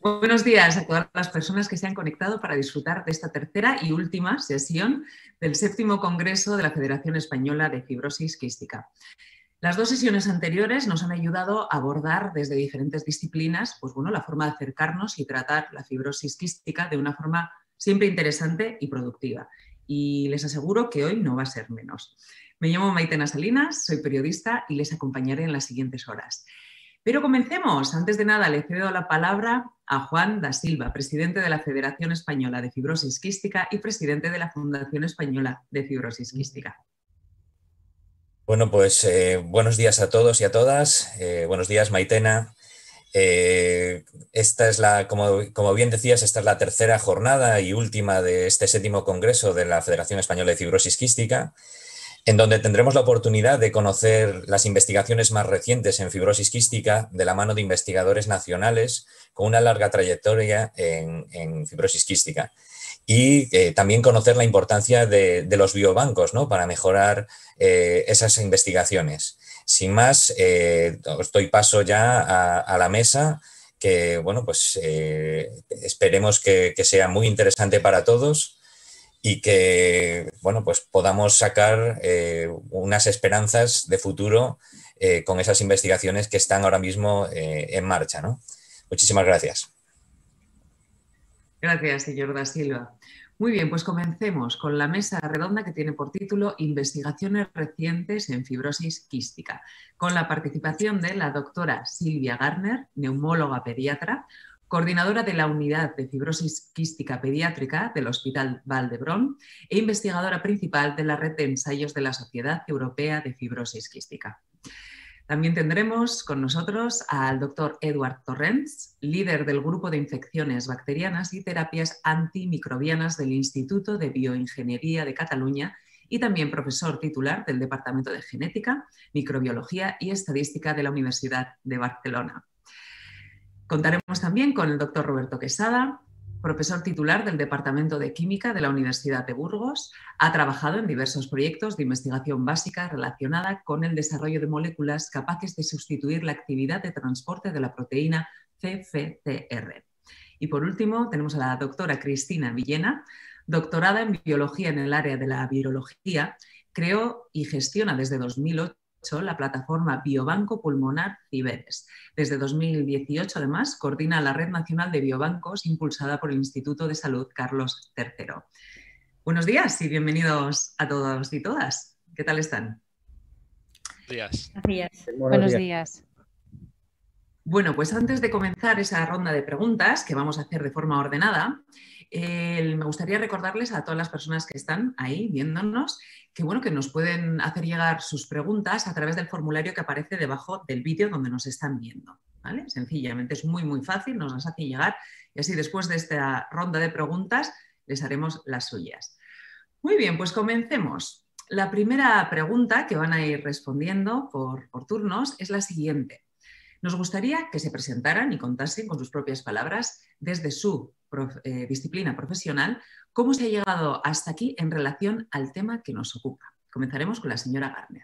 Buenos días a todas las personas que se han conectado para disfrutar de esta tercera y última sesión del séptimo Congreso de la Federación Española de Fibrosis Quística. Las dos sesiones anteriores nos han ayudado a abordar desde diferentes disciplinas pues bueno, la forma de acercarnos y tratar la fibrosis quística de una forma siempre interesante y productiva. Y les aseguro que hoy no va a ser menos. Me llamo Maitena Salinas, soy periodista y les acompañaré en las siguientes horas. Pero comencemos. Antes de nada, le cedo la palabra a Juan da Silva, presidente de la Federación Española de Fibrosis Quística y presidente de la Fundación Española de Fibrosis Quística. Bueno, pues eh, buenos días a todos y a todas. Eh, buenos días, Maitena. Eh, esta es la, como, como, bien decías, esta es la tercera jornada y última de este séptimo congreso de la Federación Española de Fibrosis Quística, en donde tendremos la oportunidad de conocer las investigaciones más recientes en fibrosis quística de la mano de investigadores nacionales con una larga trayectoria en, fibrosisquística fibrosis quística. Y eh, también conocer la importancia de, los biobancos para mejorar eh, esas investigaciones. Sin más, eh, os doy paso ya a, la mesa, que bueno, pues esperemos que, sea muy interesante para todos y que bueno, pues podamos sacar unas esperanzas de futuro con esas investigaciones que están ahora mismo en marcha. ¿no? Muchísimas gracias. Gracias, señor Da Silva. Muy bien, pues comencemos con la mesa redonda que tiene por título Investigaciones recientes en fibrosis quística, con la participación de la doctora Silvia Garner, neumóloga pediatra, coordinadora de la Unidad de Fibrosis Quística Pediátrica del Hospital Valdebrón e investigadora principal de la Red de Ensayos de la Sociedad Europea de Fibrosis Quística. También tendremos con nosotros al doctor Eduard Torrens, líder del grupo de infecciones bacterianas y terapias antimicrobianas del Instituto de Bioingeniería de Cataluña y también profesor titular del Departamento de Genética, Microbiología y Estadística de la Universidad de Barcelona. Contaremos también con el doctor Roberto Quesada, profesor titular del Departamento de Química de la Universidad de Burgos, ha trabajado en diversos proyectos de investigación básica relacionada con el desarrollo de moléculas capaces de sustituir la actividad de transporte de la proteína CFTR. Y por último, tenemos a la doctora Cristina Villena, doctorada en biología en el área de la virología, creó y gestiona desde 2008 la plataforma Biobanco Pulmonar Ciberes. Desde 2018, además, coordina la Red Nacional de Biobancos impulsada por el Instituto de Salud Carlos III. Buenos días y bienvenidos a todos y todas. ¿Qué tal están? Días. Buenos, días. Bueno, pues antes de comenzar esa ronda de preguntas que vamos a hacer de forma ordenada, eh, me gustaría recordarles a todas las personas que están ahí viéndonos que, bueno, que nos pueden hacer llegar sus preguntas a través del formulario que aparece debajo del vídeo donde nos están viendo. Sencillamente es muy, muy fácil, nos las hacen llegar y así después de esta ronda de preguntas les haremos las suyas. Muy bien, pues comencemos. La primera pregunta que van a ir respondiendo por, por turnos es la siguiente. Nos gustaría que se presentaran y contasen con sus propias palabras desde su eh, disciplina profesional, cómo se ha llegado hasta aquí en relación al tema que nos ocupa. Comenzaremos con la señora Garner.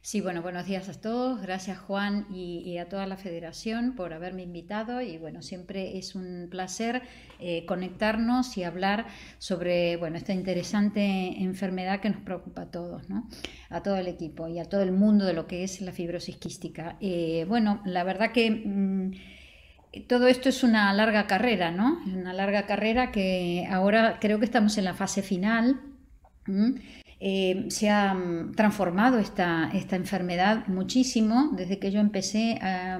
Sí, bueno, buenos días a todos. Gracias Juan y, a toda la federación por haberme invitado y bueno, siempre es un placer eh, conectarnos y hablar sobre bueno, esta interesante enfermedad que nos preocupa a todos, ¿no? a todo el equipo y a todo el mundo de lo que es la fibrosis quística. Eh, bueno, la verdad que... Mm, eh, todo esto es una larga carrera, ¿no? Una larga carrera que ahora creo que estamos en la fase final. Eh, se ha mm, transformado esta, enfermedad muchísimo desde que yo empecé, a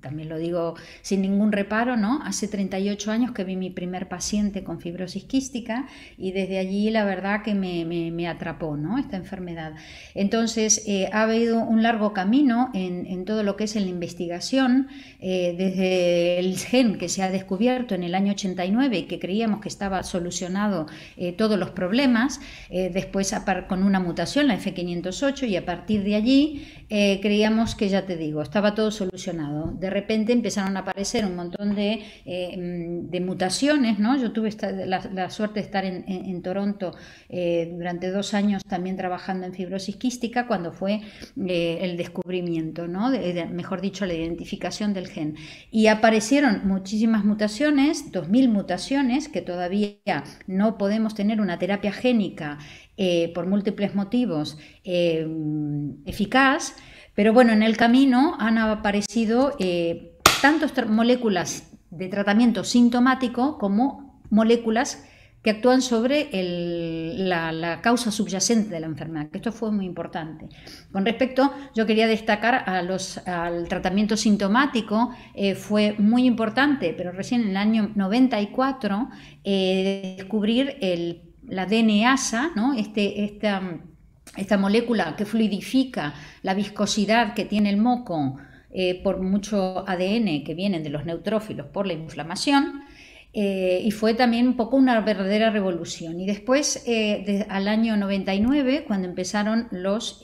también lo digo sin ningún reparo, ¿no? Hace 38 años que vi mi primer paciente con fibrosis quística y desde allí la verdad que me, atrapó, ¿no? Esta enfermedad. Entonces, eh, ha habido un largo camino en, todo lo que es en la investigación, eh, desde el gen que se ha descubierto en el año 89 y que creíamos que estaba solucionado eh, todos los problemas, después con una mutación, la F508, y a partir de allí creíamos que, ya te digo, estaba todo solucionado de repente empezaron a aparecer un montón de, eh, mutaciones, ¿no? Yo tuve la, suerte de estar en, Toronto eh, durante dos años también trabajando en fibrosis quística cuando fue eh, el descubrimiento, ¿no? mejor dicho, la identificación del gen. Y aparecieron muchísimas mutaciones, 2.000 mutaciones que todavía no podemos tener una terapia génica por múltiples motivos eficaz, pero bueno, en el camino han aparecido eh, tantas moléculas de tratamiento sintomático como moléculas que actúan sobre la, causa subyacente de la enfermedad, que esto fue muy importante. Con respecto, yo quería destacar al tratamiento sintomático, eh, fue muy importante, pero recién en el año 94, eh, descubrir la DNASA, ¿no? este, esta esta molécula que fluidifica la viscosidad que tiene el moco eh, por mucho ADN que vienen de los neutrófilos por la inflamación. Eh, y fue también un poco una verdadera revolución. Y después, eh, al año 99, cuando empezaron los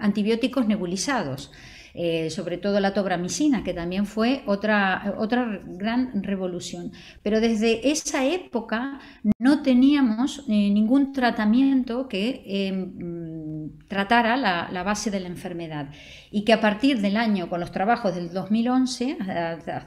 antibióticos nebulizados, eh, sobre todo la tobramicina, que también fue otra, otra gran revolución. Pero desde esa época no teníamos eh, ningún tratamiento que eh, mm, tratara la, base de la enfermedad y que a partir del año, con los trabajos del 2011,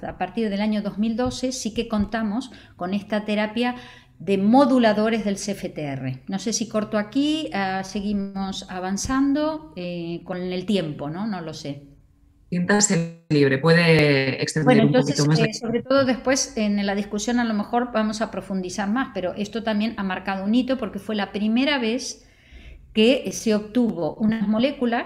a, partir del año 2012, sí que contamos con esta terapia de moduladores del CFTR. No sé si corto aquí, ah, seguimos avanzando con el tiempo, ¿no? No lo sé libre, puede extender bueno, entonces, eh, sobre todo después en la discusión a lo mejor vamos a profundizar más, pero esto también ha marcado un hito porque fue la primera vez que se obtuvo unas moléculas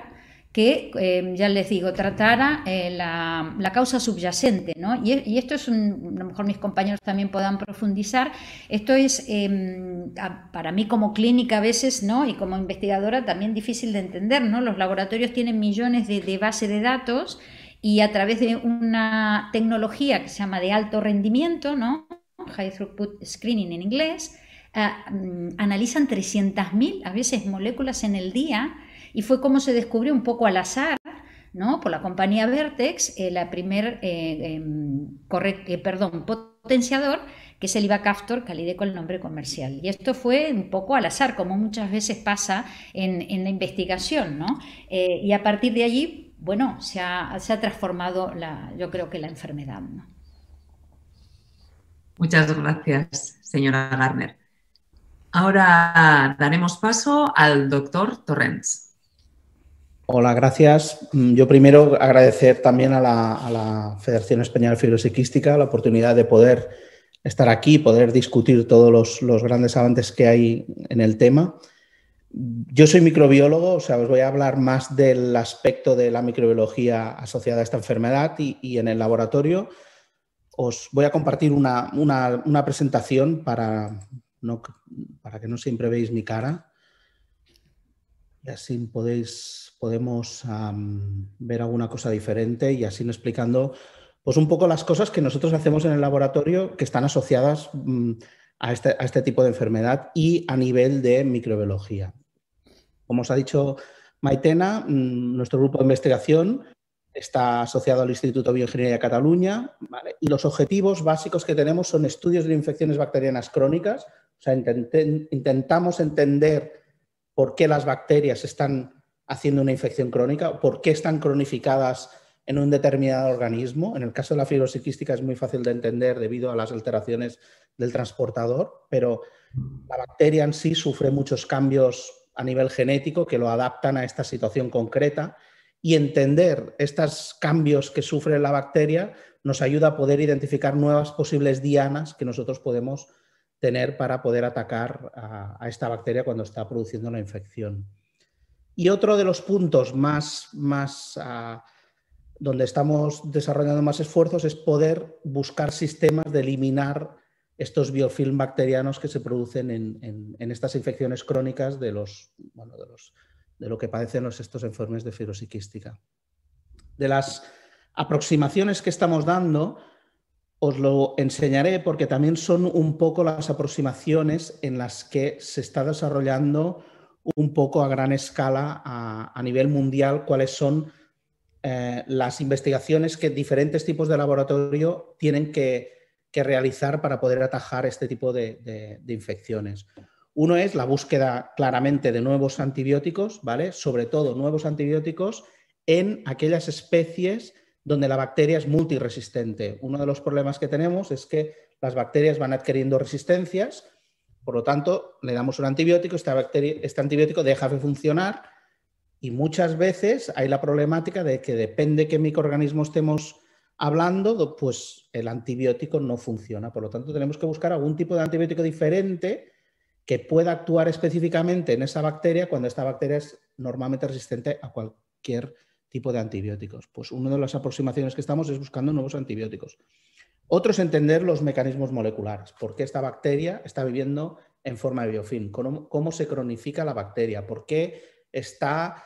que, em, ya les digo, tratara eh, la, causa subyacente. ¿no? Y, esto es, a lo mejor mis compañeros también puedan profundizar, esto es em, para mí como clínica a veces ¿no? y como investigadora también difícil de entender. ¿no? Los laboratorios tienen millones de, bases de datos y a través de una tecnología que se llama de alto rendimiento, ¿no? High Throughput Screening en inglés, ah, mm, analizan 300.000 a veces moléculas en el día y fue como se descubrió un poco al azar, ¿no? Por la compañía Vertex, el eh, la primer, eh, em, eh, perdón, potenciador que es el Ivacaftor, Calideco con el nombre comercial. Y esto fue un poco al azar, como muchas veces pasa en, la investigación, y a partir de allí, bueno, se ha, transformado, la, yo creo que la enfermedad, Muchas gracias, señora Garner. Ahora daremos paso al doctor Torrens. Hola, gracias. Mm, yo primero agradecer también a la, Federación Española de la oportunidad de poder estar aquí, poder discutir todos los, grandes avances que hay en el tema. Yo soy microbiólogo, o sea, os voy a hablar más del aspecto de la microbiología asociada a esta enfermedad y, en el laboratorio. Os voy a compartir una, presentación para, para que no siempre veáis mi cara y así podéis, podemos ver alguna cosa diferente y así explicando pues un poco las cosas que nosotros hacemos en el laboratorio que están asociadas mm, este, a, este, tipo de enfermedad y a nivel de microbiología. Como os ha dicho Maitena, mm, nuestro grupo de investigación está asociado al Instituto de Bioingeniería de Cataluña y los objetivos básicos que tenemos son estudios de infecciones bacterianas crónicas, o sea, intentamos entender por qué las bacterias están haciendo una infección crónica, por qué están cronificadas en un determinado organismo. En el caso de la fibrosis es muy fácil de entender debido a las alteraciones del transportador, pero la bacteria en sí sufre muchos cambios a nivel genético que lo adaptan a esta situación concreta y entender estos cambios que sufre la bacteria nos ayuda a poder identificar nuevas posibles dianas que nosotros podemos tener para poder atacar a, esta bacteria cuando está produciendo la infección. Y otro de los puntos más, más ah, donde estamos desarrollando más esfuerzos es poder buscar sistemas de eliminar estos biofilm bacterianos que se producen en, estas infecciones crónicas de, los, de, lo que padecen estos enfermos de fibrosiquística. De las aproximaciones que estamos dando, os lo enseñaré porque también son un poco las aproximaciones en las que se está desarrollando un poco a gran escala a, nivel mundial cuáles son eh, las investigaciones que diferentes tipos de laboratorio tienen que, realizar para poder atajar este tipo de, infecciones. Uno es la búsqueda claramente de nuevos antibióticos, ¿vale? Sobre todo nuevos antibióticos en aquellas especies donde la bacteria es multiresistente. Uno de los problemas que tenemos es que las bacterias van adquiriendo resistencias, por lo tanto, le damos un antibiótico, esta bacteria, este antibiótico deja de funcionar y muchas veces hay la problemática de que depende qué microorganismo estemos hablando, pues el antibiótico no funciona. Por lo tanto, tenemos que buscar algún tipo de antibiótico diferente que pueda actuar específicamente en esa bacteria cuando esta bacteria es normalmente resistente a cualquier tipo de antibióticos. Pues una de las aproximaciones que estamos es buscando nuevos antibióticos. Otro es entender los mecanismos moleculares, por qué esta bacteria está viviendo en forma de biofilm, cómo, se cronifica la bacteria, por qué está...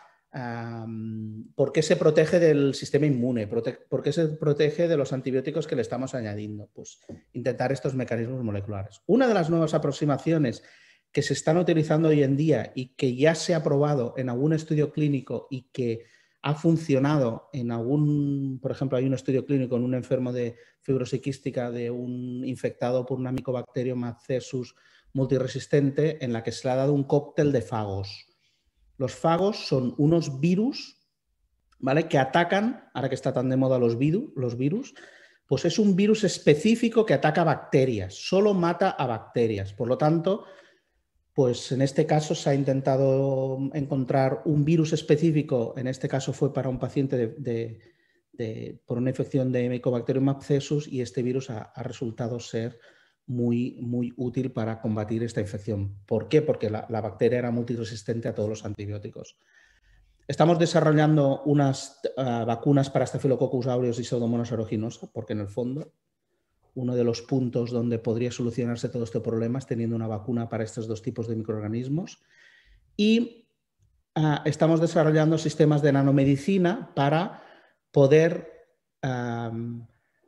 ¿Por qué se protege del sistema inmune? ¿Por qué se protege de los antibióticos que le estamos añadiendo? Pues intentar estos mecanismos moleculares. Una de las nuevas aproximaciones que se están utilizando hoy en día y que ya se ha probado en algún estudio clínico y que ha funcionado en algún, por ejemplo, hay un estudio clínico en un enfermo de fibrosiquística de un infectado por una micobacterium acesus multiresistente en la que se le ha dado un cóctel de fagos. Los fagos son unos virus, ¿vale? Que atacan, ahora que está tan de moda los, virus, los virus, pues es un virus específico que ataca bacterias, solo mata a bacterias. Por lo tanto, pues en este caso se ha intentado encontrar un virus específico, en este caso fue para un paciente por una infección de Mycobacterium abscessus y este virus ha, resultado ser muy, muy, útil para combatir esta infección. ¿Por qué? Porque la, bacteria era multiresistente a todos los antibióticos. Estamos desarrollando unas ah, vacunas para Staphylococcus aureus y Pseudomonas aeruginosa, porque en el fondo uno de los puntos donde podría solucionarse todo este problema es teniendo una vacuna para estos dos tipos de microorganismos. Y ah, estamos desarrollando sistemas de nanomedicina para poder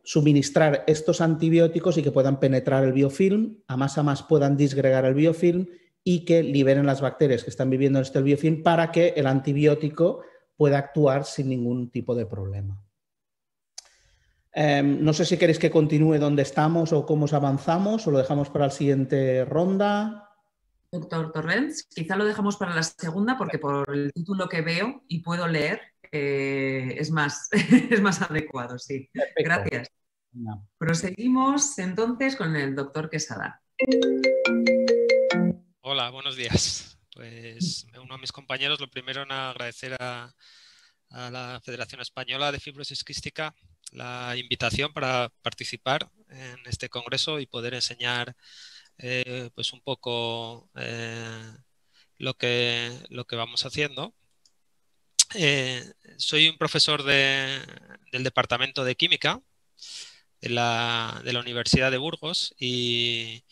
suministrar estos antibióticos y que puedan penetrar el biofilm, a más a más puedan disgregar el biofilm y que liberen las bacterias que están viviendo en este biofilm para que el antibiótico pueda actuar sin ningún tipo de problema. Em, no sé si queréis que continúe donde estamos o cómo os avanzamos o lo dejamos para la siguiente ronda. Doctor Torrens, quizá lo dejamos para la segunda porque por el título que veo y puedo leer eh, es, más, es más adecuado, sí. Gracias. Proseguimos entonces con el doctor Quesada. Hola, buenos días. Pues me uno a mis compañeros. Lo primero en agradecer a, a la Federación Española de Fibrosis Quística la invitación para participar en este congreso y poder enseñar eh, pues un poco eh, lo, que, lo que vamos haciendo. Eh, soy un profesor del Departamento de Química de la, Universidad de Burgos y,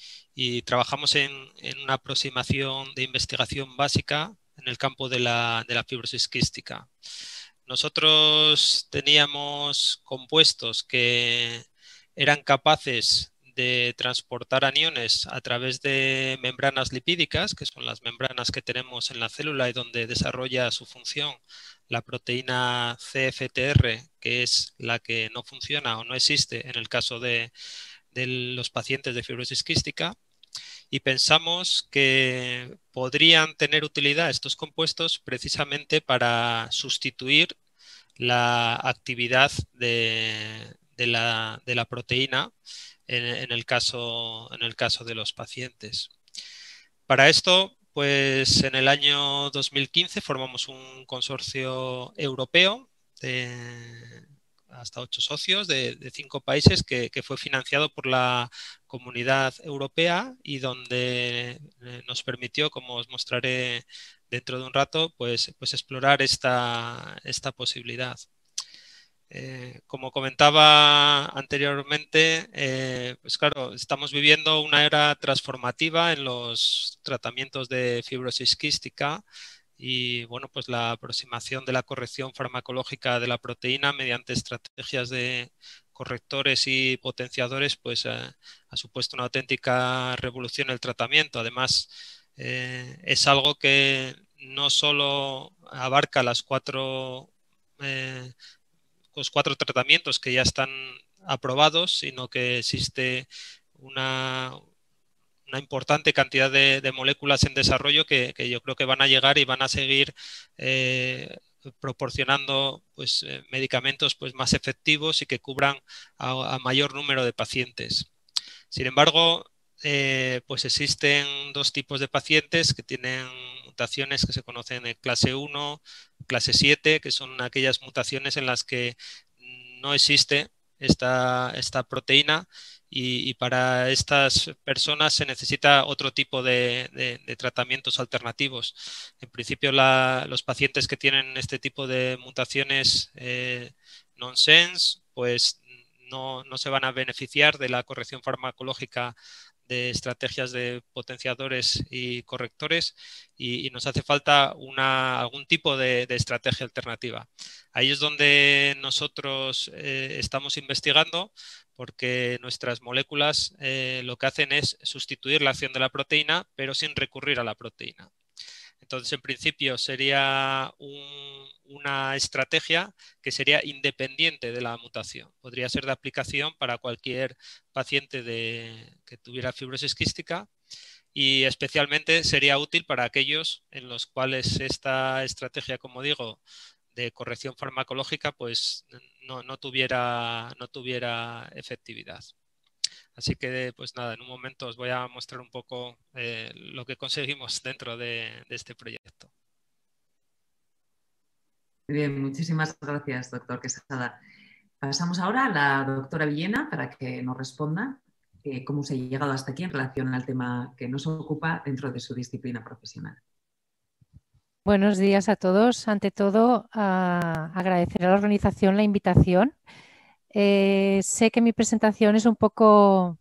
trabajamos en, una aproximación de investigación básica en el campo de la, de la fibrosis quística. Nosotros teníamos compuestos que eran capaces de transportar aniones a través de membranas lipídicas, que son las membranas que tenemos en la célula y donde desarrolla su función la proteína CFTR, que es la que no funciona o no existe en el caso de, los pacientes de fibrosis quística y pensamos que podrían tener utilidad estos compuestos precisamente para sustituir la actividad de, la, proteína en, el caso, en el caso de los pacientes. Para esto, pues en el año 2015 formamos un consorcio europeo de hasta ocho socios de, cinco países que, fue financiado por la comunidad europea y donde eh, nos permitió, como os mostraré dentro de un rato, pues, pues explorar esta, posibilidad. Eh, como comentaba anteriormente, eh, pues claro, estamos viviendo una era transformativa en los tratamientos de fibrosis quística y bueno, pues la aproximación de la corrección farmacológica de la proteína mediante estrategias de correctores y potenciadores, pues eh, ha, supuesto una auténtica revolución en el tratamiento. Además, eh, es algo que no solo abarca las cuatro, eh, los cuatro tratamientos que ya están aprobados, sino que existe una, una importante cantidad de, moléculas en desarrollo que, yo creo que van a llegar y van a seguir proporcionando pues, eh, medicamentos pues, más efectivos y que cubran a, mayor número de pacientes. Sin embargo, eh, pues existen dos tipos de pacientes que tienen mutaciones que se conocen en clase 1, clase 7, que son aquellas mutaciones en las que no existe esta, esta proteína y, para estas personas se necesita otro tipo de, tratamientos alternativos. En principio, los pacientes que tienen este tipo de mutaciones eh, nonsense, pues no, se van a beneficiar de la corrección farmacológica de estrategias de potenciadores y correctores y, nos hace falta una, algún tipo de, estrategia alternativa. Ahí es donde nosotros eh, estamos investigando porque nuestras moléculas eh, lo que hacen es sustituir la acción de la proteína pero sin recurrir a la proteína. Entonces, en principio, sería una estrategia que sería independiente de la mutación. Podría ser de aplicación para cualquier paciente que tuviera fibrosis quística y especialmente sería útil para aquellos en los cuales esta estrategia, como digo, de corrección farmacológica, pues no tuviera efectividad. Así que, pues nada, en un momento os voy a mostrar un poco eh, lo que conseguimos dentro de, este proyecto. Bien, muchísimas gracias, doctor Quesada. Pasamos ahora a la doctora Villena para que nos responda eh, cómo se ha llegado hasta aquí en relación al tema que nos ocupa dentro de su disciplina profesional. Buenos días a todos. Ante todo, ah, agradecer a la organización la invitación eh, sé que mi presentación es un poco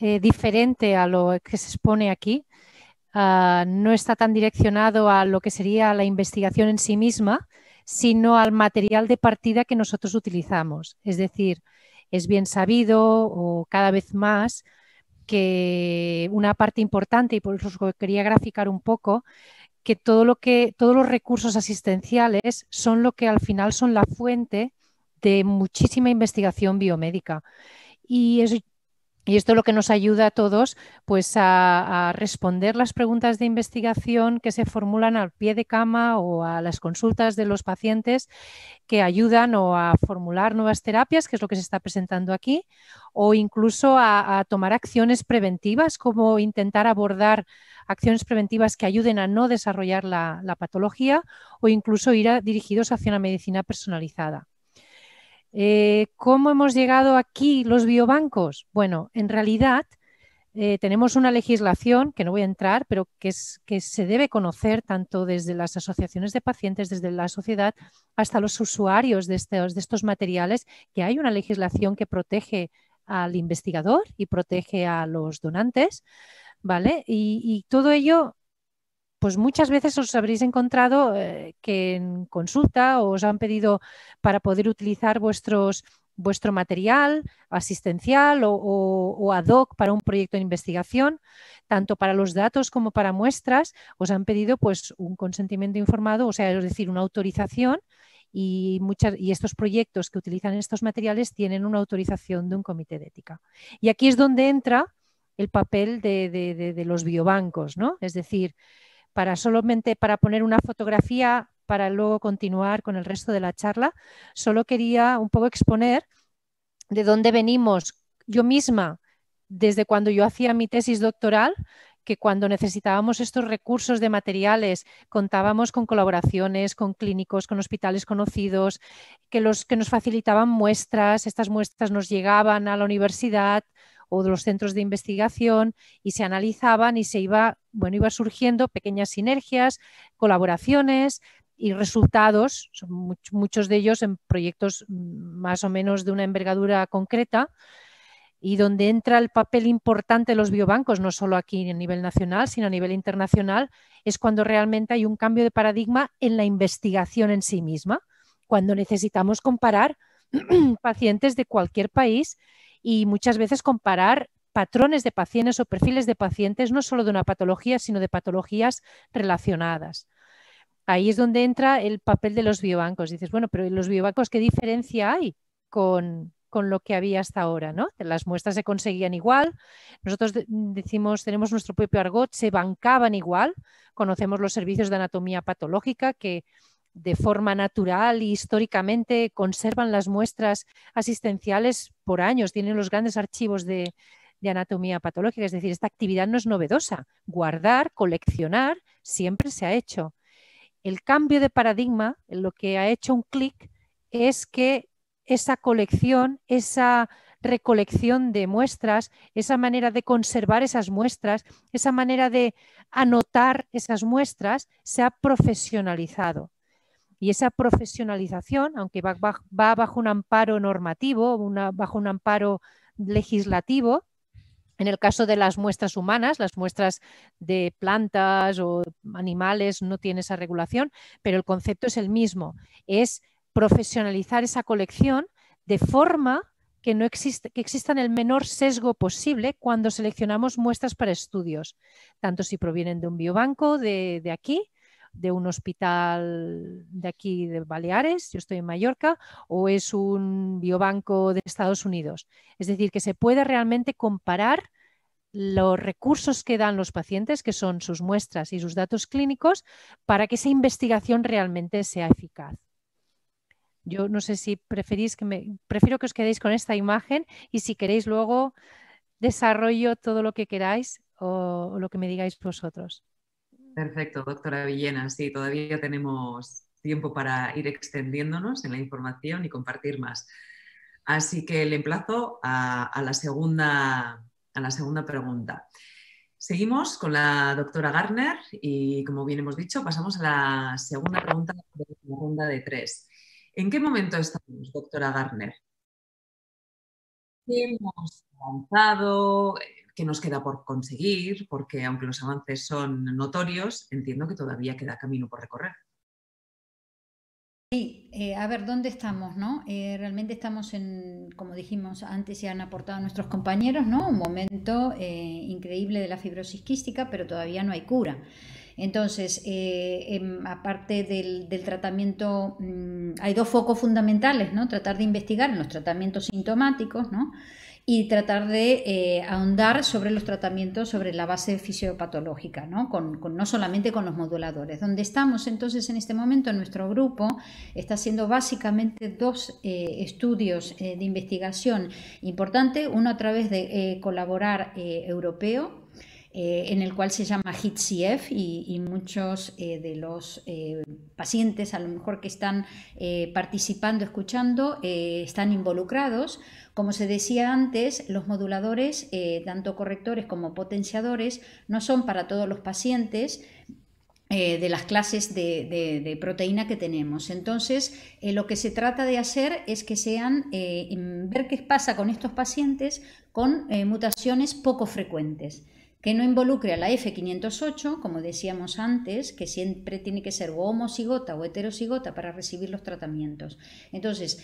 eh, diferente a lo que se expone aquí. Ah, no está tan direccionado a lo que sería la investigación en sí misma, sino al material de partida que nosotros utilizamos. Es decir, es bien sabido o cada vez más que una parte importante, y por eso quería graficar un poco, que, todo lo que todos los recursos asistenciales son lo que al final son la fuente de muchísima investigación biomédica. Y es, esto lo que nos ayuda a todos pues a, responder las preguntas de investigación que se formulan al pie de cama o a las consultas de los pacientes que ayudan o a formular nuevas terapias, que es lo que se está presentando aquí, o incluso a, tomar acciones preventivas, como intentar abordar acciones preventivas que ayuden a no desarrollar la, patología o incluso ir dirigidos hacia una medicina personalizada. Eh, ¿Cómo hemos llegado aquí los biobancos? Bueno, en realidad eh, tenemos una legislación que no voy a entrar, pero que, se debe conocer tanto desde las asociaciones de pacientes, desde la sociedad, hasta los usuarios de estos, materiales, que hay una legislación que protege al investigador y protege a los donantes, ¿vale? y todo ello pues muchas veces os habréis encontrado eh, que en consulta os han pedido para poder utilizar vuestros vuestro material asistencial o, ad hoc para un proyecto de investigación, tanto para los datos como para muestras, os han pedido pues, un consentimiento informado, o sea, es decir, una autorización y, muchas, y estos proyectos que utilizan estos materiales tienen una autorización de un comité de ética. Y aquí es donde entra el papel de, de los biobancos, ¿no? Es decir, para solamente para poner una fotografía para luego continuar con el resto de la charla. Solo quería un poco exponer de dónde venimos yo misma desde cuando yo hacía mi tesis doctoral, que cuando necesitábamos estos recursos de materiales contábamos con colaboraciones, con clínicos, con hospitales conocidos, que, los, que nos facilitaban muestras, estas muestras nos llegaban a la universidad, o de los centros de investigación y se analizaban y se iba, bueno, iba surgiendo pequeñas sinergias, colaboraciones y resultados, muchos de ellos en proyectos mm, más o menos de una envergadura concreta y donde entra el papel importante de los biobancos, no solo aquí a nivel nacional, sino a nivel internacional, es cuando realmente hay un cambio de paradigma en la investigación en sí misma, cuando necesitamos comparar pacientes de cualquier país y muchas veces comparar patrones de pacientes o perfiles de pacientes, no solo de una patología, sino de patologías relacionadas. Ahí es donde entra el papel de los biobancos. Dices, bueno, pero los biobancos qué diferencia hay con, lo que había hasta ahora, ¿no? Las muestras se conseguían igual, nosotros decimos, tenemos nuestro propio argot, se bancaban igual, conocemos los servicios de anatomía patológica que de forma natural y históricamente conservan las muestras asistenciales por años, tienen los grandes archivos de, de anatomía patológica. Es decir, esta actividad no es novedosa. Guardar, coleccionar, siempre se ha hecho. El cambio de paradigma, lo que ha hecho un clic, es que esa colección, esa recolección de muestras, esa manera de conservar esas muestras, esa manera de anotar esas muestras, se ha profesionalizado. Y esa profesionalización, aunque va, bajo un amparo normativo, bajo un amparo legislativo, en el caso de las muestras humanas, las muestras de plantas o animales no tiene esa regulación, pero el concepto es el mismo, es profesionalizar esa colección de forma que, no que exista el menor sesgo posible cuando seleccionamos muestras para estudios, tanto si provienen de un biobanco de aquí de un hospital de aquí de Baleares, yo estoy en Mallorca, o es un biobanco de Estados Unidos. Es decir, que se puede realmente comparar los recursos que dan los pacientes, que son sus muestras y sus datos clínicos, para que esa investigación realmente sea eficaz. Yo no sé si preferís que me prefiero que os quedéis con esta imagen y si queréis luego desarrollo todo lo que queráis o lo que me digáis vosotros. Perfecto, doctora Villena. Sí, todavía tenemos tiempo para ir extendiéndonos en la información y compartir más. Así que le emplazo a, la, segunda, a la segunda pregunta. Seguimos con la doctora Garner y, como bien hemos dicho, pasamos a la segunda pregunta de la ronda de tres. ¿En qué momento estamos, doctora Garner? hemos avanzado? que nos queda por conseguir, porque aunque los avances son notorios, entiendo que todavía queda camino por recorrer. Sí, eh, a ver, ¿dónde estamos? No? Eh, realmente estamos en, como dijimos antes, y han aportado nuestros compañeros, ¿no? Un momento eh, increíble de la fibrosis quística, pero todavía no hay cura. Entonces, em, aparte del, tratamiento, mm, hay dos focos fundamentales, ¿no? Tratar de investigar los tratamientos sintomáticos, ¿no? y tratar de eh, ahondar sobre los tratamientos sobre la base fisiopatológica, ¿no? Con, no solamente con los moduladores. Donde estamos entonces en este momento, nuestro grupo, está haciendo básicamente dos eh, estudios eh, de investigación importante, uno a través de colaborar europeo en el cual se llama hit y, muchos de los pacientes a lo mejor que están participando, escuchando, están involucrados como se decía antes, los moduladores, eh, tanto correctores como potenciadores, no son para todos los pacientes, eh, de las clases de, proteína que tenemos. Entonces, eh, lo que se trata de hacer es que sean, ver qué pasa con estos pacientes con mutaciones poco frecuentes, que no involucre a la F508, como decíamos antes, que siempre tiene que ser o homocigota o heterocigota para recibir los tratamientos. Entonces,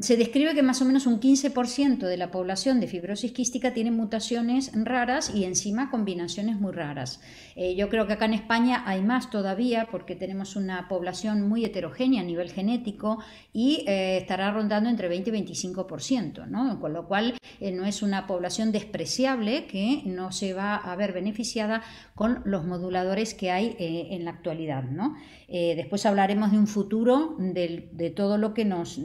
se describe que más o menos un 15% de la población de fibrosis quística tiene mutaciones raras y encima combinaciones muy raras. Eh, yo creo que acá en España hay más todavía porque tenemos una población muy heterogénea a nivel genético y eh, estará rondando entre 20 y 25%, ¿no? con lo cual eh, no es una población despreciable que no se va a ver beneficiada con los moduladores que hay en la actualidad. ¿no? Eh, después hablaremos de un futuro de, todo lo que nos,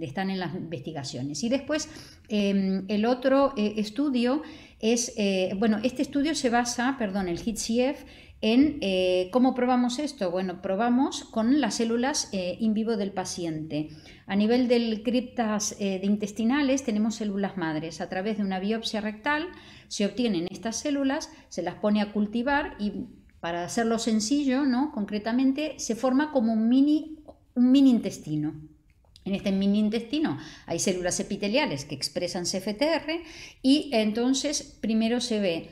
están en las investigaciones. Y después em, el otro eh, estudio es, eh, bueno, este estudio se basa, perdón, el HITCF, e en cómo probamos esto. Bueno, probamos con las células in vivo del paciente. A nivel del criptas de intestinales tenemos células madres. A través de una biopsia rectal se obtienen estas células, se las pone a cultivar y para hacerlo sencillo, ¿no? Concretamente, se forma como un mini, un mini intestino. En este mini intestino hay células epiteliales que expresan CFTR y entonces primero se ve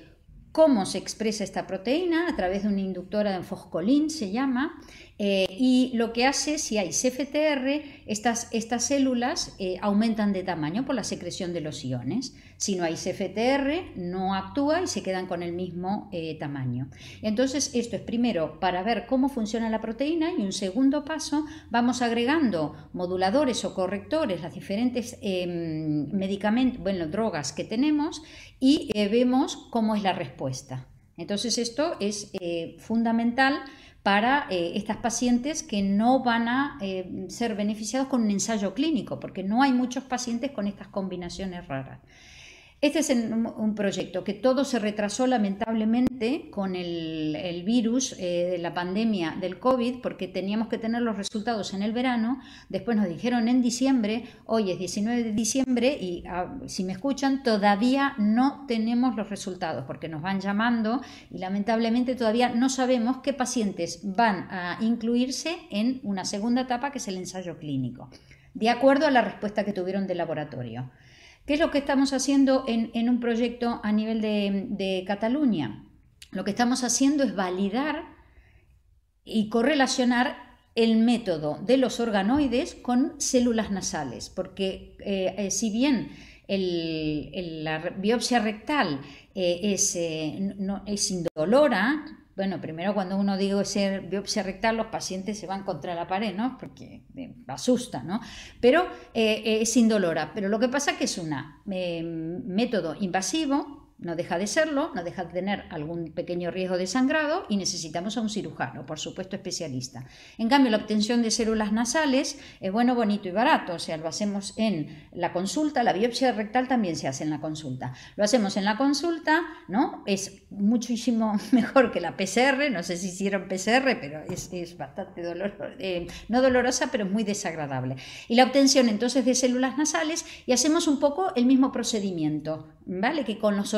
cómo se expresa esta proteína a través de una inductora de foscolín, se llama, eh, y lo que hace, si hay CFTR, estas, estas células eh, aumentan de tamaño por la secreción de los iones. Si no hay CFTR, no actúa y se quedan con el mismo eh, tamaño. Entonces, esto es primero para ver cómo funciona la proteína y un segundo paso, vamos agregando moduladores o correctores, las diferentes em, medicamentos, bueno, drogas que tenemos y vemos cómo es la respuesta. Entonces, esto es fundamental para eh, estas pacientes que no van a eh, ser beneficiados con un ensayo clínico, porque no hay muchos pacientes con estas combinaciones raras. Este es un, proyecto que todo se retrasó lamentablemente con el, virus eh, de la pandemia del COVID, porque teníamos que tener los resultados en el verano. Después nos dijeron en diciembre, hoy es 19 de diciembre, y ah, si me escuchan, todavía no tenemos los resultados, porque nos van llamando y lamentablemente todavía no sabemos qué pacientes van a incluirse en una segunda etapa, que es el ensayo clínico, de acuerdo a la respuesta que tuvieron del laboratorio. ¿Qué es lo que estamos haciendo en, un proyecto a nivel de, Cataluña? Lo que estamos haciendo es validar y correlacionar el método de los organoides con células nasales, porque eh, eh, si bien la biopsia rectal eh, es, es indolora, bueno, primero cuando uno digo ser biopsia rectal, los pacientes se van contra la pared, ¿no? Porque eh, asusta, ¿no? Pero eh, eh, es indolora. Pero lo que pasa es que es un eh, método invasivo no deja de serlo, no deja de tener algún pequeño riesgo de sangrado y necesitamos a un cirujano, por supuesto especialista. En cambio, la obtención de células nasales es bueno, bonito y barato, o sea, lo hacemos en la consulta, la biopsia rectal también se hace en la consulta. Lo hacemos en la consulta, ¿no? Es muchísimo mejor que la PCR, no sé si hicieron PCR, pero es, bastante dolorosa, eh, no dolorosa, pero muy desagradable. Y la obtención entonces de células nasales y hacemos un poco el mismo procedimiento, ¿vale? Que con los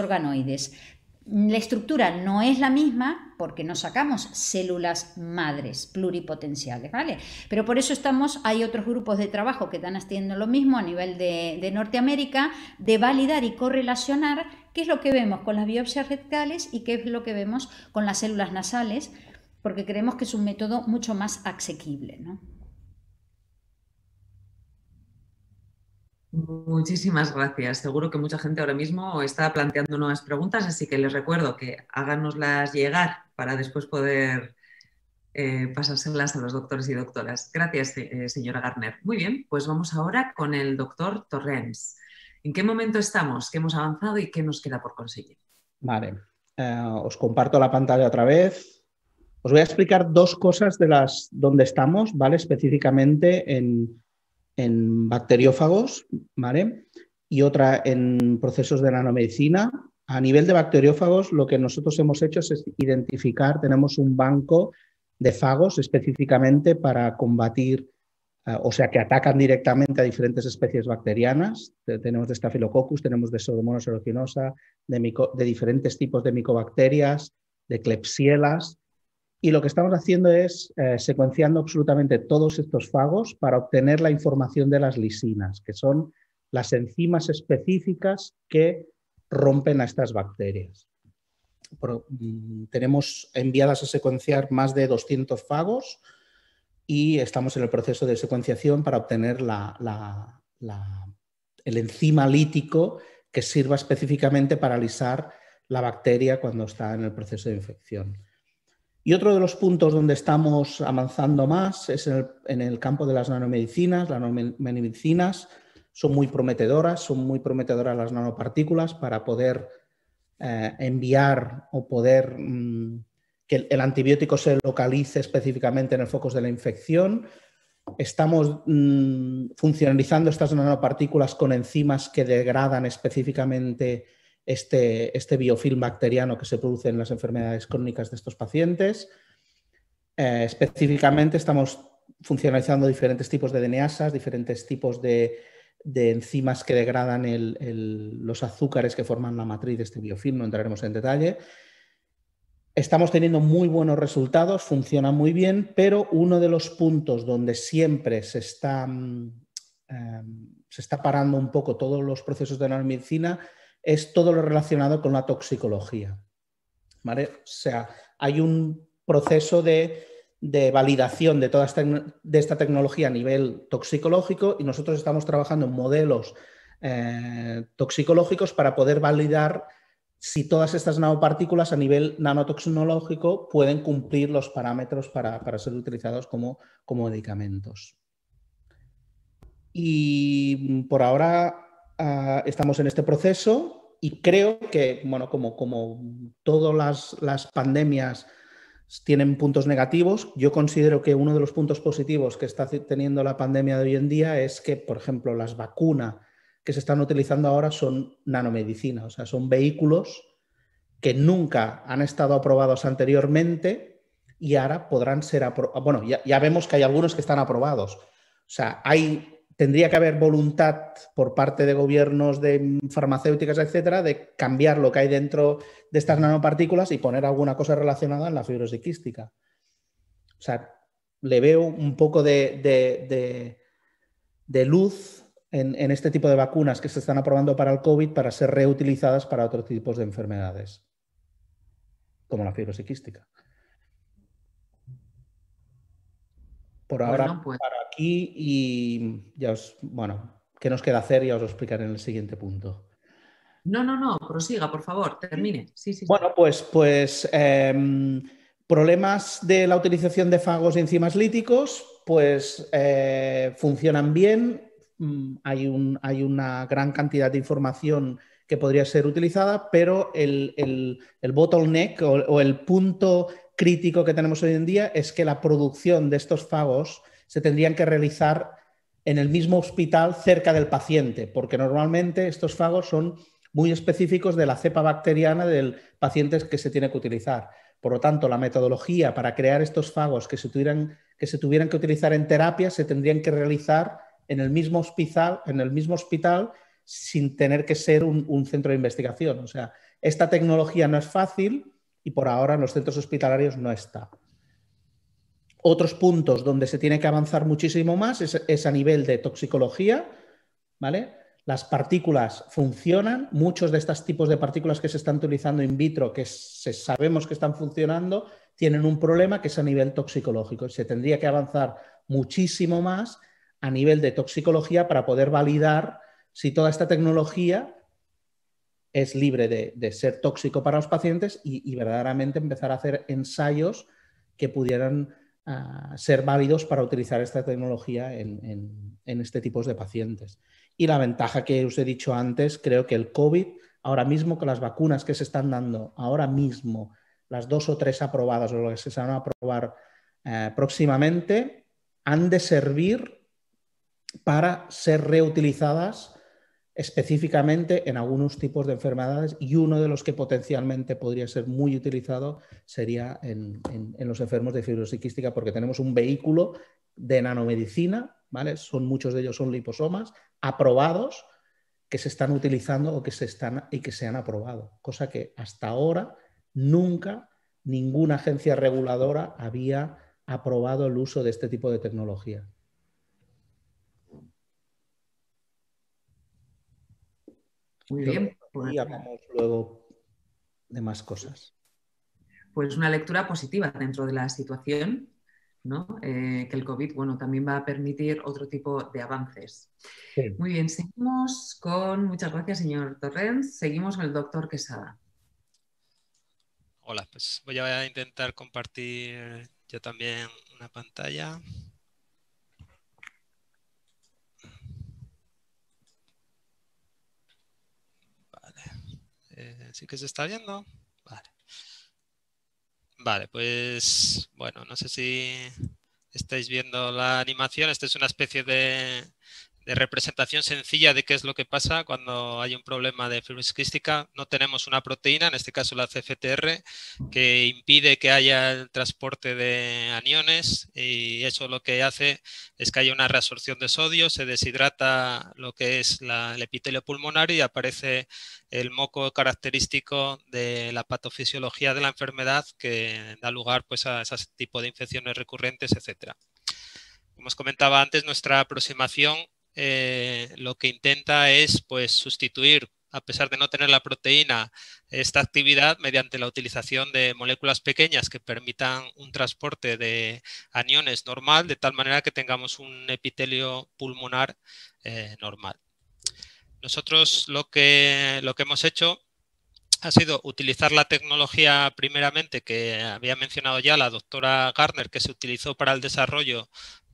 la estructura no es la misma porque no sacamos células madres pluripotenciales, ¿vale? Pero por eso estamos, hay otros grupos de trabajo que están haciendo lo mismo a nivel de, de Norteamérica, de validar y correlacionar qué es lo que vemos con las biopsias rectales y qué es lo que vemos con las células nasales, porque creemos que es un método mucho más asequible, ¿no? Muchísimas gracias. Seguro que mucha gente ahora mismo está planteando nuevas preguntas, así que les recuerdo que háganoslas llegar para después poder eh, pasárselas a los doctores y doctoras. Gracias, eh, señora Garner. Muy bien, pues vamos ahora con el doctor Torrens. ¿En qué momento estamos? ¿Qué hemos avanzado y qué nos queda por conseguir? Vale, eh, os comparto la pantalla otra vez. Os voy a explicar dos cosas de las donde estamos, ¿vale? Específicamente en, en bacteriófagos, ¿vale? Y otra en procesos de nanomedicina. A nivel de bacteriófagos, lo que nosotros hemos hecho es identificar, tenemos un banco de fagos específicamente para combatir, eh, o sea, que atacan directamente a diferentes especies bacterianas. Tenemos de Staphylococcus, tenemos de Pseudomonas aeruginosa, de, diferentes tipos de micobacterias, de clepsielas, y lo que estamos haciendo es eh, secuenciando absolutamente todos estos fagos para obtener la información de las lisinas, que son las enzimas específicas que rompen a estas bacterias. Pero, mm, tenemos enviadas a secuenciar más de 200 fagos y estamos en el proceso de secuenciación para obtener el enzima lítico que sirva específicamente para lisar la bacteria cuando está en el proceso de infección. Y otro de los puntos donde estamos avanzando más es en el, campo de las nanomedicinas. Las nanomedicinas son muy prometedoras, son muy prometedoras las nanopartículas para poder eh, enviar o poder mm, que el, antibiótico se localice específicamente en el foco de la infección. Estamos mm, funcionalizando estas nanopartículas con enzimas que degradan específicamente este, este biofilm bacteriano que se produce en las enfermedades crónicas de estos pacientes. Eh, específicamente estamos funcionalizando diferentes tipos de DNAsas, diferentes tipos de, enzimas que degradan los azúcares que forman la matriz de este biofilm, no entraremos en detalle. Estamos teniendo muy buenos resultados, funciona muy bien, pero uno de los puntos donde siempre se está, mm, eh, se está parando un poco todos los procesos de la medicina es todo lo relacionado con la toxicología. O sea, hay un proceso de, validación de toda esta, de esta, tecnología a nivel toxicológico y nosotros estamos trabajando en modelos eh, toxicológicos para poder validar si todas estas nanopartículas a nivel nanotoxinológico pueden cumplir los parámetros para, ser utilizados como, como medicamentos. Y por ahora Ah, estamos en este proceso y creo que, bueno, como, como todas las, pandemias tienen puntos negativos, yo considero que uno de los puntos positivos que está teniendo la pandemia de hoy en día es que, por ejemplo, las vacunas que se están utilizando ahora son nanomedicina, o sea, son vehículos que nunca han estado aprobados anteriormente y ahora podrán ser aprobados. Bueno, ya, ya, vemos que hay algunos que están aprobados. O sea, hay tendría que haber voluntad por parte de gobiernos, de farmacéuticas, etcétera, de cambiar lo que hay dentro de estas nanopartículas y poner alguna cosa relacionada en la fibrosis O sea, le veo un poco de, luz en, este tipo de vacunas que se están aprobando para el COVID para ser reutilizadas para otros tipos de enfermedades, como la fibrosis por ahora pues. para aquí y ya os, bueno, ¿qué nos queda hacer? Ya os lo explicaré en el siguiente punto. No, no, no, prosiga, por favor, termine. Sí, sí, bueno, pues, pues em, problemas de la utilización de fagos y enzimas líticos, pues eh, funcionan bien. Mm, hay, un, hay, una gran cantidad de información que podría ser utilizada, pero el, bottleneck o, el punto crítico que tenemos hoy en día es que la producción de estos fagos se tendrían que realizar en el mismo hospital cerca del paciente, porque normalmente estos fagos son muy específicos de la cepa bacteriana del paciente que se tiene que utilizar. Por lo tanto, la metodología para crear estos fagos que se tuvieran que, se tuvieran que utilizar en terapia se tendrían que realizar en el mismo hospital, en el mismo hospital sin tener que ser un, un centro de investigación. O sea, esta tecnología no es fácil, y por ahora en los centros hospitalarios no está. Otros puntos donde se tiene que avanzar muchísimo más es, a nivel de toxicología, ¿vale? Las partículas funcionan, muchos de estos tipos de partículas que se están utilizando in vitro, que sabemos que están funcionando, tienen un problema que es a nivel toxicológico. Se tendría que avanzar muchísimo más a nivel de toxicología para poder validar si toda esta tecnología es libre de, ser tóxico para los pacientes y, verdaderamente empezar a hacer ensayos que pudieran ah, ser válidos para utilizar esta tecnología en, este tipo de pacientes. Y la ventaja que os he dicho antes, creo que el COVID, ahora mismo con las vacunas que se están dando, ahora mismo, las dos o tres aprobadas o las que se van a aprobar eh, próximamente, han de servir para ser reutilizadas específicamente en algunos tipos de enfermedades y uno de los que potencialmente podría ser muy utilizado sería en, los enfermos de fibrosis porque tenemos un vehículo de nanomedicina, ¿vale? Son, muchos de ellos son liposomas aprobados que se están utilizando o que se están y que se han aprobado, cosa que hasta ahora nunca ninguna agencia reguladora había aprobado el uso de este tipo de tecnología. Muy bien. Pues, y luego de más cosas. Pues una lectura positiva dentro de la situación, ¿no? Eh, que el COVID bueno, también va a permitir otro tipo de avances. Muy bien, seguimos con, muchas gracias señor Torrens, seguimos con el doctor Quesada. Hola, pues voy a intentar compartir yo también una pantalla. Eh, sí que se está viendo. Vale. Vale, pues bueno, no sé si estáis viendo la animación. Esta es una especie de de representación sencilla de qué es lo que pasa cuando hay un problema de quística. No tenemos una proteína, en este caso la CFTR, que impide que haya el transporte de aniones y eso lo que hace es que haya una reabsorción de sodio, se deshidrata lo que es el epitelio pulmonar y aparece el moco característico de la patofisiología de la enfermedad que da lugar pues, a ese tipo de infecciones recurrentes, etcétera. Como os comentaba antes, nuestra aproximación eh, lo que intenta es pues, sustituir, a pesar de no tener la proteína, esta actividad mediante la utilización de moléculas pequeñas que permitan un transporte de aniones normal, de tal manera que tengamos un epitelio pulmonar eh, normal. Nosotros lo que, lo que hemos hecho ha sido utilizar la tecnología primeramente que había mencionado ya la doctora Garner, que se utilizó para el desarrollo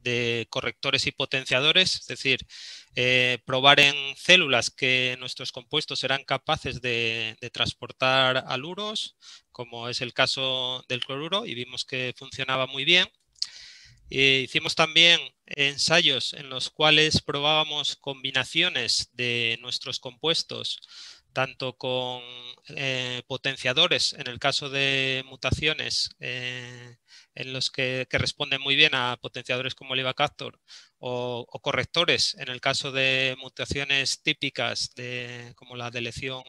de correctores y potenciadores, es decir, eh, probar en células que nuestros compuestos serán capaces de, transportar aluros, como es el caso del cloruro, y vimos que funcionaba muy bien. Eh, hicimos también ensayos en los cuales probábamos combinaciones de nuestros compuestos tanto con eh, potenciadores en el caso de mutaciones en los que, responden muy bien a potenciadores como el Ivacaptor o, correctores en el caso de mutaciones típicas de, como la de elección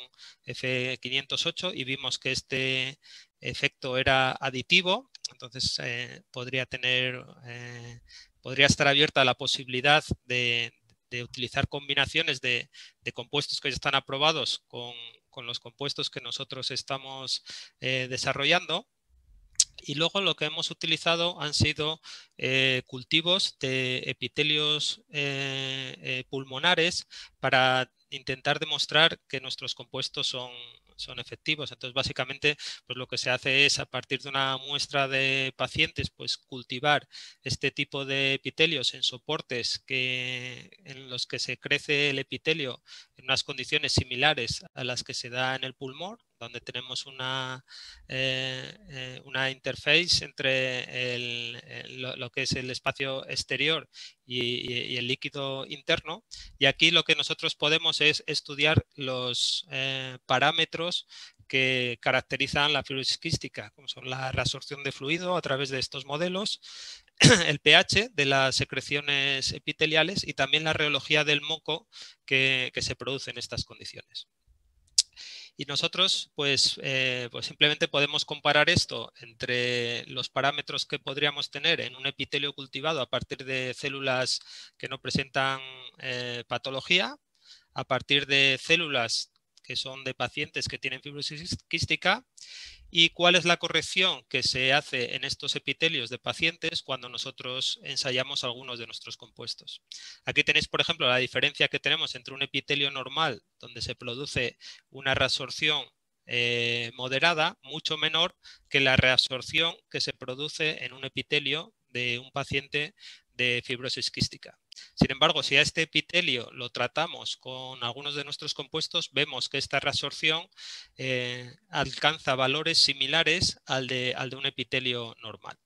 F508 y vimos que este efecto era aditivo, entonces eh, podría tener, eh, podría estar abierta la posibilidad de, utilizar combinaciones de, compuestos que ya están aprobados con, con los compuestos que nosotros estamos eh, desarrollando y luego lo que hemos utilizado han sido eh, cultivos de epitelios eh, eh, pulmonares para intentar demostrar que nuestros compuestos son, son efectivos. Entonces, básicamente, pues lo que se hace es a partir de una muestra de pacientes, pues cultivar este tipo de epitelios en soportes que, en los que se crece el epitelio en unas condiciones similares a las que se da en el pulmón donde tenemos una, eh, eh, interface entre lo, que es el espacio exterior y, el líquido interno. Y aquí lo que nosotros podemos es estudiar los eh, parámetros que caracterizan la quística como son la resorción de fluido a través de estos modelos, el pH de las secreciones epiteliales y también la reología del moco que se produce en estas condiciones. Y nosotros, pues, eh, pues, simplemente podemos comparar esto entre los parámetros que podríamos tener en un epitelio cultivado a partir de células que no presentan eh, patología, a partir de células que son de pacientes que tienen fibrosis quística, y cuál es la corrección que se hace en estos epitelios de pacientes cuando nosotros ensayamos algunos de nuestros compuestos. Aquí tenéis, por ejemplo, la diferencia que tenemos entre un epitelio normal, donde se produce una reabsorción eh, moderada, mucho menor que la reabsorción que se produce en un epitelio de un paciente de fibrosis quística. Sin embargo, si a este epitelio lo tratamos con algunos de nuestros compuestos, vemos que esta resorción eh, alcanza valores similares al de, un epitelio normal.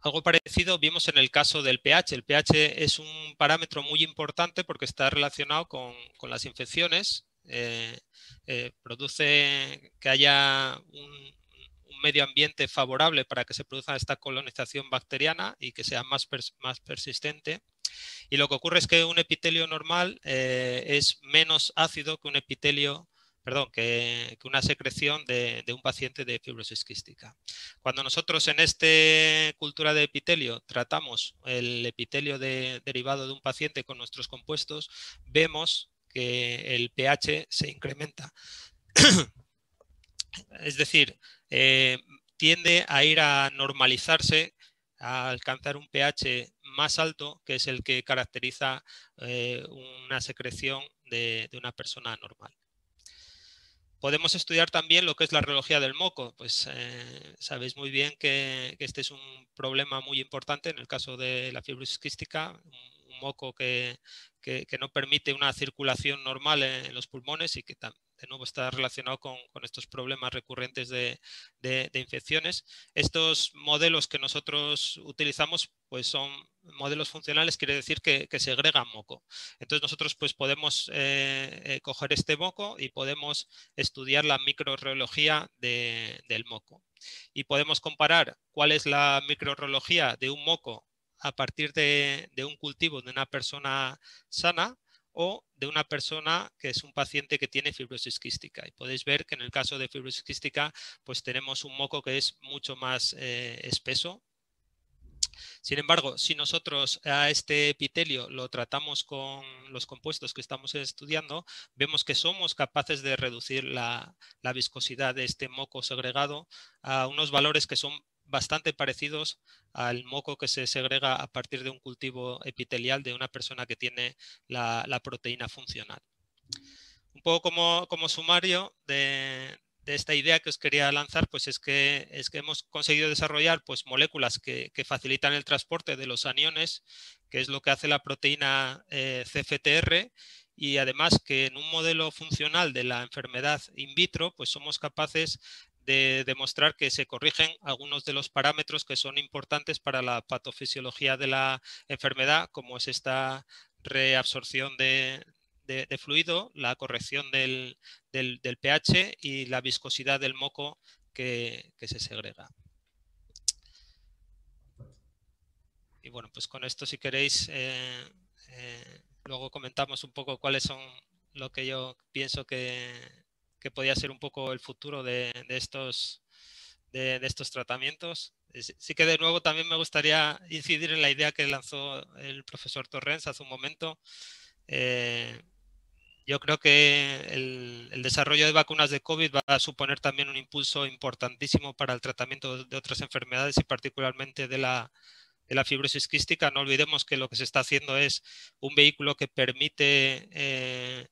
Algo parecido vimos en el caso del pH. El pH es un parámetro muy importante porque está relacionado con, las infecciones. Eh, eh, produce que haya un, medio ambiente favorable para que se produzca esta colonización bacteriana y que sea más, más persistente. Y lo que ocurre es que un epitelio normal eh, es menos ácido que un epitelio perdón, que, una secreción de, un paciente de fibrosis quística. Cuando nosotros en esta cultura de epitelio tratamos el epitelio derivado de un paciente con nuestros compuestos, vemos que el pH se incrementa. es decir, eh, tiende a ir a normalizarse, a alcanzar un pH más alto, que es el que caracteriza eh, una secreción de, una persona normal. Podemos estudiar también lo que es la reología del moco. Pues eh, sabéis muy bien que, este es un problema muy importante en el caso de la fibrosis quística, un moco que, no permite una circulación normal en, los pulmones y que también está relacionado con, estos problemas recurrentes de, infecciones. Estos modelos que nosotros utilizamos pues son modelos funcionales, quiere decir que, se segregan moco. Entonces nosotros pues podemos eh, eh, coger este moco y podemos estudiar la microreología del moco. Y podemos comparar cuál es la microreología de un moco a partir de, un cultivo de una persona sana o de una persona que es un paciente que tiene fibrosis quística. Y podéis ver que en el caso de fibrosis quística, pues tenemos un moco que es mucho más eh, espeso. Sin embargo, si nosotros a este epitelio lo tratamos con los compuestos que estamos estudiando, vemos que somos capaces de reducir la, la viscosidad de este moco segregado a unos valores que son bastante parecidos al moco que se segrega a partir de un cultivo epitelial de una persona que tiene la, proteína funcional. Un poco como, sumario de, esta idea que os quería lanzar, pues es que, es que hemos conseguido desarrollar pues, moléculas que, facilitan el transporte de los aniones, que es lo que hace la proteína eh, CFTR, y además que en un modelo funcional de la enfermedad in vitro, pues somos capaces de demostrar que se corrigen algunos de los parámetros que son importantes para la patofisiología de la enfermedad, como es esta reabsorción de, fluido, la corrección del, pH y la viscosidad del moco que, se segrega. Y bueno, pues con esto si queréis, eh, eh, luego comentamos un poco cuáles son lo que yo pienso que, que podía ser un poco el futuro de, estos, de, estos tratamientos. Eh, sí que de nuevo también me gustaría incidir en la idea que lanzó el profesor Torrens hace un momento. Eh, yo creo que el, desarrollo de vacunas de COVID va a suponer también un impulso importantísimo para el tratamiento de otras enfermedades y particularmente de la, fibrosis quística. No olvidemos que lo que se está haciendo es un vehículo que permite eh,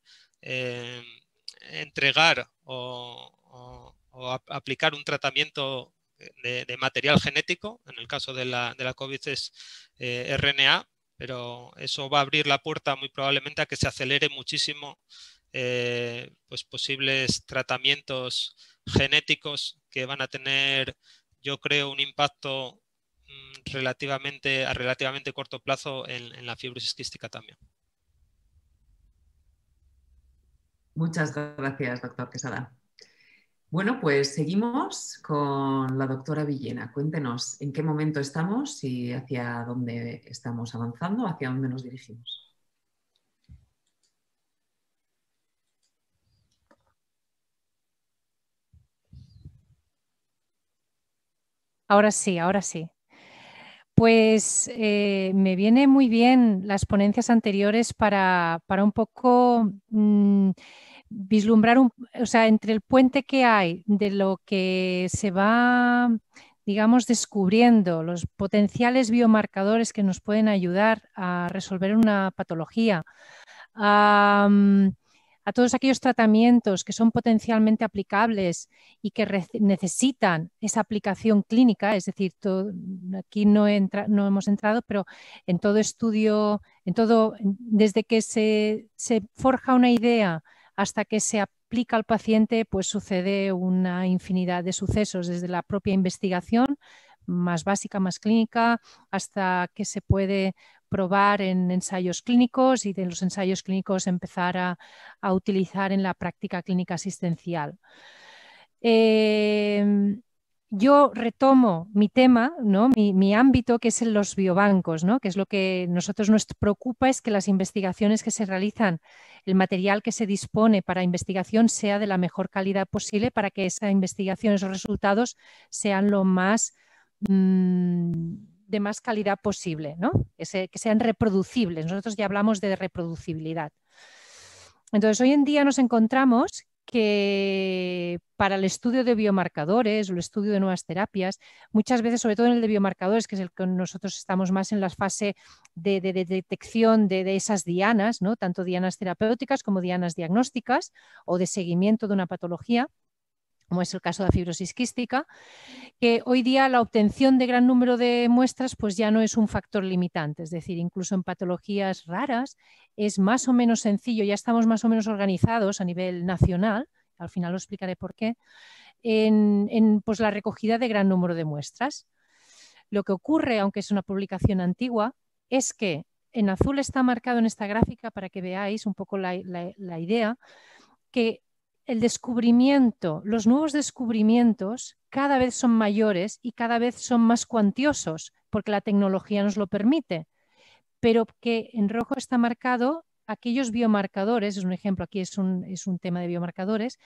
entregar o, aplicar un tratamiento de, material genético, en el caso de la, de la COVID es eh, RNA, pero eso va a abrir la puerta muy probablemente a que se acelere muchísimo eh, pues posibles tratamientos genéticos que van a tener, yo creo, un impacto mm, relativamente a relativamente corto plazo en, en la fibrosis quística también. Muchas gracias, doctor Quesada. Bueno, pues seguimos con la doctora Villena. Cuéntenos en qué momento estamos y hacia dónde estamos avanzando, hacia dónde nos dirigimos. Ahora sí, ahora sí. Pues eh, me vienen muy bien las ponencias anteriores para, un poco mm, vislumbrar, un, o sea, entre el puente que hay de lo que se va, digamos, descubriendo, los potenciales biomarcadores que nos pueden ayudar a resolver una patología a todos aquellos tratamientos que son potencialmente aplicables y que necesitan esa aplicación clínica, es decir, aquí no, hemos entrado, pero en todo estudio, en todo, desde que se, se forja una idea hasta que se aplica al paciente, pues sucede una infinidad de sucesos, desde la propia investigación más básica, más clínica, hasta que se puede probar en ensayos clínicos y de los ensayos clínicos empezar a, utilizar en la práctica clínica asistencial. Em, yo retomo mi tema, ¿no? mi, ámbito, que es en los biobancos, que es lo que nosotros nos preocupa, es que las investigaciones que se realizan, el material que se dispone para investigación sea de la mejor calidad posible para que esa investigación, esos resultados sean lo más mm, de más calidad posible, ¿no? que, sean reproducibles. Nosotros ya hablamos de reproducibilidad. Entonces, hoy en día nos encontramos que para el estudio de biomarcadores o el estudio de nuevas terapias, muchas veces, sobre todo en el de biomarcadores, que es el que nosotros estamos más en la fase de, detección de, esas dianas, ¿no? tanto dianas terapéuticas como dianas diagnósticas o de seguimiento de una patología, como es el caso de la fibrosis quística, que hoy día la obtención de gran número de muestras pues ya no es un factor limitante, es decir, incluso en patologías raras es más o menos sencillo, ya estamos más o menos organizados a nivel nacional, al final lo explicaré por qué, en, pues, la recogida de gran número de muestras. Lo que ocurre, aunque es una publicación antigua, es que en azul está marcado en esta gráfica para que veáis un poco la, la idea que el descubrimiento, los nuevos descubrimientos cada vez son mayores y cada vez son más cuantiosos, porque la tecnología nos lo permite, pero que en rojo está marcado aquellos biomarcadores, es un ejemplo, aquí es un, es un tema de biomarcadores,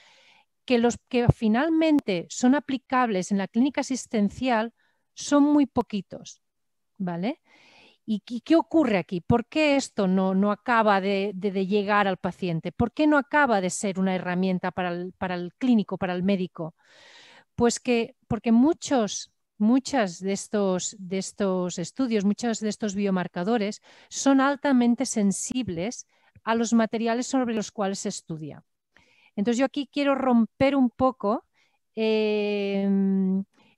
que los que finalmente son aplicables en la clínica asistencial son muy poquitos, ¿vale? ¿Y, qué ocurre aquí? ¿Por qué esto no, acaba de, llegar al paciente? ¿Por qué no acaba de ser una herramienta para el, clínico, para el médico? Pues que, porque muchos muchas de estos, de estos, estudios, muchos de estos biomarcadores son altamente sensibles a los materiales sobre los cuales se estudia. Entonces yo aquí quiero romper un poco eh,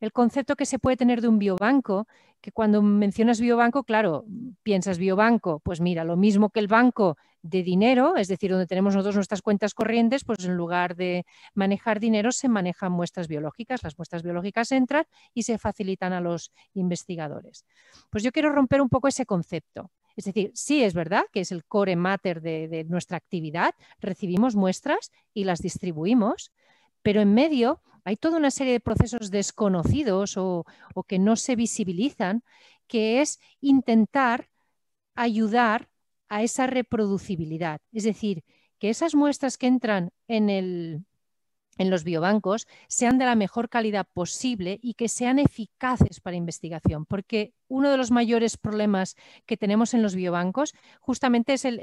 el concepto que se puede tener de un biobanco, que cuando mencionas biobanco, claro, piensas biobanco, pues mira, lo mismo que el banco de dinero, es decir, donde tenemos nosotros nuestras cuentas corrientes, pues en lugar de manejar dinero se manejan muestras biológicas, las muestras biológicas entran y se facilitan a los investigadores. Pues yo quiero romper un poco ese concepto. Es decir, sí es verdad que es el core matter de, de nuestra actividad, recibimos muestras y las distribuimos, pero en medio hay toda una serie de procesos desconocidos o, que no se visibilizan, que es intentar ayudar a esa reproducibilidad. Es decir, que esas muestras que entran en el, en los biobancos sean de la mejor calidad posible y que sean eficaces para investigación, porque uno de los mayores problemas que tenemos en los biobancos justamente es el,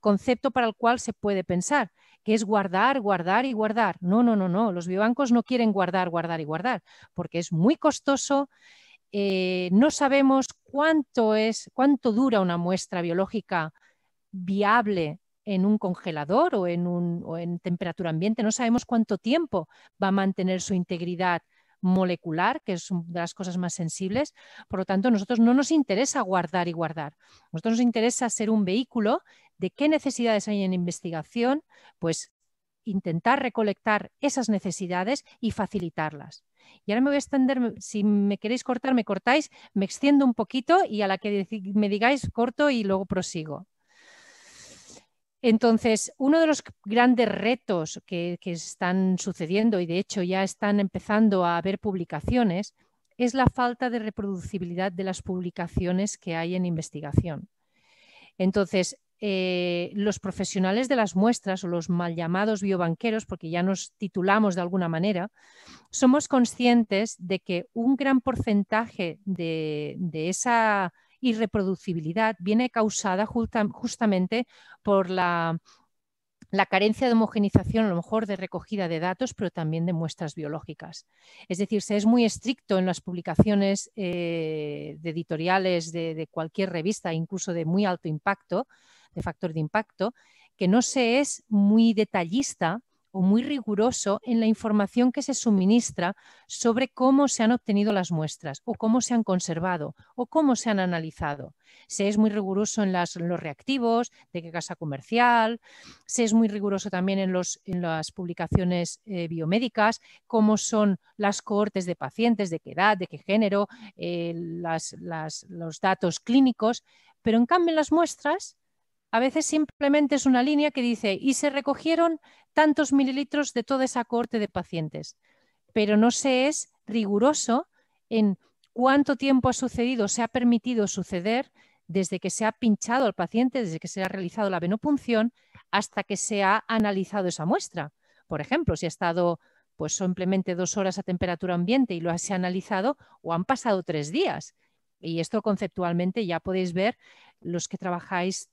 concepto para el cual se puede pensar, que es guardar, guardar y guardar. No, no, no, no, los biobancos no quieren guardar, guardar y guardar, porque es muy costoso. Eh, no sabemos cuánto es, cuánto dura una muestra biológica viable en un congelador o en, un, o en temperatura ambiente. No sabemos cuánto tiempo va a mantener su integridad molecular, que es una de las cosas más sensibles. Por lo tanto, a nosotros no nos interesa guardar y guardar. A nosotros nos interesa ser un vehículo de qué necesidades hay en investigación, pues intentar recolectar esas necesidades y facilitarlas. Y ahora me voy a extender, si me queréis cortar, me cortáis, me extiendo un poquito y a la que me digáis corto y luego prosigo. Entonces, uno de los grandes retos que, están sucediendo y de hecho ya están empezando a haber publicaciones es la falta de reproducibilidad de las publicaciones que hay en investigación. Entonces, eh, los profesionales de las muestras o los mal llamados biobanqueros, porque ya nos titulamos de alguna manera, somos conscientes de que un gran porcentaje de esa y reproducibilidad viene causada justamente por la, carencia de homogenización, a lo mejor de recogida de datos, pero también de muestras biológicas. Es decir, se es muy estricto en las publicaciones eh, de editoriales de, cualquier revista, incluso de muy alto impacto, de factor de impacto, que no se es muy detallista o muy riguroso en la información que se suministra sobre cómo se han obtenido las muestras o cómo se han conservado o cómo se han analizado. Se es muy riguroso en los reactivos, de qué casa comercial, se es muy riguroso también en, las publicaciones eh, biomédicas, cómo son las cohortes de pacientes, de qué edad, de qué género, eh, los datos clínicos, pero en cambio en las muestras a veces simplemente es una línea que dice, y se recogieron tantos mililitros de toda esa corte de pacientes, pero no se es riguroso en cuánto tiempo ha sucedido, se ha permitido suceder desde que se ha pinchado al paciente, desde que se ha realizado la venopunción, hasta que se ha analizado esa muestra. Por ejemplo, si ha estado pues simplemente dos horas a temperatura ambiente y lo ha analizado, o han pasado tres días. Y esto conceptualmente ya podéis ver los que trabajáis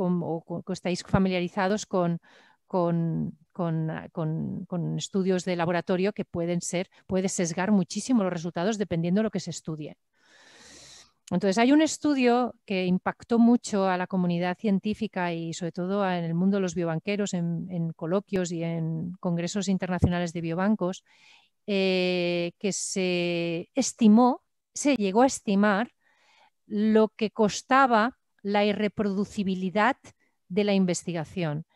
o estáis familiarizados con, con, estudios de laboratorio que pueden ser, puede sesgar muchísimo los resultados dependiendo de lo que se estudie. Entonces, hay un estudio que impactó mucho a la comunidad científica y sobre todo en el mundo de los biobanqueros, en, coloquios y en congresos internacionales de biobancos, eh, que se estimó, se llegó a estimar lo que costaba la irreproducibilidad de la investigación.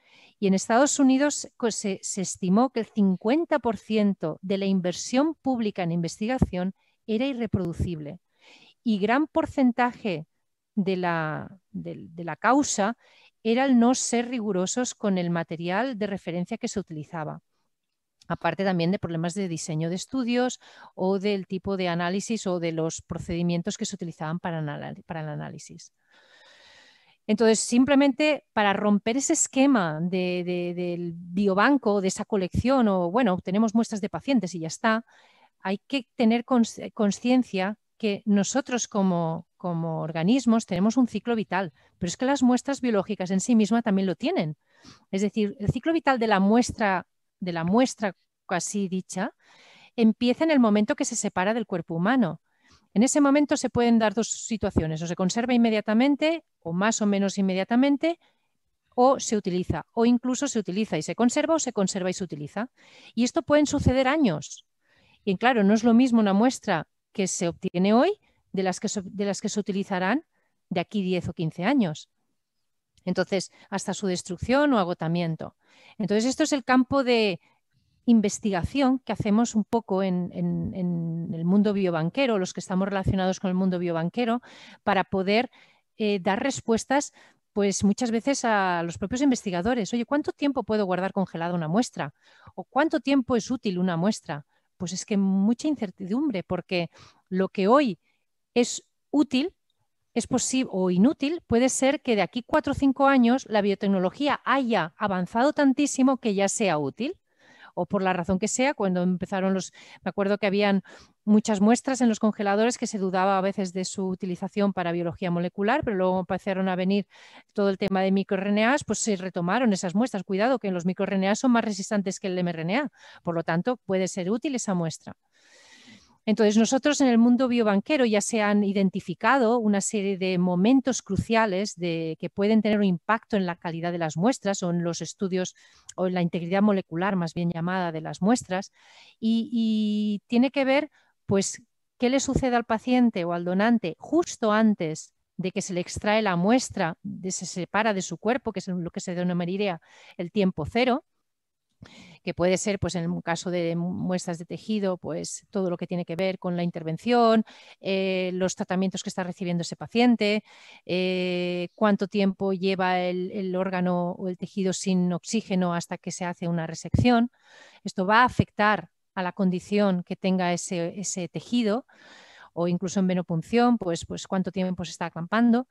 Y en Estados Unidos pues, se, estimó que el 50% de la inversión pública en investigación era irreproducible. Y gran porcentaje de la, de la causa era el no ser rigurosos con el material de referencia que se utilizaba aparte también de problemas de diseño de estudios o del tipo de análisis o de los procedimientos que se utilizaban para, el análisis. Entonces, simplemente para romper ese esquema del biobanco, de esa colección, o bueno, tenemos muestras de pacientes y ya está, hay que tener conciencia que nosotros como, como organismos tenemos un ciclo vital, pero es que las muestras biológicas en sí mismas también lo tienen. Es decir, el ciclo vital de la muestra, de la muestra casi dicha, empieza en el momento que se separa del cuerpo humano. En ese momento se pueden dar dos situaciones, o se conserva inmediatamente o más o menos inmediatamente, o se utiliza, o incluso se utiliza y se conserva o se conserva y se utiliza. Y esto pueden suceder años. Y claro, no es lo mismo una muestra que se obtiene hoy de las que, de las que se utilizarán de aquí 10 o 15 años. Entonces, hasta su destrucción o agotamiento. Entonces, esto es el campo de, investigación que hacemos un poco en, el mundo biobanquero, los que estamos relacionados con el mundo biobanquero, para poder eh, dar respuestas pues muchas veces a los propios investigadores. Oye, ¿cuánto tiempo puedo guardar congelada una muestra? ¿O cuánto tiempo es útil una muestra? Pues es que mucha incertidumbre, porque lo que hoy es útil es posible o inútil, puede ser que de aquí cuatro o cinco años la biotecnología haya avanzado tantísimo que ya sea útil o por la razón que sea, cuando empezaron los, me acuerdo que habían muchas muestras en los congeladores que se dudaba a veces de su utilización para biología molecular, pero luego empezaron a venir todo el tema de microRNAs, pues se retomaron esas muestras. Cuidado que los microRNAs son más resistentes que el mRNA, por lo tanto puede ser útil esa muestra. Entonces, nosotros en el mundo biobanquero ya se han identificado una serie de momentos cruciales que pueden tener un impacto en la calidad de las muestras o en los estudios o en la integridad molecular, más bien llamada, de las muestras. Y, tiene que ver, pues, qué le sucede al paciente o al donante justo antes de que se le extrae la muestra, de, se separa de su cuerpo, que es lo que se denominaría el tiempo cero, que puede ser, pues en el caso de muestras de tejido, pues todo lo que tiene que ver con la intervención, eh, los tratamientos que está recibiendo ese paciente, eh, cuánto tiempo lleva el, órgano o el tejido sin oxígeno hasta que se hace una resección. Esto va a afectar a la condición que tenga ese, tejido o incluso en venopunción, pues, pues cuánto tiempo se está acampando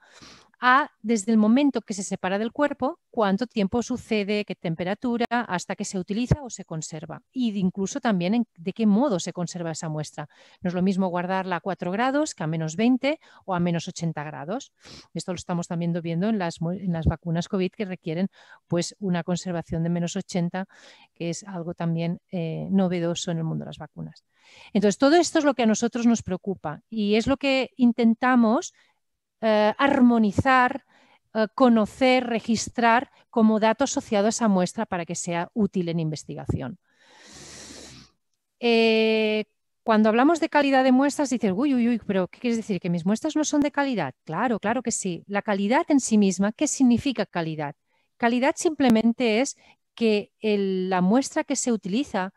a desde el momento que se separa del cuerpo, cuánto tiempo sucede, qué temperatura, hasta que se utiliza o se conserva. Y incluso también en, de qué modo se conserva esa muestra. No es lo mismo guardarla a 4 grados que a menos 20 o a menos 80 grados. Esto lo estamos también viendo en las, en las vacunas COVID que requieren pues, una conservación de menos 80, que es algo también eh, novedoso en el mundo de las vacunas. Entonces, todo esto es lo que a nosotros nos preocupa y es lo que intentamos eh, armonizar, eh, conocer, registrar como dato asociado a esa muestra para que sea útil en investigación. Eh, cuando hablamos de calidad de muestras, dices, uy, uy, uy, pero ¿qué quieres decir? ¿Que mis muestras no son de calidad? Claro, claro que sí. La calidad en sí misma, ¿qué significa calidad? Calidad simplemente es que la muestra que se utiliza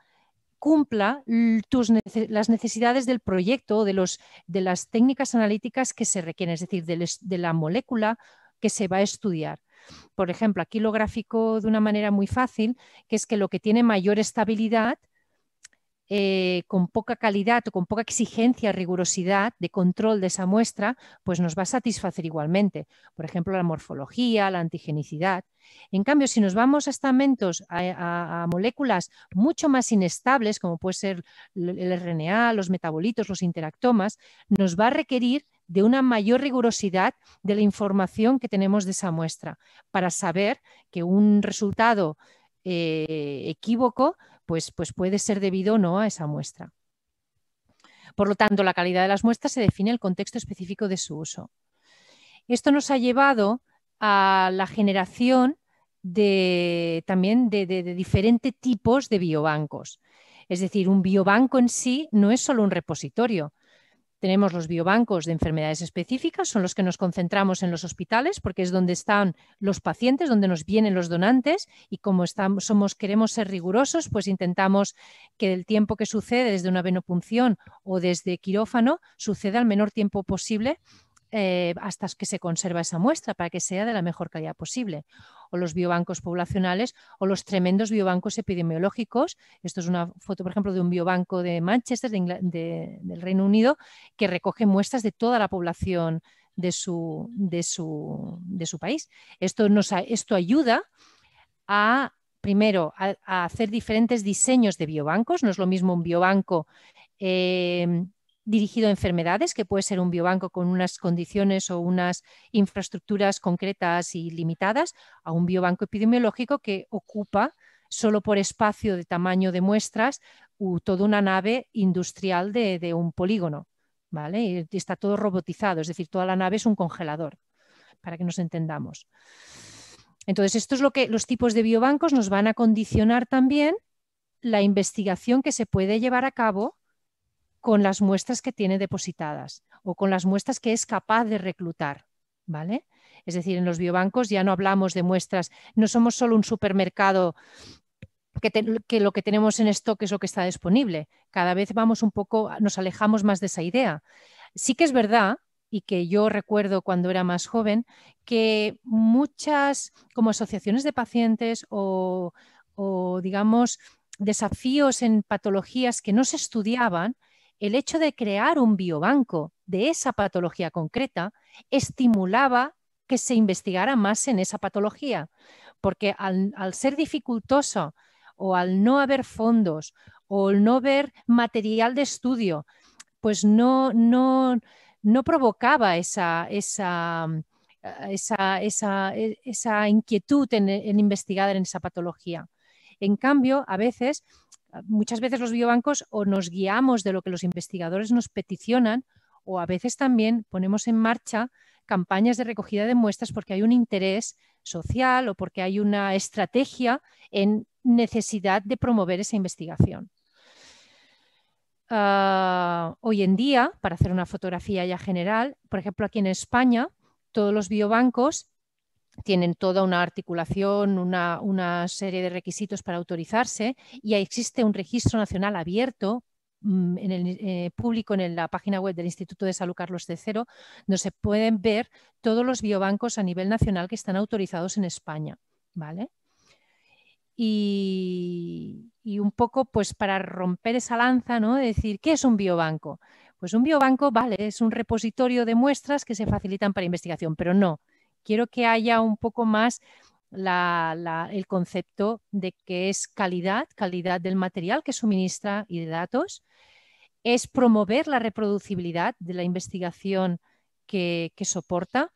cumpla tus, las necesidades del proyecto, de, de, las técnicas analíticas que se requieren, es decir, de, de la molécula que se va a estudiar. Por ejemplo, aquí lo gráfico de una manera muy fácil, que es que lo que tiene mayor estabilidad eh, con poca calidad o con poca exigencia, rigurosidad de control de esa muestra, pues nos va a satisfacer igualmente. Por ejemplo, la morfología, la antigenicidad. En cambio, si nos vamos a estamentos, a, moléculas mucho más inestables, como puede ser el RNA, los metabolitos, los interactomas, nos va a requerir de una mayor rigurosidad de la información que tenemos de esa muestra para saber que un resultado eh, equívoco pues, pues, puede ser debido o no a esa muestra. Por lo tanto, la calidad de las muestras se define en el contexto específico de su uso. Esto nos ha llevado a la generación también de diferentes tipos de biobancos. Es decir, un biobanco en sí no es solo un repositorio, tenemos los biobancos de enfermedades específicas, son los que nos concentramos en los hospitales porque es donde están los pacientes, donde nos vienen los donantes y como estamos, somos, queremos ser rigurosos, pues intentamos que el tiempo que sucede desde una venopunción o desde quirófano suceda al menor tiempo posible eh, hasta que se conserva esa muestra para que sea de la mejor calidad posible. O los biobancos poblacionales o los tremendos biobancos epidemiológicos. Esto es una foto, por ejemplo, de un biobanco de Manchester, del Reino Unido, que recoge muestras de toda la población de su, de su, país. Esto, nos, esto ayuda a, primero, a, hacer diferentes diseños de biobancos. No es lo mismo un biobanco eh, dirigido a enfermedades, que puede ser un biobanco con unas condiciones o unas infraestructuras concretas y limitadas, a un biobanco epidemiológico que ocupa solo por espacio de tamaño de muestras toda una nave industrial de, un polígono. ¿vale? Y está todo robotizado, es decir, toda la nave es un congelador, para que nos entendamos. Entonces, esto es lo que los tipos de biobancos nos van a condicionar también la investigación que se puede llevar a cabo con las muestras que tiene depositadas o con las muestras que es capaz de reclutar, ¿vale? Es decir, en los biobancos ya no hablamos de muestras, no somos solo un supermercado que, lo que tenemos en stock es lo que está disponible. Cada vez vamos un poco, nos alejamos más de esa idea. Sí que es verdad, y que yo recuerdo cuando era más joven, que muchas como asociaciones de pacientes o, o digamos desafíos en patologías que no se estudiaban, el hecho de crear un biobanco de esa patología concreta estimulaba que se investigara más en esa patología, porque al, ser dificultoso o al no haber fondos o al no ver material de estudio, pues no, no, no provocaba esa, esa, esa, esa inquietud en investigar en esa patología. En cambio, a veces muchas veces los biobancos o nos guiamos de lo que los investigadores nos peticionan o a veces también ponemos en marcha campañas de recogida de muestras porque hay un interés social o porque hay una estrategia en necesidad de promover esa investigación. Ah, hoy en día, para hacer una fotografía ya general, por ejemplo, aquí en España, todos los biobancos tienen toda una articulación, una, serie de requisitos para autorizarse y existe un registro nacional abierto mm, en el, eh, público en la página web del Instituto de Salud Carlos III, donde se pueden ver todos los biobancos a nivel nacional que están autorizados en España. ¿vale? Y, un poco pues para romper esa lanza, ¿no? decir, ¿qué es un biobanco? Pues un biobanco, vale, es un repositorio de muestras que se facilitan para investigación, pero no, quiero que haya un poco más el concepto de que es calidad, calidad del material que suministra y de datos, es promover la reproducibilidad de la investigación que soporta,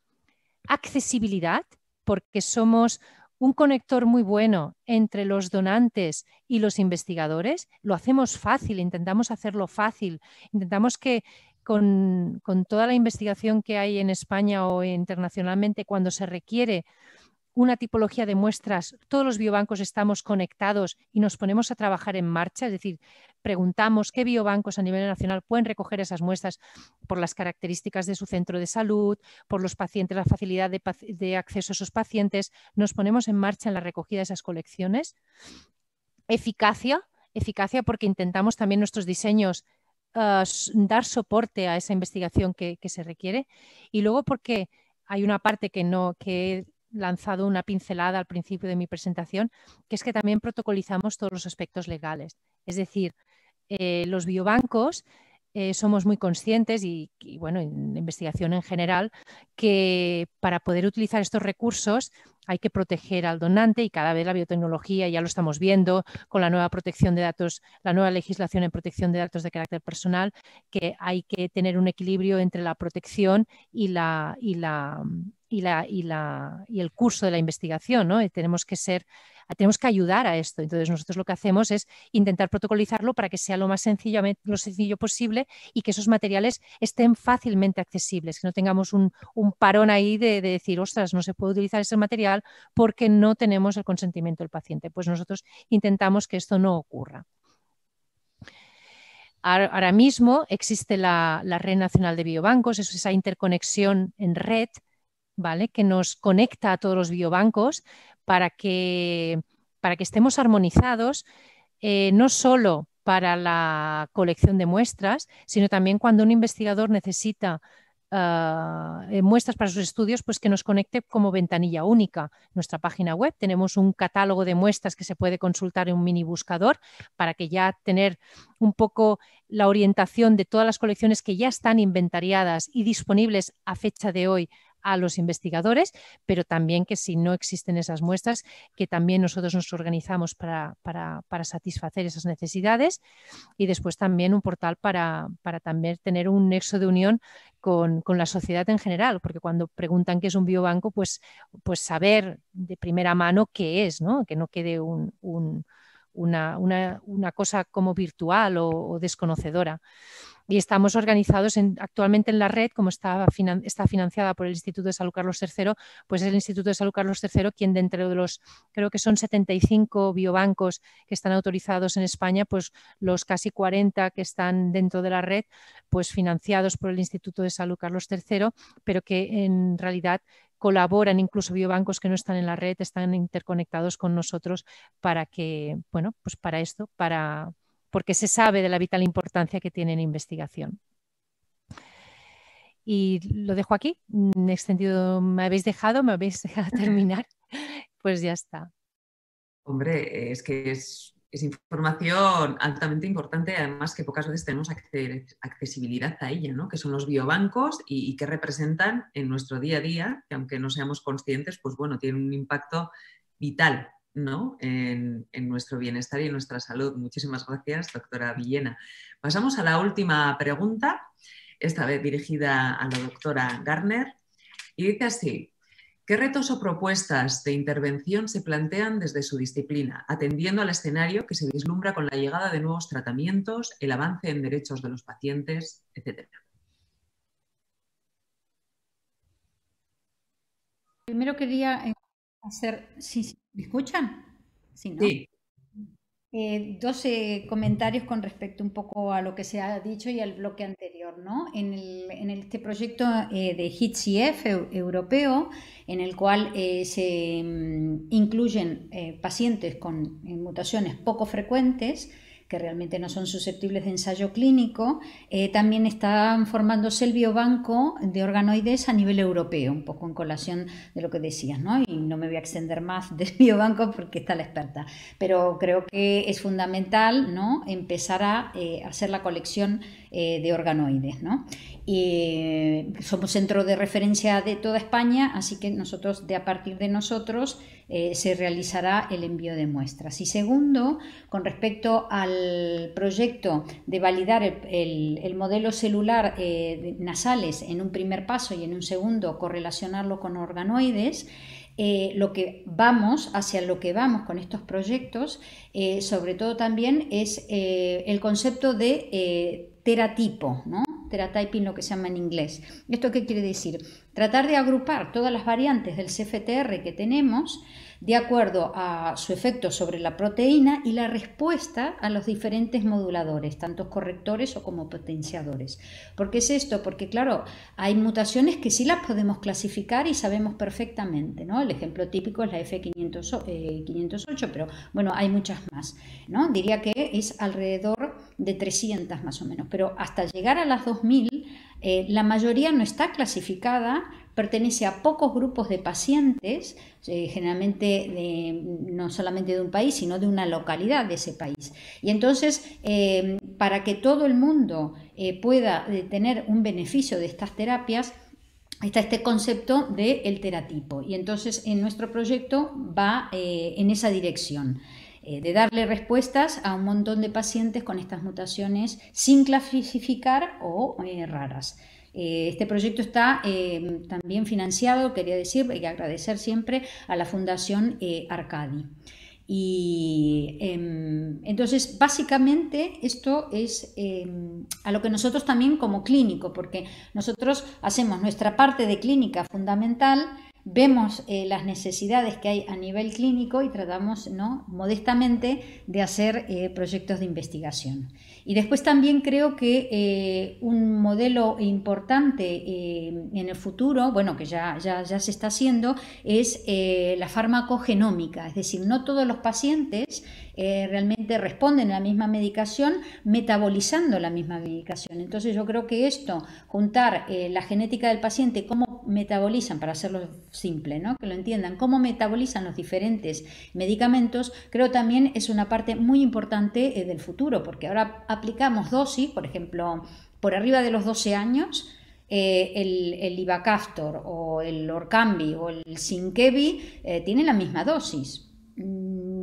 accesibilidad, porque somos un conector muy bueno entre los donantes y los investigadores. Lo hacemos fácil, intentamos hacerlo fácil, intentamos que con, toda la investigación que hay en España o internacionalmente cuando se requiere una tipología de muestras, todos los biobancos estamos conectados y nos ponemos a trabajar en marcha, es decir, preguntamos qué biobancos a nivel nacional pueden recoger esas muestras por las características de su centro de salud, por los pacientes, la facilidad de, acceso a esos pacientes, nos ponemos en marcha en la recogida de esas colecciones. Eficacia, eficacia porque intentamos también nuestros diseños dar soporte a esa investigación que, se requiere. Y luego porque hay una parte que no, que he lanzado una pincelada al principio de mi presentación, que es que también protocolizamos todos los aspectos legales. Es decir, eh, los biobancos eh, somos muy conscientes y, bueno, en investigación en general, que para poder utilizar estos recursos hay que proteger al donante y cada vez la biotecnología, ya lo estamos viendo con la nueva protección de datos, la nueva legislación en protección de datos de carácter personal, que hay que tener un equilibrio entre la protección y la y la y, la, y, la, y el curso de la investigación, ¿no? Eh, tenemos que ser tenemos que ayudar a esto. Entonces nosotros lo que hacemos es intentar protocolizarlo para que sea lo más sencillo, posible y que esos materiales estén fácilmente accesibles, que no tengamos un, parón ahí de, decir, ostras, no se puede utilizar ese material porque no tenemos el consentimiento del paciente. Pues nosotros intentamos que esto no ocurra. Ahora mismo existe la, Red Nacional de Biobancos, es esa interconexión en red ¿vale? que nos conecta a todos los biobancos para que, estemos armonizados, eh, no solo para la colección de muestras, sino también cuando un investigador necesita ah, eh, muestras para sus estudios, pues que nos conecte como ventanilla única. nuestra página web tenemos un catálogo de muestras que se puede consultar en un mini buscador para que ya tener un poco la orientación de todas las colecciones que ya están inventariadas y disponibles a fecha de hoy a los investigadores, pero también que si no existen esas muestras, que también nosotros nos organizamos para, satisfacer esas necesidades y después también un portal para, también tener un nexo de unión con, la sociedad en general, porque cuando preguntan qué es un biobanco, pues, pues saber de primera mano qué es, ¿no? que no quede una, cosa como virtual o desconocedora y estamos organizados en, actualmente en la red, como está, financiada por el Instituto de Salud Carlos III, pues es el Instituto de Salud Carlos III quien dentro de los, creo que son 75 biobancos que están autorizados en España, pues los casi 40 que están dentro de la red, pues financiados por el Instituto de Salud Carlos III, pero que en realidad colaboran incluso biobancos que no están en la red, están interconectados con nosotros para que, bueno, pues para esto, para, porque se sabe de la vital importancia que tiene en investigación. Y lo dejo aquí, me mm, extendido, me habéis dejado, me habéis dejado terminar, pues ya está. Hombre, es que es, información altamente importante, además que pocas veces tenemos accesibilidad a ella, ¿no? que son los biobancos y, y, que representan en nuestro día a día, que aunque no seamos conscientes, pues bueno, tienen un impacto vital ¿no? En, nuestro bienestar y en nuestra salud. Muchísimas gracias, doctora Villena. Pasamos a la última pregunta, esta vez dirigida a la doctora Garner, y dice así. ¿Qué retos o propuestas de intervención se plantean desde su disciplina, atendiendo al escenario que se vislumbra con la llegada de nuevos tratamientos, el avance en derechos de los pacientes, etcétera? Primero quería hacer. ¿Me escuchan? Sí. ¿no? Eh, comentarios con respecto un poco a lo que se ha dicho y al bloque anterior. ¿no? En, este proyecto eh, de HITCF europeo, en el cual eh, se mm, incluyen pacientes con mutaciones poco frecuentes, que realmente no son susceptibles de ensayo clínico, eh, también están formándose el biobanco de organoides a nivel europeo, un poco en colación de lo que decías, ¿no? Y no me voy a extender más del biobanco porque está la experta, pero creo que es fundamental, ¿no? Empezar a eh, hacer la colección eh, de organoides. ¿no? Eh, somos centro de referencia de toda España, así que nosotros, de a partir de nosotros, eh, se realizará el envío de muestras. Y segundo, con respecto al proyecto de validar el, modelo celular nasales en un primer paso y en un segundo correlacionarlo con organoides, lo que vamos, hacia lo que vamos con estos proyectos, sobre todo también es el concepto de teratipo, ¿no? Teratyping, lo que se llama en inglés. ¿Esto qué quiere decir? Tratar de agrupar todas las variantes del CFTR que tenemos de acuerdo a su efecto sobre la proteína y la respuesta a los diferentes moduladores, tanto correctores o como potenciadores. ¿Por qué es esto? Porque claro, hay mutaciones que sí las podemos clasificar y sabemos perfectamente, ¿no? El ejemplo típico es la F508, eh, pero bueno, hay muchas más, ¿no? Diría que es alrededor de 300 más o menos, pero hasta llegar a las 2000, eh, la mayoría no está clasificada, pertenece a pocos grupos de pacientes, eh, generalmente no solamente de un país, sino de una localidad de ese país. Y entonces, eh, para que todo el mundo pueda tener un beneficio de estas terapias, está este concepto del el teratipo. Y entonces, en nuestro proyecto va en esa dirección. Eh, de darle respuestas a un montón de pacientes con estas mutaciones sin clasificar o eh, raras. Eh, este proyecto está también financiado, quería decir, y agradecer siempre a la Fundación Arcadi. Y em, entonces, básicamente, esto es em, a lo que nosotros también como clínico, porque nosotros hacemos nuestra parte de clínica fundamental, vemos eh, las necesidades que hay a nivel clínico y tratamos ¿no? modestamente de hacer eh, proyectos de investigación. Y después también creo que eh, un modelo importante en el futuro, bueno, que ya, ya, ya se está haciendo, es la farmacogenómica, es decir, no todos los pacientes realmente responden a la misma medicación metabolizando la misma medicación. Entonces yo creo que esto, juntar la genética del paciente como metabolizan, para hacerlo simple, ¿no? que lo entiendan, cómo metabolizan los diferentes medicamentos, creo también es una parte muy importante eh, del futuro, porque ahora aplicamos dosis, por ejemplo, por arriba de los 12 años, eh, el, el Ibacaftor o el Orcambi o el Sinkevi eh, tienen la misma dosis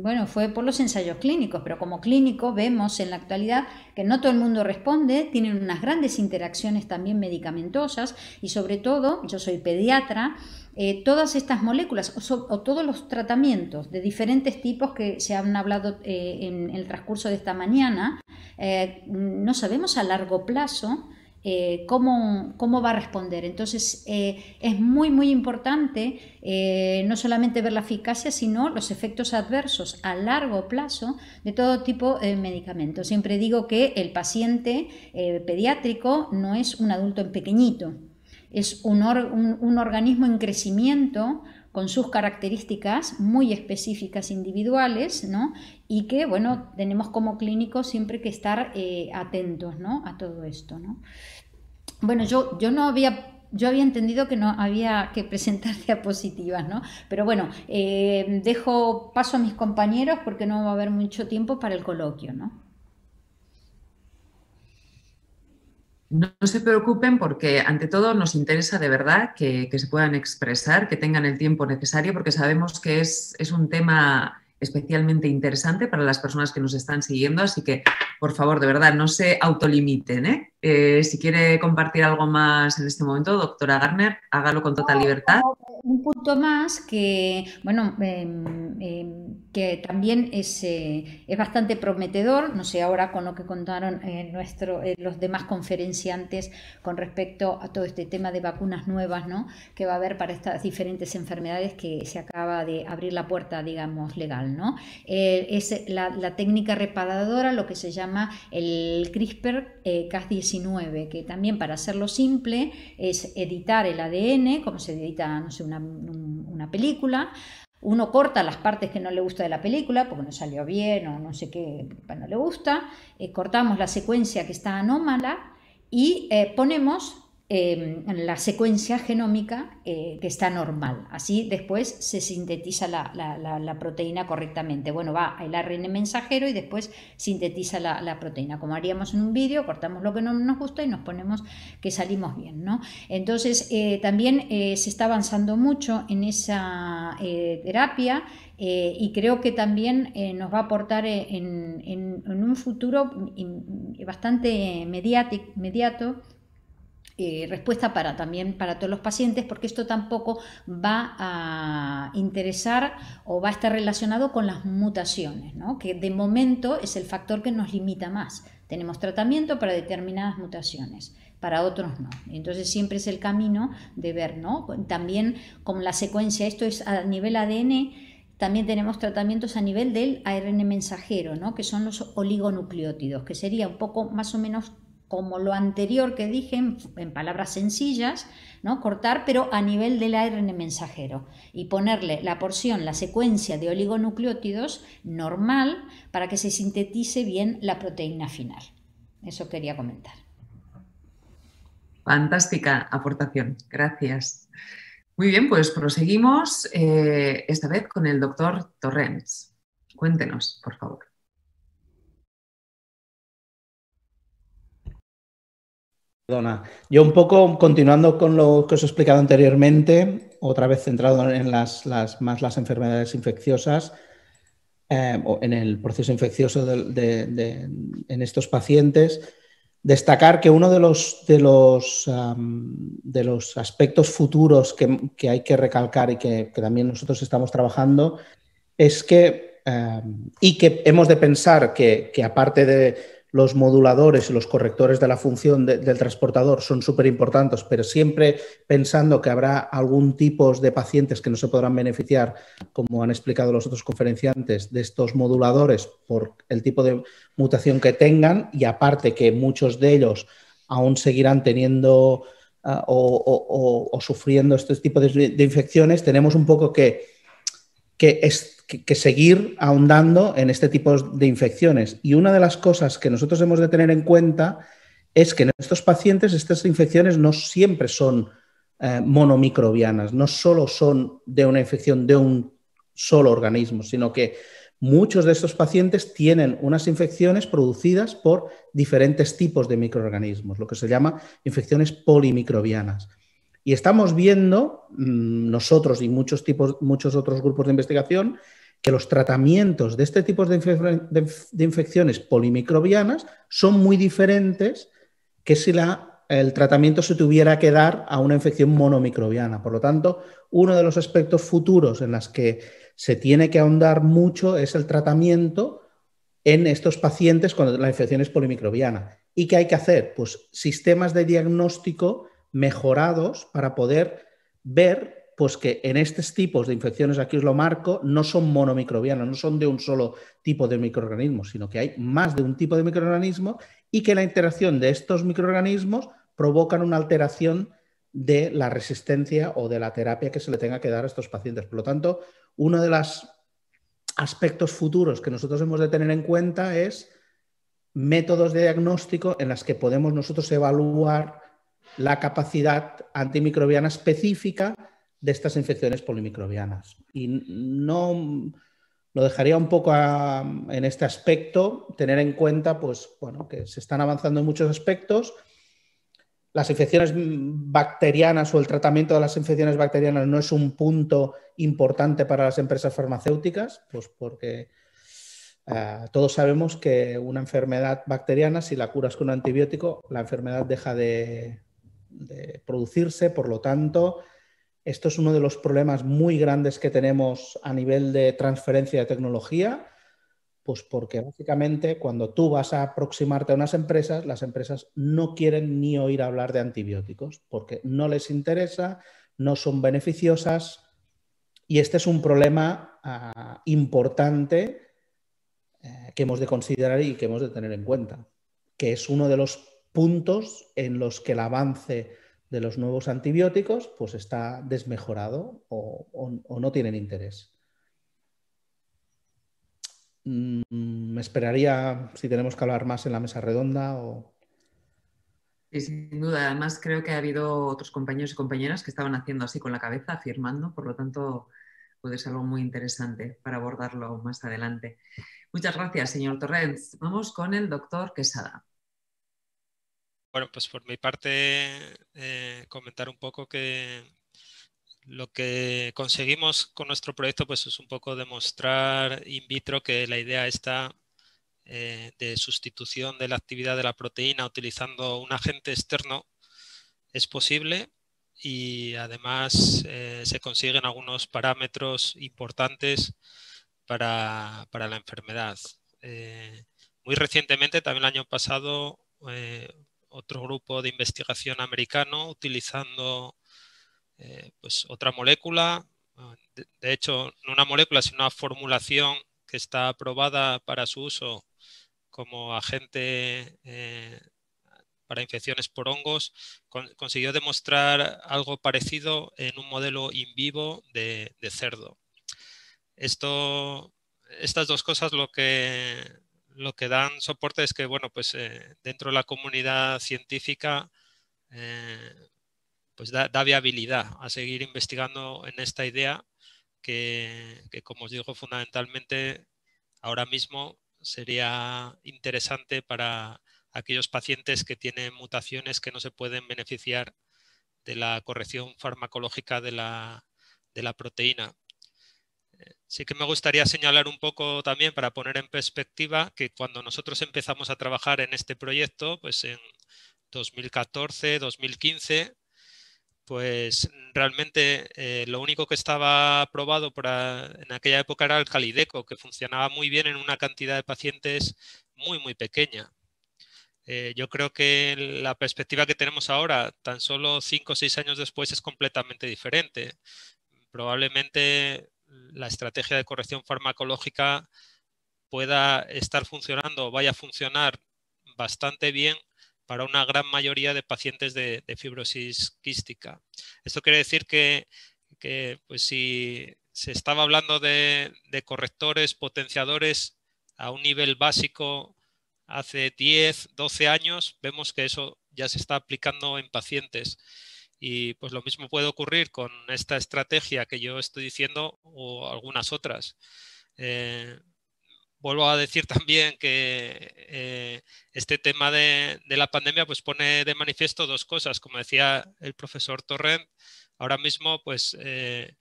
bueno, fue por los ensayos clínicos, pero como clínico vemos en la actualidad que no todo el mundo responde, tienen unas grandes interacciones también medicamentosas y sobre todo, yo soy pediatra, eh, todas estas moléculas o, todos los tratamientos de diferentes tipos que se han hablado eh, en, el transcurso de esta mañana, eh, no sabemos a largo plazo eh, cómo, va a responder. Entonces, eh, es muy, muy importante eh, no solamente ver la eficacia, sino los efectos adversos a largo plazo de todo tipo de medicamentos. Siempre digo que el paciente pediátrico no es un adulto en pequeñito, es un, organismo en crecimiento con sus características muy específicas individuales, ¿no? Y que, bueno, tenemos como clínicos siempre que estar atentos, A todo esto, ¿no? Bueno, yo, yo no había yo había entendido que no había que presentar diapositivas, ¿no? Pero bueno, eh, dejo paso a mis compañeros porque no va a haber mucho tiempo para el coloquio, ¿no? No, se preocupen porque ante todo nos interesa de verdad que, se puedan expresar, que tengan el tiempo necesario, porque sabemos que es, es un tema especialmente interesante para las personas que nos están siguiendo, así que por favor, de verdad, no se autolimiten, ¿eh? Eh, si quiere compartir algo más en este momento, doctora Garner, hágalo con total libertad. Un punto más que, bueno, em, em, que también eh, es, bastante prometedor, no sé ahora con lo que contaron eh, nuestro, los demás conferenciantes con respecto a todo este tema de vacunas nuevas, Que va a haber para estas diferentes enfermedades que se acaba de abrir la puerta, digamos, legal, ¿no? es la, la, técnica reparadora, lo que se llama el CRISPR-Cas19 que también para hacerlo simple es editar el ADN, como se edita una, película, uno corta las partes que no le gusta de la película, porque no salió bien o no sé qué pues, no le gusta, eh, cortamos la secuencia que está anómala y eh, ponemos Em, la secuencia genómica eh, que está normal. Así después se sintetiza la, proteína correctamente. Bueno, va el ARN mensajero y después sintetiza la, proteína. Como haríamos en un vídeo, cortamos lo que no nos gusta y nos ponemos que salimos bien. Entonces, eh, también eh, se está avanzando mucho en esa terapia. y creo que también nos va a aportar en, un futuro bastante mediático, eh, respuesta para también para todos los pacientes, porque esto tampoco va a interesar o va a estar relacionado con las mutaciones, que de momento es el factor que nos limita más. Tenemos tratamiento para determinadas mutaciones, para otros no. Entonces siempre es el camino de ver, ¿no? También con la secuencia, esto es a nivel ADN, también tenemos tratamientos a nivel del ARN mensajero, ¿no? que son los oligonucleótidos, que sería un poco más o menos como lo anterior que dije, en, palabras sencillas, ¿no? cortar, pero a nivel del ARN mensajero y ponerle la porción, la secuencia de oligonucleótidos normal para que se sintetice bien la proteína final. Eso quería comentar. Fantástica aportación, gracias. Muy bien, pues proseguimos eh, esta vez con el doctor Torrens. Cuéntenos, por favor. Perdona. Yo un poco, continuando con lo que os he explicado anteriormente, otra vez centrado en las, más las enfermedades infecciosas, eh, o en el proceso infeccioso en estos pacientes, destacar que uno de los, de los, de los aspectos futuros que, que, hay que recalcar y que, también nosotros estamos trabajando es que, eh, y que hemos de pensar que aparte de los moduladores y los correctores de la función del transportador son súper importantes, pero siempre pensando que habrá algún tipo de pacientes que no se podrán beneficiar, como han explicado los otros conferenciantes, de estos moduladores por el tipo de mutación que tengan y aparte que muchos de ellos aún seguirán teniendo ah, o, sufriendo este tipo de infecciones, tenemos un poco que que, es, seguir ahondando en este tipo de infecciones. Y una de las cosas que nosotros hemos de tener en cuenta es que en estos pacientes estas infecciones no siempre son eh, monomicrobianas, no solo son de una infección de un solo organismo, sino que muchos de estos pacientes tienen unas infecciones producidas por diferentes tipos de microorganismos, lo que se llama infecciones polimicrobianas. Y estamos viendo mm, nosotros y muchos, tipos, muchos otros grupos de investigación que los tratamientos de este tipo de, infecciones polimicrobianas son muy diferentes que si la, el tratamiento se tuviera que dar a una infección monomicrobiana. Por lo tanto, uno de los aspectos futuros en los que se tiene que ahondar mucho es el tratamiento en estos pacientes cuando la infección es polimicrobiana. ¿Y qué hay que hacer? Pues sistemas de diagnóstico mejorados para poder ver pues que en estos tipos de infecciones, aquí os lo marco, no son monomicrobianos no son de un solo tipo de microorganismo, sino que hay más de un tipo de microorganismo y que la interacción de estos microorganismos provocan una alteración de la resistencia o de la terapia que se le tenga que dar a estos pacientes. Por lo tanto, uno de los aspectos futuros que nosotros hemos de tener en cuenta es métodos de diagnóstico en las que podemos nosotros evaluar la capacidad antimicrobiana específica de estas infecciones polimicrobianas. Y no lo dejaría un poco en este aspecto, tener en cuenta pues, bueno, que se están avanzando en muchos aspectos. Las infecciones bacterianas o el tratamiento de las infecciones bacterianas no es un punto importante para las empresas farmacéuticas, pues porque eh, todos sabemos que una enfermedad bacteriana, si la curas con un antibiótico, la enfermedad deja de, de producirse, por lo tanto, esto es uno de los problemas muy grandes que tenemos a nivel de transferencia de tecnología, pues porque básicamente cuando tú vas a aproximarte a unas empresas, las empresas no quieren ni oír hablar de antibióticos, porque no les interesa, no son beneficiosas, y este es un problema ah, importante eh, que hemos de considerar y que hemos de tener en cuenta, que es uno de los puntos en los que el avance de los nuevos antibióticos pues está desmejorado o, no tienen interés. Mm, me esperaría si tenemos que hablar más en la mesa redonda o... sin duda. Además, creo que ha habido otros compañeros y compañeras que estaban haciendo así con la cabeza, afirmando, por lo tanto, puede ser algo muy interesante para abordarlo más adelante. Muchas gracias, señor Torrens. Vamos con el doctor Quesada. Bueno, pues por mi parte, eh, comentar un poco que lo que conseguimos con nuestro proyecto pues es un poco demostrar in vitro que la idea está eh, de sustitución de la actividad de la proteína utilizando un agente externo es posible y además eh, se consiguen algunos parámetros importantes para, la enfermedad. muy recientemente, también el año pasado, otro grupo de investigación americano utilizando eh, pues, otra molécula, de, hecho no una molécula, sino una formulación que está aprobada para su uso como agente eh, para infecciones por hongos, consiguió demostrar algo parecido en un modelo in vivo de, de cerdo. Esto, estas dos cosas lo que lo que dan soporte es que, bueno, pues eh, dentro de la comunidad científica, eh, pues da, viabilidad a seguir investigando en esta idea que, como os digo, fundamentalmente ahora mismo sería interesante para aquellos pacientes que tienen mutaciones que no se pueden beneficiar de la corrección farmacológica de la proteína. Sí que me gustaría señalar un poco también para poner en perspectiva que cuando nosotros empezamos a trabajar en este proyecto, pues en 2014, 2015, pues realmente eh, lo único que estaba aprobado para, en aquella época era el calideco, que funcionaba muy bien en una cantidad de pacientes muy, muy pequeña. Eh, yo creo que la perspectiva que tenemos ahora, tan solo cinco o seis años después, es completamente diferente. Probablemente la estrategia de corrección farmacológica pueda estar funcionando o vaya a funcionar bastante bien para una gran mayoría de pacientes de, fibrosis quística. Esto quiere decir que, pues si se estaba hablando de, de, correctores, potenciadores a un nivel básico hace 10, 12 años, vemos que eso ya se está aplicando en pacientes. Y pues lo mismo puede ocurrir con esta estrategia que yo estoy diciendo o algunas otras. Eh, vuelvo a decir también que eh, este tema de, la pandemia pues pone de manifiesto dos cosas. Como decía el profesor Torrent, ahora mismo pues eh,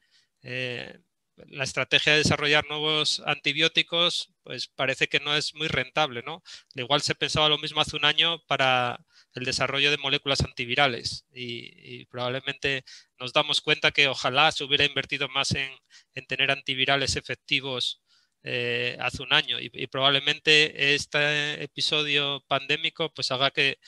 la estrategia de desarrollar nuevos antibióticos pues parece que no es muy rentable. ¿no? igual se pensaba lo mismo hace un año para el desarrollo de moléculas antivirales y, probablemente nos damos cuenta que ojalá se hubiera invertido más en, tener antivirales efectivos eh, hace un año y, probablemente este episodio pandémico pues haga que,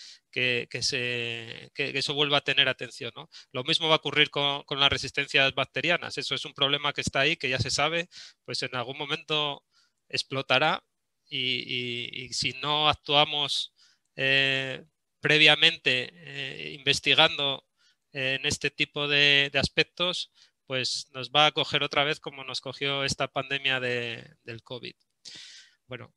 se, eso vuelva a tener atención. ¿no? Lo mismo va a ocurrir con, las resistencias bacterianas, eso es un problema que está ahí, que ya se sabe, pues en algún momento explotará y, si no actuamos eh, previamente eh, investigando eh, en este tipo de, aspectos, pues nos va a coger otra vez como nos cogió esta pandemia de, del COVID. Bueno,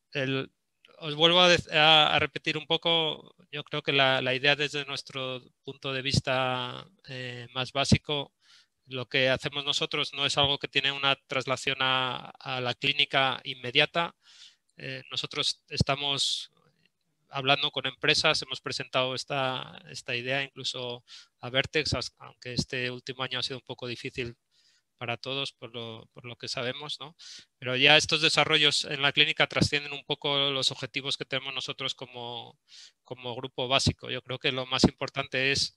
os vuelvo a, repetir un poco, yo creo que la, idea desde nuestro punto de vista eh, más básico, lo que hacemos nosotros no es algo que tiene una traslación a, la clínica inmediata. nosotros estamos hablando con empresas, hemos presentado esta, idea incluso a Vertex, aunque este último año ha sido un poco difícil para todos por lo, que sabemos, ¿no? Pero ya estos desarrollos en la clínica trascienden un poco los objetivos que tenemos nosotros como, grupo básico. Yo creo que lo más importante es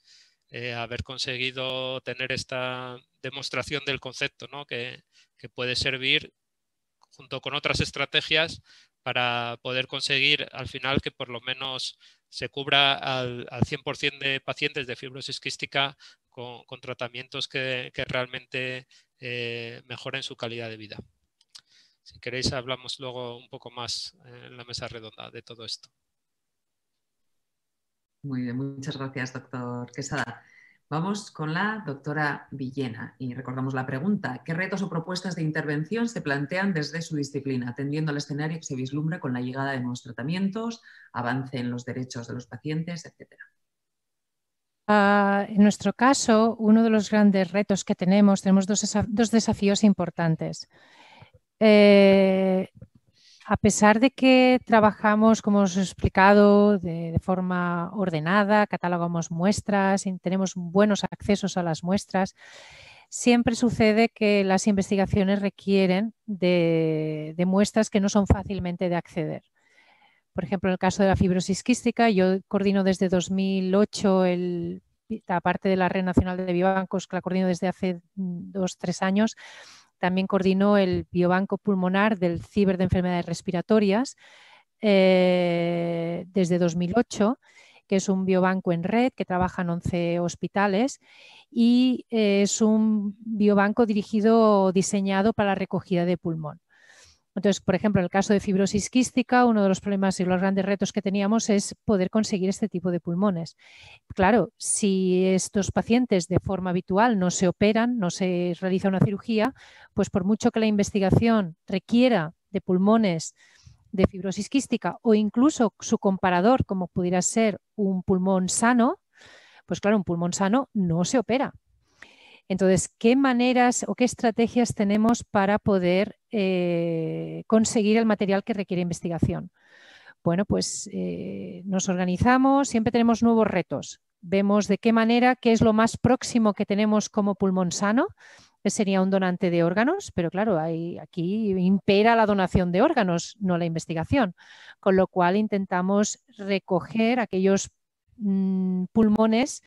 eh, haber conseguido tener esta demostración del concepto, que puede servir junto con otras estrategias para poder conseguir al final que por lo menos se cubra al, al 100% de pacientes de fibrosis quística con, tratamientos que, realmente eh, mejoren su calidad de vida. Si queréis, hablamos luego un poco más en la mesa redonda de todo esto. Muy bien, muchas gracias, doctor Quesada. Vamos con la doctora Villena y recordamos la pregunta. ¿Qué retos o propuestas de intervención se plantean desde su disciplina, atendiendo al escenario que se vislumbra con la llegada de nuevos tratamientos, avance en los derechos de los pacientes, etcétera? Ah, en nuestro caso, uno de los grandes retos que tenemos, tenemos dos, desafíos importantes. Eh, a pesar de que trabajamos, como os he explicado, de, forma ordenada, catalogamos muestras y tenemos buenos accesos a las muestras, siempre sucede que las investigaciones requieren de, muestras que no son fácilmente de acceder. Por ejemplo, en el caso de la fibrosis quística, yo coordino desde 2008 el, la parte de la Red Nacional de Biobancos, que la coordino desde hace dos, tres años, también coordinó el biobanco pulmonar del ciber de enfermedades respiratorias eh, desde 2008 que es un biobanco en red que trabaja en 11 hospitales y eh, es un biobanco dirigido, diseñado para la recogida de pulmón. Entonces, por ejemplo, en el caso de fibrosis quística, uno de los problemas y los grandes retos que teníamos es poder conseguir este tipo de pulmones. Claro, si estos pacientes de forma habitual no se operan, no se realiza una cirugía, pues por mucho que la investigación requiera de pulmones de fibrosis quística o incluso su comparador, como pudiera ser un pulmón sano, pues claro, un pulmón sano no se opera entonces, ¿qué maneras o qué estrategias tenemos para poder eh, conseguir el material que requiere investigación? Bueno, pues eh, nos organizamos, siempre tenemos nuevos retos. Vemos de qué manera, qué es lo más próximo que tenemos como pulmón sano, sería un donante de órganos, pero claro, aquí impera la donación de órganos, no la investigación, con lo cual intentamos recoger aquellos mm, pulmones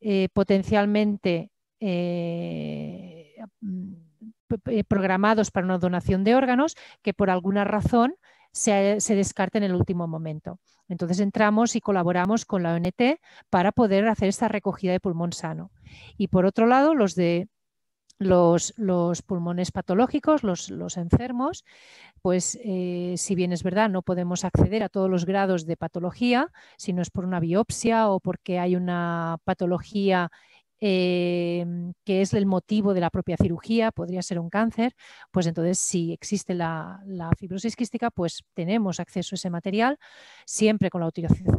eh, potencialmente eh, mm, eh, programados para una donación de órganos que por alguna razón se, se en el último momento. Entonces entramos y colaboramos con la ONT para poder hacer esta recogida de pulmón sano. Y por otro lado, los de los, pulmones patológicos, los, enfermos, pues eh, si bien es verdad no podemos acceder a todos los grados de patología, si no es por una biopsia o porque hay una patología Em, que es el motivo de la propia cirugía, podría ser un cáncer, pues entonces si existe la, fibrosis quística, pues tenemos acceso a ese material, siempre con la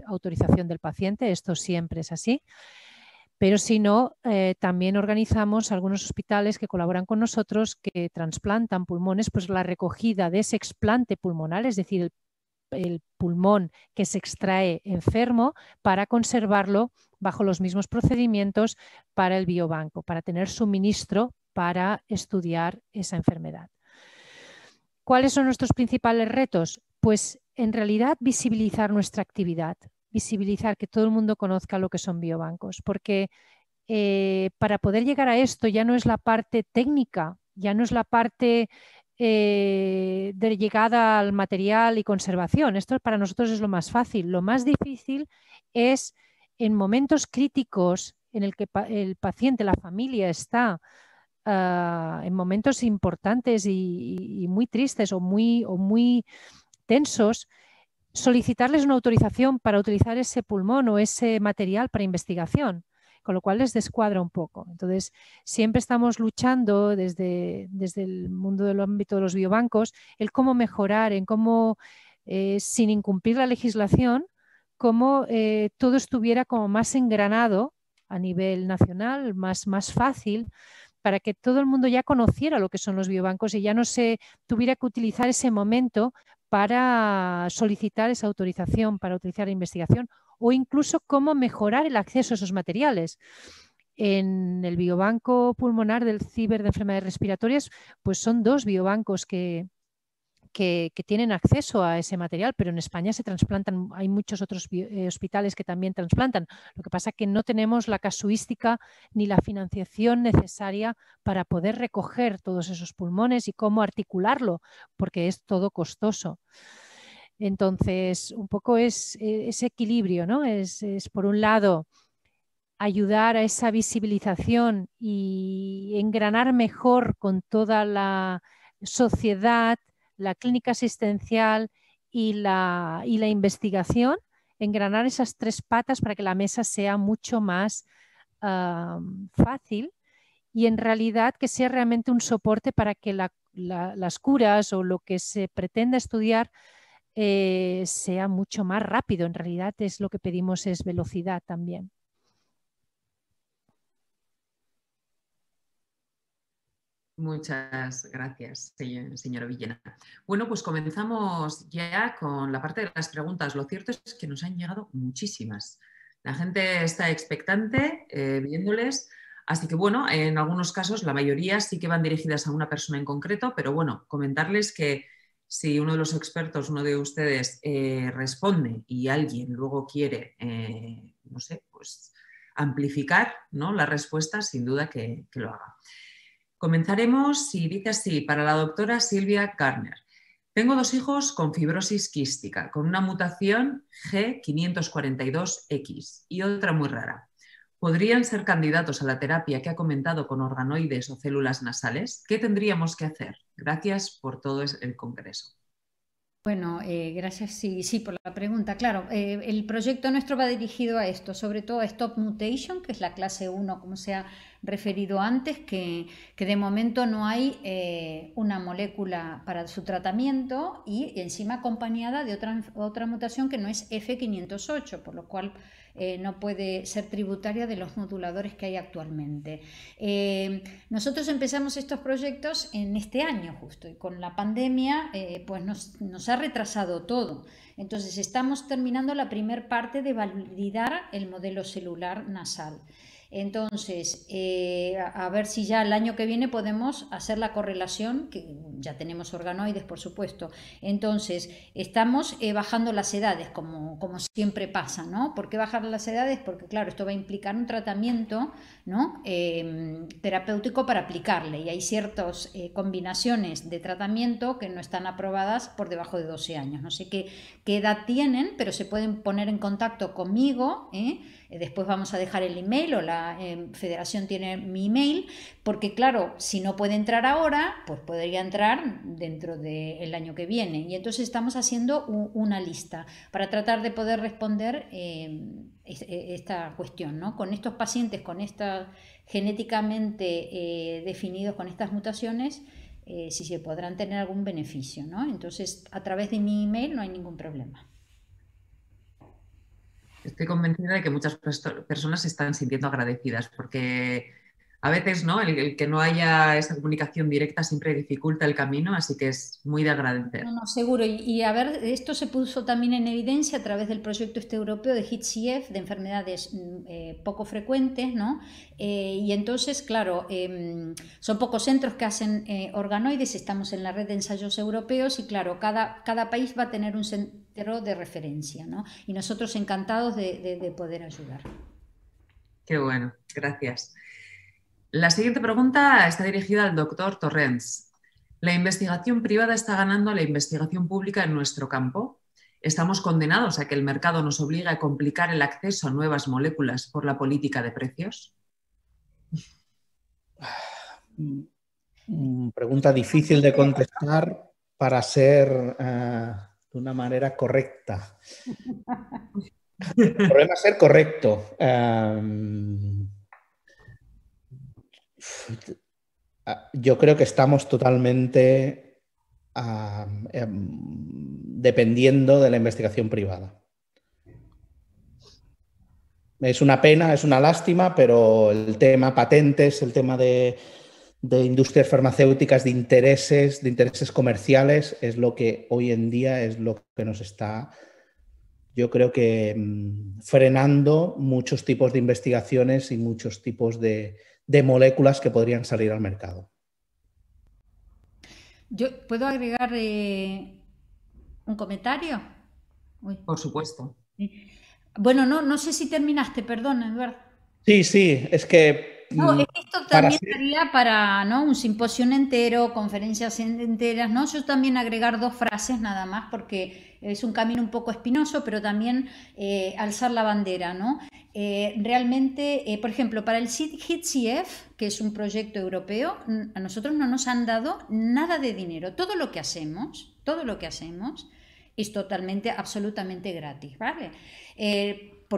autorización del paciente, esto siempre es así. Pero si no, eh, también organizamos algunos hospitales que colaboran con nosotros, que trasplantan pulmones, pues la recogida de ese explante pulmonar, es decir, el pulmón que se extrae enfermo, para conservarlo bajo los mismos procedimientos para el biobanco, para tener suministro para estudiar esa enfermedad. ¿Cuáles son nuestros principales retos? Pues en realidad visibilizar nuestra actividad, visibilizar que todo el mundo conozca lo que son biobancos, porque eh, para poder llegar a esto ya no es la parte técnica, ya no es la parte eh, de llegada al material y conservación. Esto para nosotros es lo más fácil. Lo más difícil es en momentos críticos en el que el paciente, la familia está ah, en momentos importantes y, muy tristes o muy, o muy tensos, solicitarles una autorización para utilizar ese pulmón o ese material para investigación, con lo cual les descuadra un poco. Entonces, siempre estamos luchando desde, el mundo del ámbito de los biobancos, el cómo mejorar, en cómo, eh, sin incumplir la legislación, cómo eh, todo estuviera como más engranado a nivel nacional, más, más fácil, para que todo el mundo ya conociera lo que son los biobancos y ya no se tuviera que utilizar ese momento para solicitar esa autorización, para utilizar la investigación o incluso cómo mejorar el acceso a esos materiales. En el biobanco pulmonar del ciber de enfermedades respiratorias, pues son dos biobancos que, que, tienen acceso a ese material, pero en España se trasplantan, hay muchos otros eh, hospitales que también trasplantan. Lo que pasa es que no tenemos la casuística ni la financiación necesaria para poder recoger todos esos pulmones y cómo articularlo, porque es todo costoso. Entonces, un poco es eh, ese equilibrio, ¿no? es por un lado ayudar a esa visibilización y engranar mejor con toda la sociedad la clínica asistencial y la, investigación, engranar esas tres patas para que la mesa sea mucho más fácil y en realidad que sea realmente un soporte para que las curas o lo que se pretenda estudiar eh, sea mucho más rápido. En realidad es lo que pedimos es velocidad también. Muchas gracias, señora Villena. Bueno, pues comenzamos ya con la parte de las preguntas. Lo cierto es que nos han llegado muchísimas. La gente está expectante eh, viéndoles, así que bueno, en algunos casos, la mayoría sí que van dirigidas a una persona en concreto, pero bueno, comentarles que si uno de los expertos, uno de ustedes, eh, responde y alguien luego quiere, eh, no sé, pues amplificar la respuesta, sin duda que lo haga. Comenzaremos, y dice así, para la doctora Silvia Garner. Tengo dos hijos con fibrosis quística, con una mutación G542X y otra muy rara. ¿Podrían ser candidatos a la terapia que ha comentado con organoides o células nasales? ¿Qué tendríamos que hacer? Gracias por todo el congreso. Bueno, eh, gracias sí, sí por la pregunta. Claro, eh, el proyecto nuestro va dirigido a esto, sobre todo a Stop Mutation, que es la clase 1, como se ha referido antes, que, que de momento no hay eh, una molécula para su tratamiento y encima acompañada de otra, otra mutación que no es F508, por lo cual eh, no puede ser tributaria de los moduladores que hay actualmente. Eh, nosotros empezamos estos proyectos en este año justo y con la pandemia eh, pues nos ha retrasado todo. Entonces estamos terminando la primera parte de validar el modelo celular nasal. Entonces, eh, a ver si ya el año que viene podemos hacer la correlación, que ya tenemos organoides, por supuesto. Entonces, estamos eh, bajando las edades, como, siempre pasa, ¿no? ¿Por qué bajar las edades? Porque, claro, esto va a implicar un tratamiento ¿no? Em, terapéutico para aplicarle y hay ciertas eh, combinaciones de tratamiento que no están aprobadas por debajo de 12 años. No sé qué, qué edad tienen, pero se pueden poner en contacto conmigo. ¿eh? Eh, después vamos a dejar el email o la eh, federación tiene mi email, porque claro, si no puede entrar ahora, pues podría entrar dentro del año que viene. Y entonces estamos haciendo una lista para tratar de poder responder eh, esta cuestión, ¿no? Con estos pacientes, con estas genéticamente definidos, con estas mutaciones, si se podrán tener algún beneficio, ¿no? Entonces, a través de mi email no hay ningún problema. Estoy convencida de que muchas personas se están sintiendo agradecidas porque a veces ¿no? El, que no haya esa comunicación directa siempre dificulta el camino, así que es muy de agradecer. No, no seguro. Y, a ver, esto se puso también en evidencia a través del proyecto este europeo de HITCF, e de enfermedades mm, eh, poco frecuentes, ¿no? Eh, y entonces, claro, em, son pocos centros que hacen eh, organoides, estamos en la red de ensayos europeos y claro, cada, cada país va a tener un centro de referencia, ¿no? Y nosotros encantados de poder ayudar. Qué bueno, gracias. La siguiente pregunta está dirigida al doctor Torrens. ¿La investigación privada está ganando a la investigación pública en nuestro campo? ¿Estamos condenados a que el mercado nos obligue a complicar el acceso a nuevas moléculas por la política de precios? Mm, mm, pregunta difícil de contestar para ser eh, de una manera correcta. El problema es ser correcto. Em, Ah, yo creo que estamos totalmente ah, em, dependiendo de la investigación privada. Es una pena, es una lástima, pero el tema patentes, el tema de, industrias farmacéuticas, de intereses, de intereses comerciales, es lo que hoy en día es lo que nos está, yo creo que, em, frenando muchos tipos de investigaciones y muchos tipos de, de moléculas que podrían salir al mercado. Yo puedo agregar eh, un comentario. Por supuesto. Bueno, no, no sé si terminaste, perdón, Eduardo. Sí, sí, es que. No, mm, esto también sería para ¿no? un simposio entero, conferencias enteras, ¿no? Yo también agregar dos frases nada más, porque es un camino un poco espinoso, pero también eh, alzar la bandera. ¿no? Eh, realmente, eh, por ejemplo, para el HITCF, que es un proyecto europeo, a nosotros no nos han dado nada de dinero. Todo lo que hacemos, todo lo que hacemos es totalmente, absolutamente gratis, ¿vale?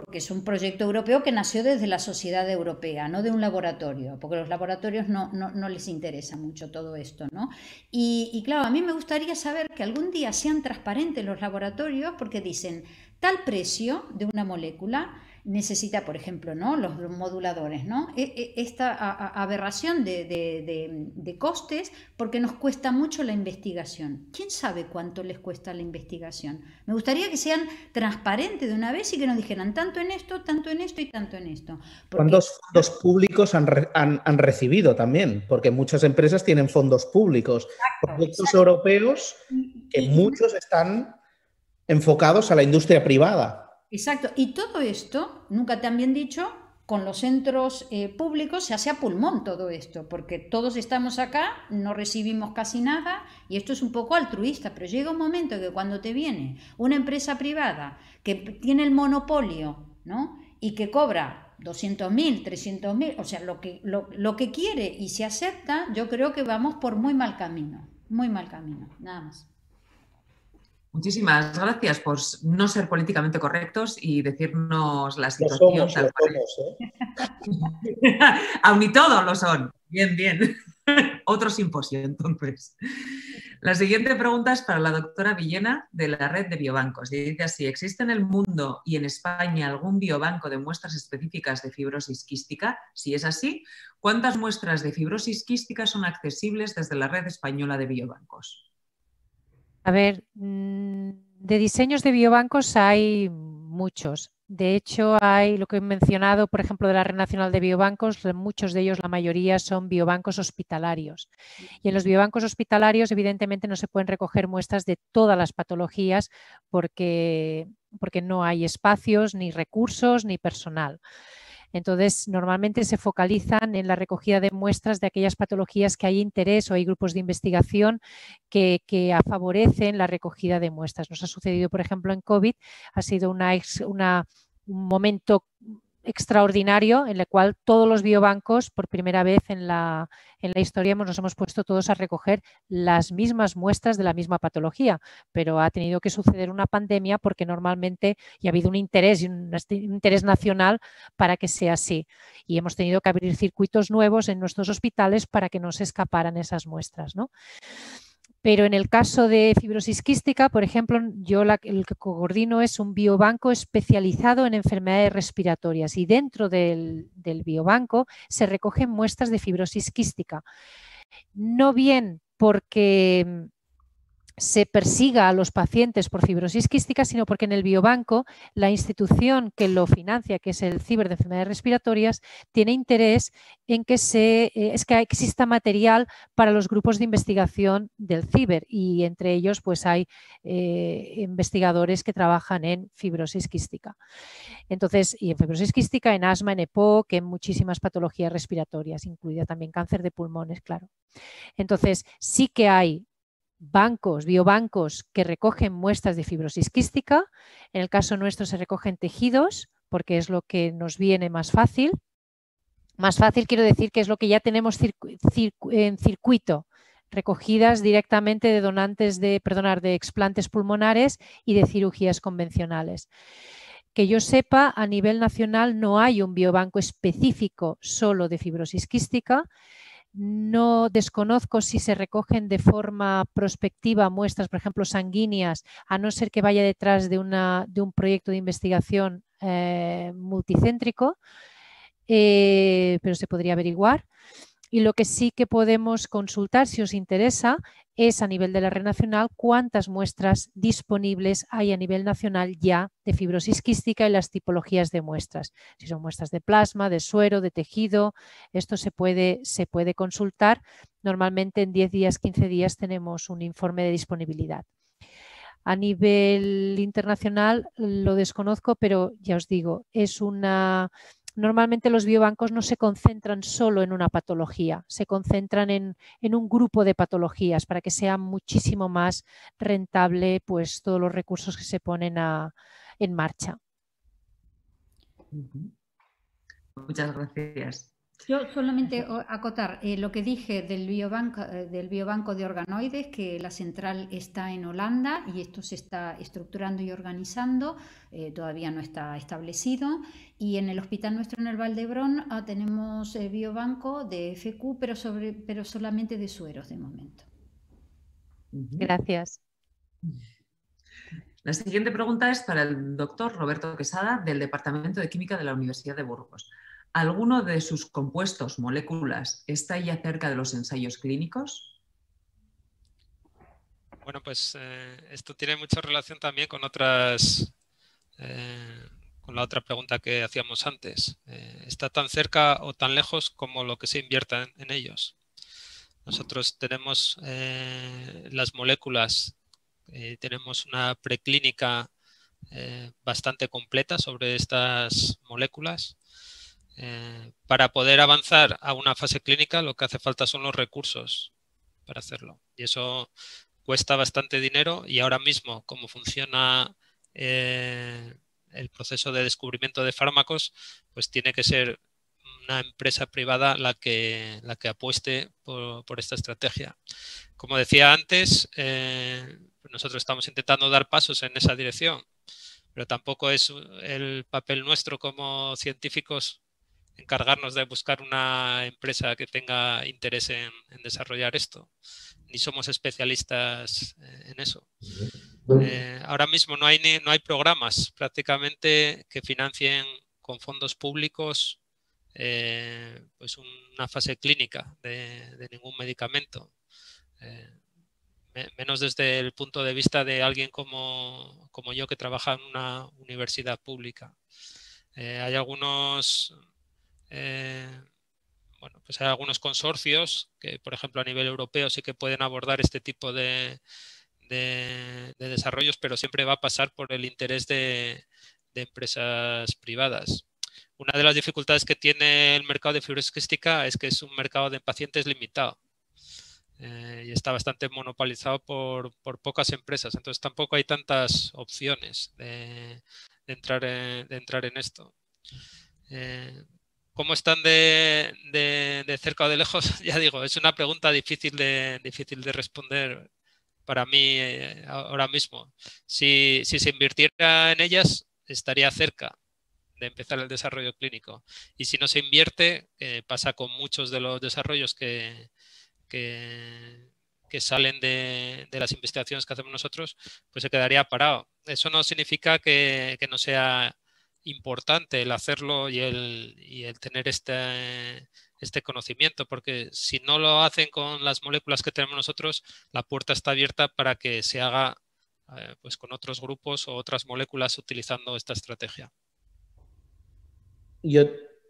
porque es un proyecto europeo que nació desde la sociedad europea, no de un laboratorio, porque los laboratorios no, les interesa mucho todo esto, ¿no? y claro, a mí me gustaría saber que algún día sean transparentes los laboratorios porque dicen tal precio de una molécula necesita, por ejemplo, ¿no? los moduladores, ¿no? E, e, esta aberración de, de, costes porque nos cuesta mucho la investigación. ¿Quién sabe cuánto les cuesta la investigación? Me gustaría que sean transparentes de una vez y que nos dijeran tanto en esto, tanto en esto y tanto en esto. ¿Cuántos fondos públicos han, han, recibido también? Porque muchas empresas tienen fondos públicos, proyectos europeos que muchos están enfocados a la industria privada. Exacto. Y todo esto, nunca te han bien dicho, con los centros eh, públicos se hace a pulmón todo esto, porque todos estamos acá, no recibimos casi nada y esto es un poco altruista, pero llega un momento que cuando te viene una empresa privada que tiene el monopolio, ¿no? Y que cobra 200.000, 300.000, o sea, lo que, lo que quiere y se acepta, yo creo que vamos por muy mal camino, muy mal camino, nada más. Muchísimas gracias por no ser políticamente correctos y decirnos la situación. Lo somos, tal lo somos, ¿eh? y todo lo son. Bien, bien. Otro simposio, entonces. La siguiente pregunta es para la doctora Villena de la red de biobancos. dice así, ¿existe en el mundo y en España algún biobanco de muestras específicas de fibrosis quística? Si es así, ¿cuántas muestras de fibrosis quística son accesibles desde la red española de biobancos? A ver, mm, de diseños de biobancos hay muchos. De hecho, hay lo que he mencionado, por ejemplo, de la Red Nacional de Biobancos, muchos de ellos, la mayoría, son biobancos hospitalarios. Y en los biobancos hospitalarios, evidentemente, no se pueden recoger muestras de todas las patologías porque, porque no hay espacios, ni recursos, ni personal. Entonces, normalmente se focalizan en la recogida de muestras de aquellas patologías que hay interés o hay grupos de investigación que, que favorecen la recogida de muestras. Nos ha sucedido, por ejemplo, en COVID, ha sido un momento extraordinario en el cual todos los biobancos, por primera vez en la, en la historia, nos hemos puesto todos a recoger las mismas muestras de la misma patología, pero ha tenido que suceder una pandemia porque normalmente ya ha habido un interés y un interés nacional para que sea así. Y hemos tenido que abrir circuitos nuevos en nuestros hospitales para que no se escaparan esas muestras. ¿no? Pero en el caso de fibrosis quística, por ejemplo, yo el que coordino es un biobanco especializado en enfermedades respiratorias y dentro del, del biobanco se recogen muestras de fibrosis quística. No bien porque se persiga a los pacientes por fibrosis quística, sino porque en el biobanco la institución que lo financia, que es el Ciber de Enfermedades Respiratorias, tiene interés en que, se, eh, que exista material para los grupos de investigación del Ciber y entre ellos pues, hay eh, investigadores que trabajan en fibrosis quística. Entonces, y en fibrosis quística, en asma, en EPOC, en muchísimas patologías respiratorias, incluida también cáncer de pulmones, claro. Entonces, sí que hay bancos, biobancos que recogen muestras de fibrosis quística. En el caso nuestro se recogen tejidos porque es lo que nos viene más fácil. Más fácil quiero decir que es lo que ya tenemos en circuito, recogidas directamente de donantes de, perdonar, de explantes pulmonares y de cirugías convencionales. Que yo sepa, a nivel nacional no hay un biobanco específico solo de fibrosis quística no desconozco si se recogen de forma prospectiva muestras, por ejemplo, sanguíneas, a no ser que vaya detrás de, una, de un proyecto de investigación eh, multicéntrico, eh, pero se podría averiguar. Y lo que sí que podemos consultar, si os interesa, es a nivel de la red nacional cuántas muestras disponibles hay a nivel nacional ya de fibrosis quística y las tipologías de muestras. Si son muestras de plasma, de suero, de tejido, esto se puede, se puede consultar. Normalmente en 10 días, 15 días tenemos un informe de disponibilidad. A nivel internacional lo desconozco, pero ya os digo, es una normalmente los biobancos no se concentran solo en una patología, se concentran en, un grupo de patologías para que sea muchísimo más rentable pues, todos los recursos que se ponen a, en marcha. Muchas gracias. Yo solamente acotar eh, lo que dije del biobanco, eh, del biobanco de organoides, que la central está en Holanda y esto se está estructurando y organizando, eh, todavía no está establecido. Y en el hospital nuestro en el Valdebrón ah, tenemos el biobanco de FQ, pero, pero solamente de sueros de momento. Gracias. La siguiente pregunta es para el doctor Roberto Quesada del Departamento de Química de la Universidad de Burgos. ¿Alguno de sus compuestos, moléculas, está ya cerca de los ensayos clínicos? Bueno, pues eh, esto tiene mucha relación también con otras, eh, con la otra pregunta que hacíamos antes. Eh, ¿Está tan cerca o tan lejos como lo que se invierta en ellos? Nosotros tenemos las moléculas, tenemos una preclínica bastante completa sobre estas moléculas eh, para poder avanzar a una fase clínica, lo que hace falta son los recursos para hacerlo. Y eso cuesta bastante dinero y ahora mismo, como funciona eh, el proceso de descubrimiento de fármacos, pues tiene que ser una empresa privada la que, la que apueste por, esta estrategia. Como decía antes, eh, nosotros estamos intentando dar pasos en esa dirección, pero tampoco es el papel nuestro como científicos encargarnos de buscar una empresa que tenga interés en, desarrollar esto, ni somos especialistas eh, en eso. Eh, ahora mismo no hay, no hay programas prácticamente que financien con fondos públicos eh, pues una fase clínica de, ningún medicamento. menos desde el punto de vista de alguien como, como yo que trabaja en una universidad pública. hay algunos eh, bueno, pues hay algunos consorcios que, por ejemplo, a nivel europeo sí que pueden abordar este tipo de, desarrollos, pero siempre va a pasar por el interés de, empresas privadas. Una de las dificultades que tiene el mercado de fibrosis es que es un mercado de pacientes limitado eh, y está bastante monopolizado por, pocas empresas. Entonces tampoco hay tantas opciones de, entrar, en, entrar en esto. Eh, ¿Cómo están de, cerca o de lejos? Ya digo, es una pregunta difícil de, difícil de responder para mí eh, ahora mismo. Si, se invirtiera en ellas, estaría cerca de empezar el desarrollo clínico. Y si no se invierte, eh, pasa con muchos de los desarrollos que, que, salen de, las investigaciones que hacemos nosotros, pues se quedaría parado. Eso no significa que, que no sea importante el hacerlo y el, tener este, este conocimiento, porque si no lo hacen con las moléculas que tenemos nosotros, la puerta está abierta para que se haga eh, pues con otros grupos o otras moléculas utilizando esta estrategia. Yo,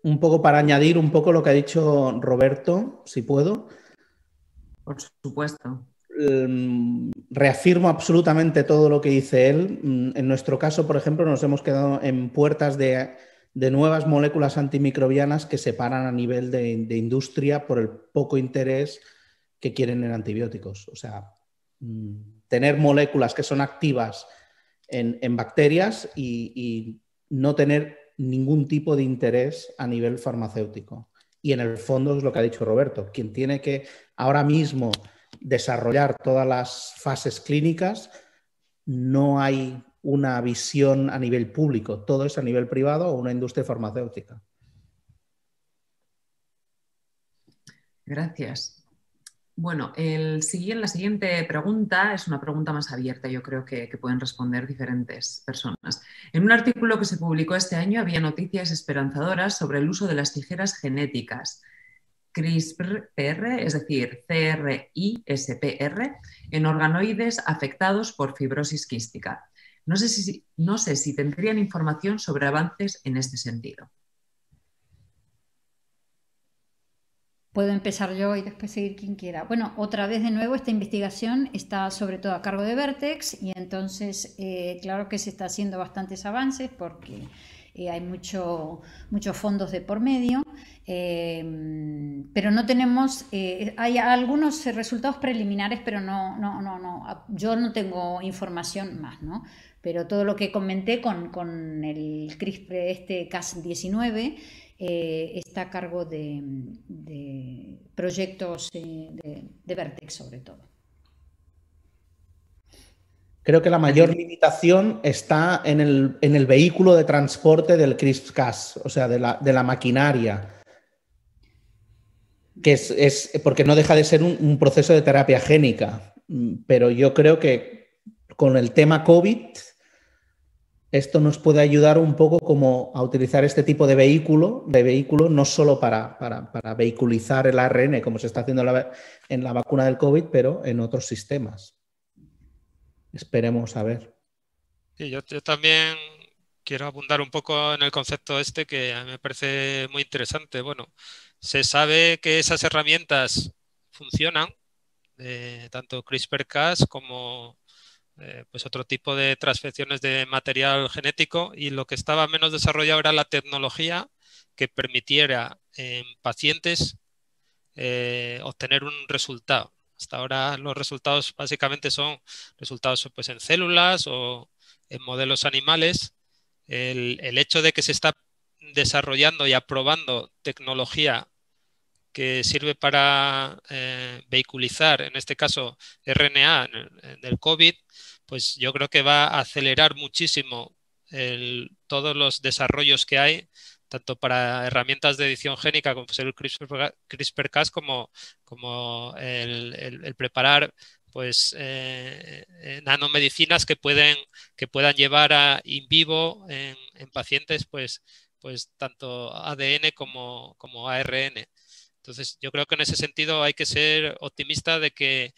un poco para añadir un poco lo que ha dicho Roberto, si puedo. Por supuesto. Mm, reafirmo absolutamente todo lo que dice él. Mm, en nuestro caso, por ejemplo, nos hemos quedado en puertas de, nuevas moléculas antimicrobianas que se paran a nivel de, industria por el poco interés que quieren en antibióticos. O sea, mm, tener moléculas que son activas en, bacterias y no tener ningún tipo de interés a nivel farmacéutico. Y en el fondo es lo que ha dicho Roberto, quien tiene que ahora mismo desarrollar todas las fases clínicas, no hay una visión a nivel público, todo es a nivel privado o una industria farmacéutica. Gracias. Bueno, el, la siguiente pregunta es una pregunta más abierta, yo creo que, pueden responder diferentes personas. En un artículo que se publicó este año había noticias esperanzadoras sobre el uso de las tijeras genéticas crispr es decir, CRISPR, en organoides afectados por fibrosis quística. No sé, si, no sé si tendrían información sobre avances en este sentido. Puedo empezar yo y después seguir quien quiera. Bueno, otra vez de nuevo, esta investigación está sobre todo a cargo de Vertex y entonces, eh, claro que se está haciendo bastantes avances porque eh, hay muchos fondos de por medio, eh, pero no tenemos, eh, hay algunos resultados preliminares, pero no, no, no, yo no tengo información más, ¿no? Pero todo lo que comenté con, el CRISPR, este Cas19, está a cargo de, proyectos de Vertex sobre todo. Creo que la mayor limitación está en el, vehículo de transporte del crispr cas o sea, de la, maquinaria que es, porque no deja de ser un, proceso de terapia génica, mm, pero yo creo que con el tema COVID esto nos puede ayudar un poco como a utilizar este tipo de vehículo, de vehículo no solo para, para, vehiculizar el ARN como se está haciendo en la vacuna del COVID, pero en otros sistemas. Esperemos a ver. yo, también quiero abundar un poco en el concepto este que a mí me parece muy interesante. Bueno, se sabe que esas herramientas funcionan, eh, tanto CRISPR-Cas como eh, pues otro tipo de transfecciones de material genético y lo que estaba menos desarrollado era la tecnología que permitiera en pacientes eh, obtener un resultado. Hasta ahora los resultados básicamente son resultados pues, en células o en modelos animales. El, hecho de que se está desarrollando y aprobando tecnología que sirve para eh, vehiculizar, en este caso, RNA del COVID, pues yo creo que va a acelerar muchísimo todos los desarrollos que hay tanto para herramientas de edición génica como pues, el CRISPR-Cas como, como el, preparar pues eh, eh, nanomedicinas que pueden que puedan llevar a in vivo en, pacientes pues pues tanto ADN como, como, ARN. Entonces yo creo que en ese sentido hay que ser optimista de que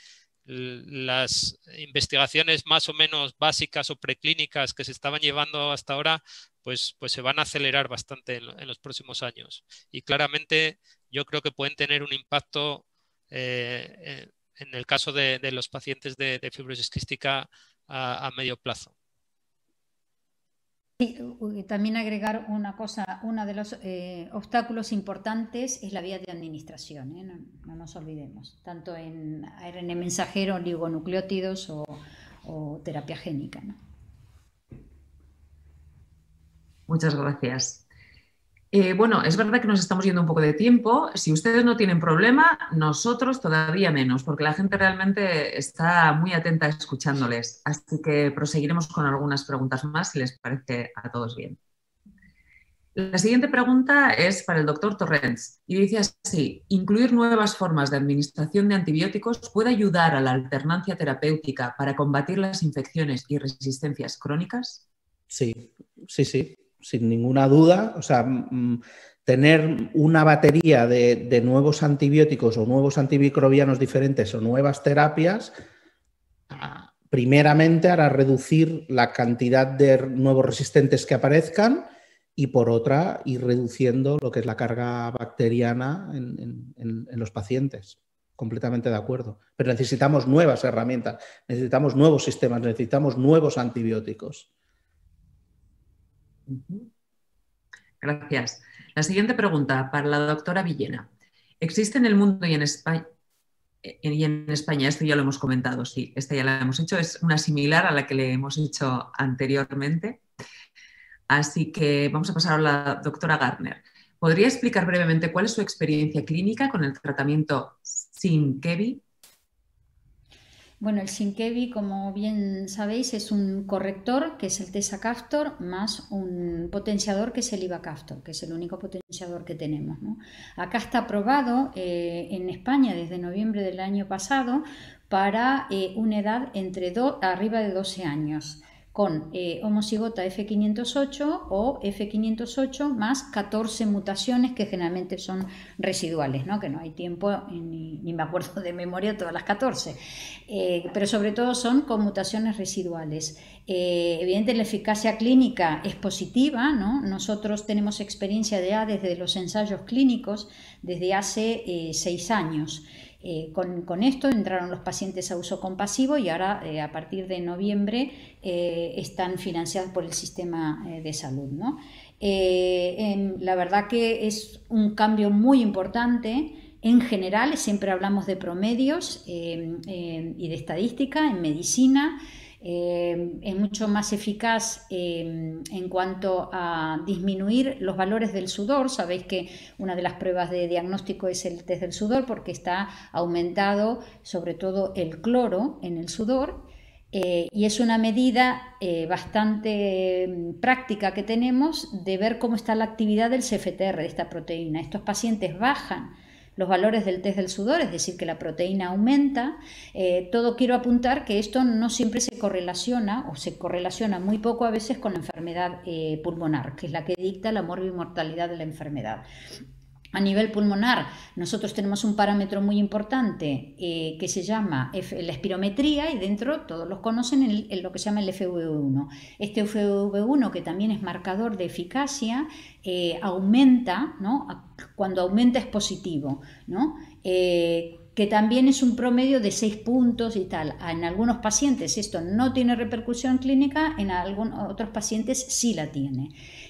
las investigaciones más o menos básicas o preclínicas que se estaban llevando hasta ahora pues, pues, se van a acelerar bastante en, los próximos años. Y claramente yo creo que pueden tener un impacto eh, eh, en el caso de, los pacientes de, fibrosis quística a, medio plazo. Sí, eh, también agregar una cosa, uno de los obstáculos importantes es la vía de administración, no, nos olvidemos, tanto en ARN mensajero, oligonucleótidos o, o terapia génica. ¿no? Muchas gracias. Eh, bueno, es verdad que nos estamos yendo un poco de tiempo. Si ustedes no tienen problema, nosotros todavía menos, porque la gente realmente está muy atenta escuchándoles. Así que proseguiremos con algunas preguntas más, si les parece a todos bien. La siguiente pregunta es para el doctor Torrens y dice así, ¿incluir nuevas formas de administración de antibióticos puede ayudar a la alternancia terapéutica para combatir las infecciones y resistencias crónicas? Sí, sí, sí sin ninguna duda, o sea, mm, mm, tener una batería de, nuevos antibióticos o nuevos antimicrobianos diferentes o nuevas terapias, ah, primeramente hará reducir la cantidad de nuevos resistentes que aparezcan y por otra ir reduciendo lo que es la carga bacteriana en los pacientes. Completamente de acuerdo. Pero necesitamos nuevas herramientas, necesitamos nuevos sistemas, necesitamos nuevos antibióticos. Gracias. La siguiente pregunta para la doctora Villena. ¿Existe en el mundo eh, y en España, esto ya lo hemos comentado, sí, esta ya la hemos hecho, es una similar a la que le hemos hecho anteriormente. Así que vamos a pasar a la doctora Garner. ¿Podría explicar brevemente cuál es su experiencia clínica con el tratamiento sin Kevin bueno, el Sinkevi, como bien sabéis, es un corrector, que es el Captor más un potenciador, que es el captor, que es el único potenciador que tenemos. Acá está aprobado eh, en España desde noviembre del año pasado para eh, una edad entre do, arriba de 12 años con eh, homocigota F508 o F508 más 14 mutaciones que generalmente son residuales, que no hay tiempo, eh, ni, me acuerdo de memoria todas las 14, eh, pero sobre todo son con mutaciones residuales. Eh, evidente, la eficacia clínica es positiva, ¿no? nosotros tenemos experiencia ya desde los ensayos clínicos desde hace seis años. Eh, con, esto entraron los pacientes a uso compasivo y ahora eh, a partir de noviembre eh, están financiados por el sistema de salud. la verdad que es un cambio muy importante. En general, siempre hablamos de promedios y de estadística en medicina. Em, es mucho más eficaz em, en cuanto a disminuir los valores del sudor. Sabéis que una de las pruebas de diagnóstico es el test del sudor porque está aumentado sobre todo el cloro en el sudor. Eh, y es una medida eh, bastante em, práctica que tenemos de ver cómo está la actividad del CFTR, de esta proteína. Estos pacientes bajan los valores del test del sudor, es decir, que la proteína aumenta. Eh, todo quiero apuntar que esto no siempre se correlaciona o se correlaciona muy poco a veces con la enfermedad eh, pulmonar, que es la que dicta la morbimortalidad de la enfermedad. A nivel pulmonar, nosotros tenemos un parámetro muy importante eh, que se llama la espirometría y dentro todos los conocen lo que se llama el FV1. Este FV1, que también es marcador de eficacia, eh, aumenta, cuando aumenta es positivo, eh, que también es un promedio de 6 puntos y tal. En algunos pacientes esto no tiene repercusión clínica, en algunos otros pacientes sí la tiene.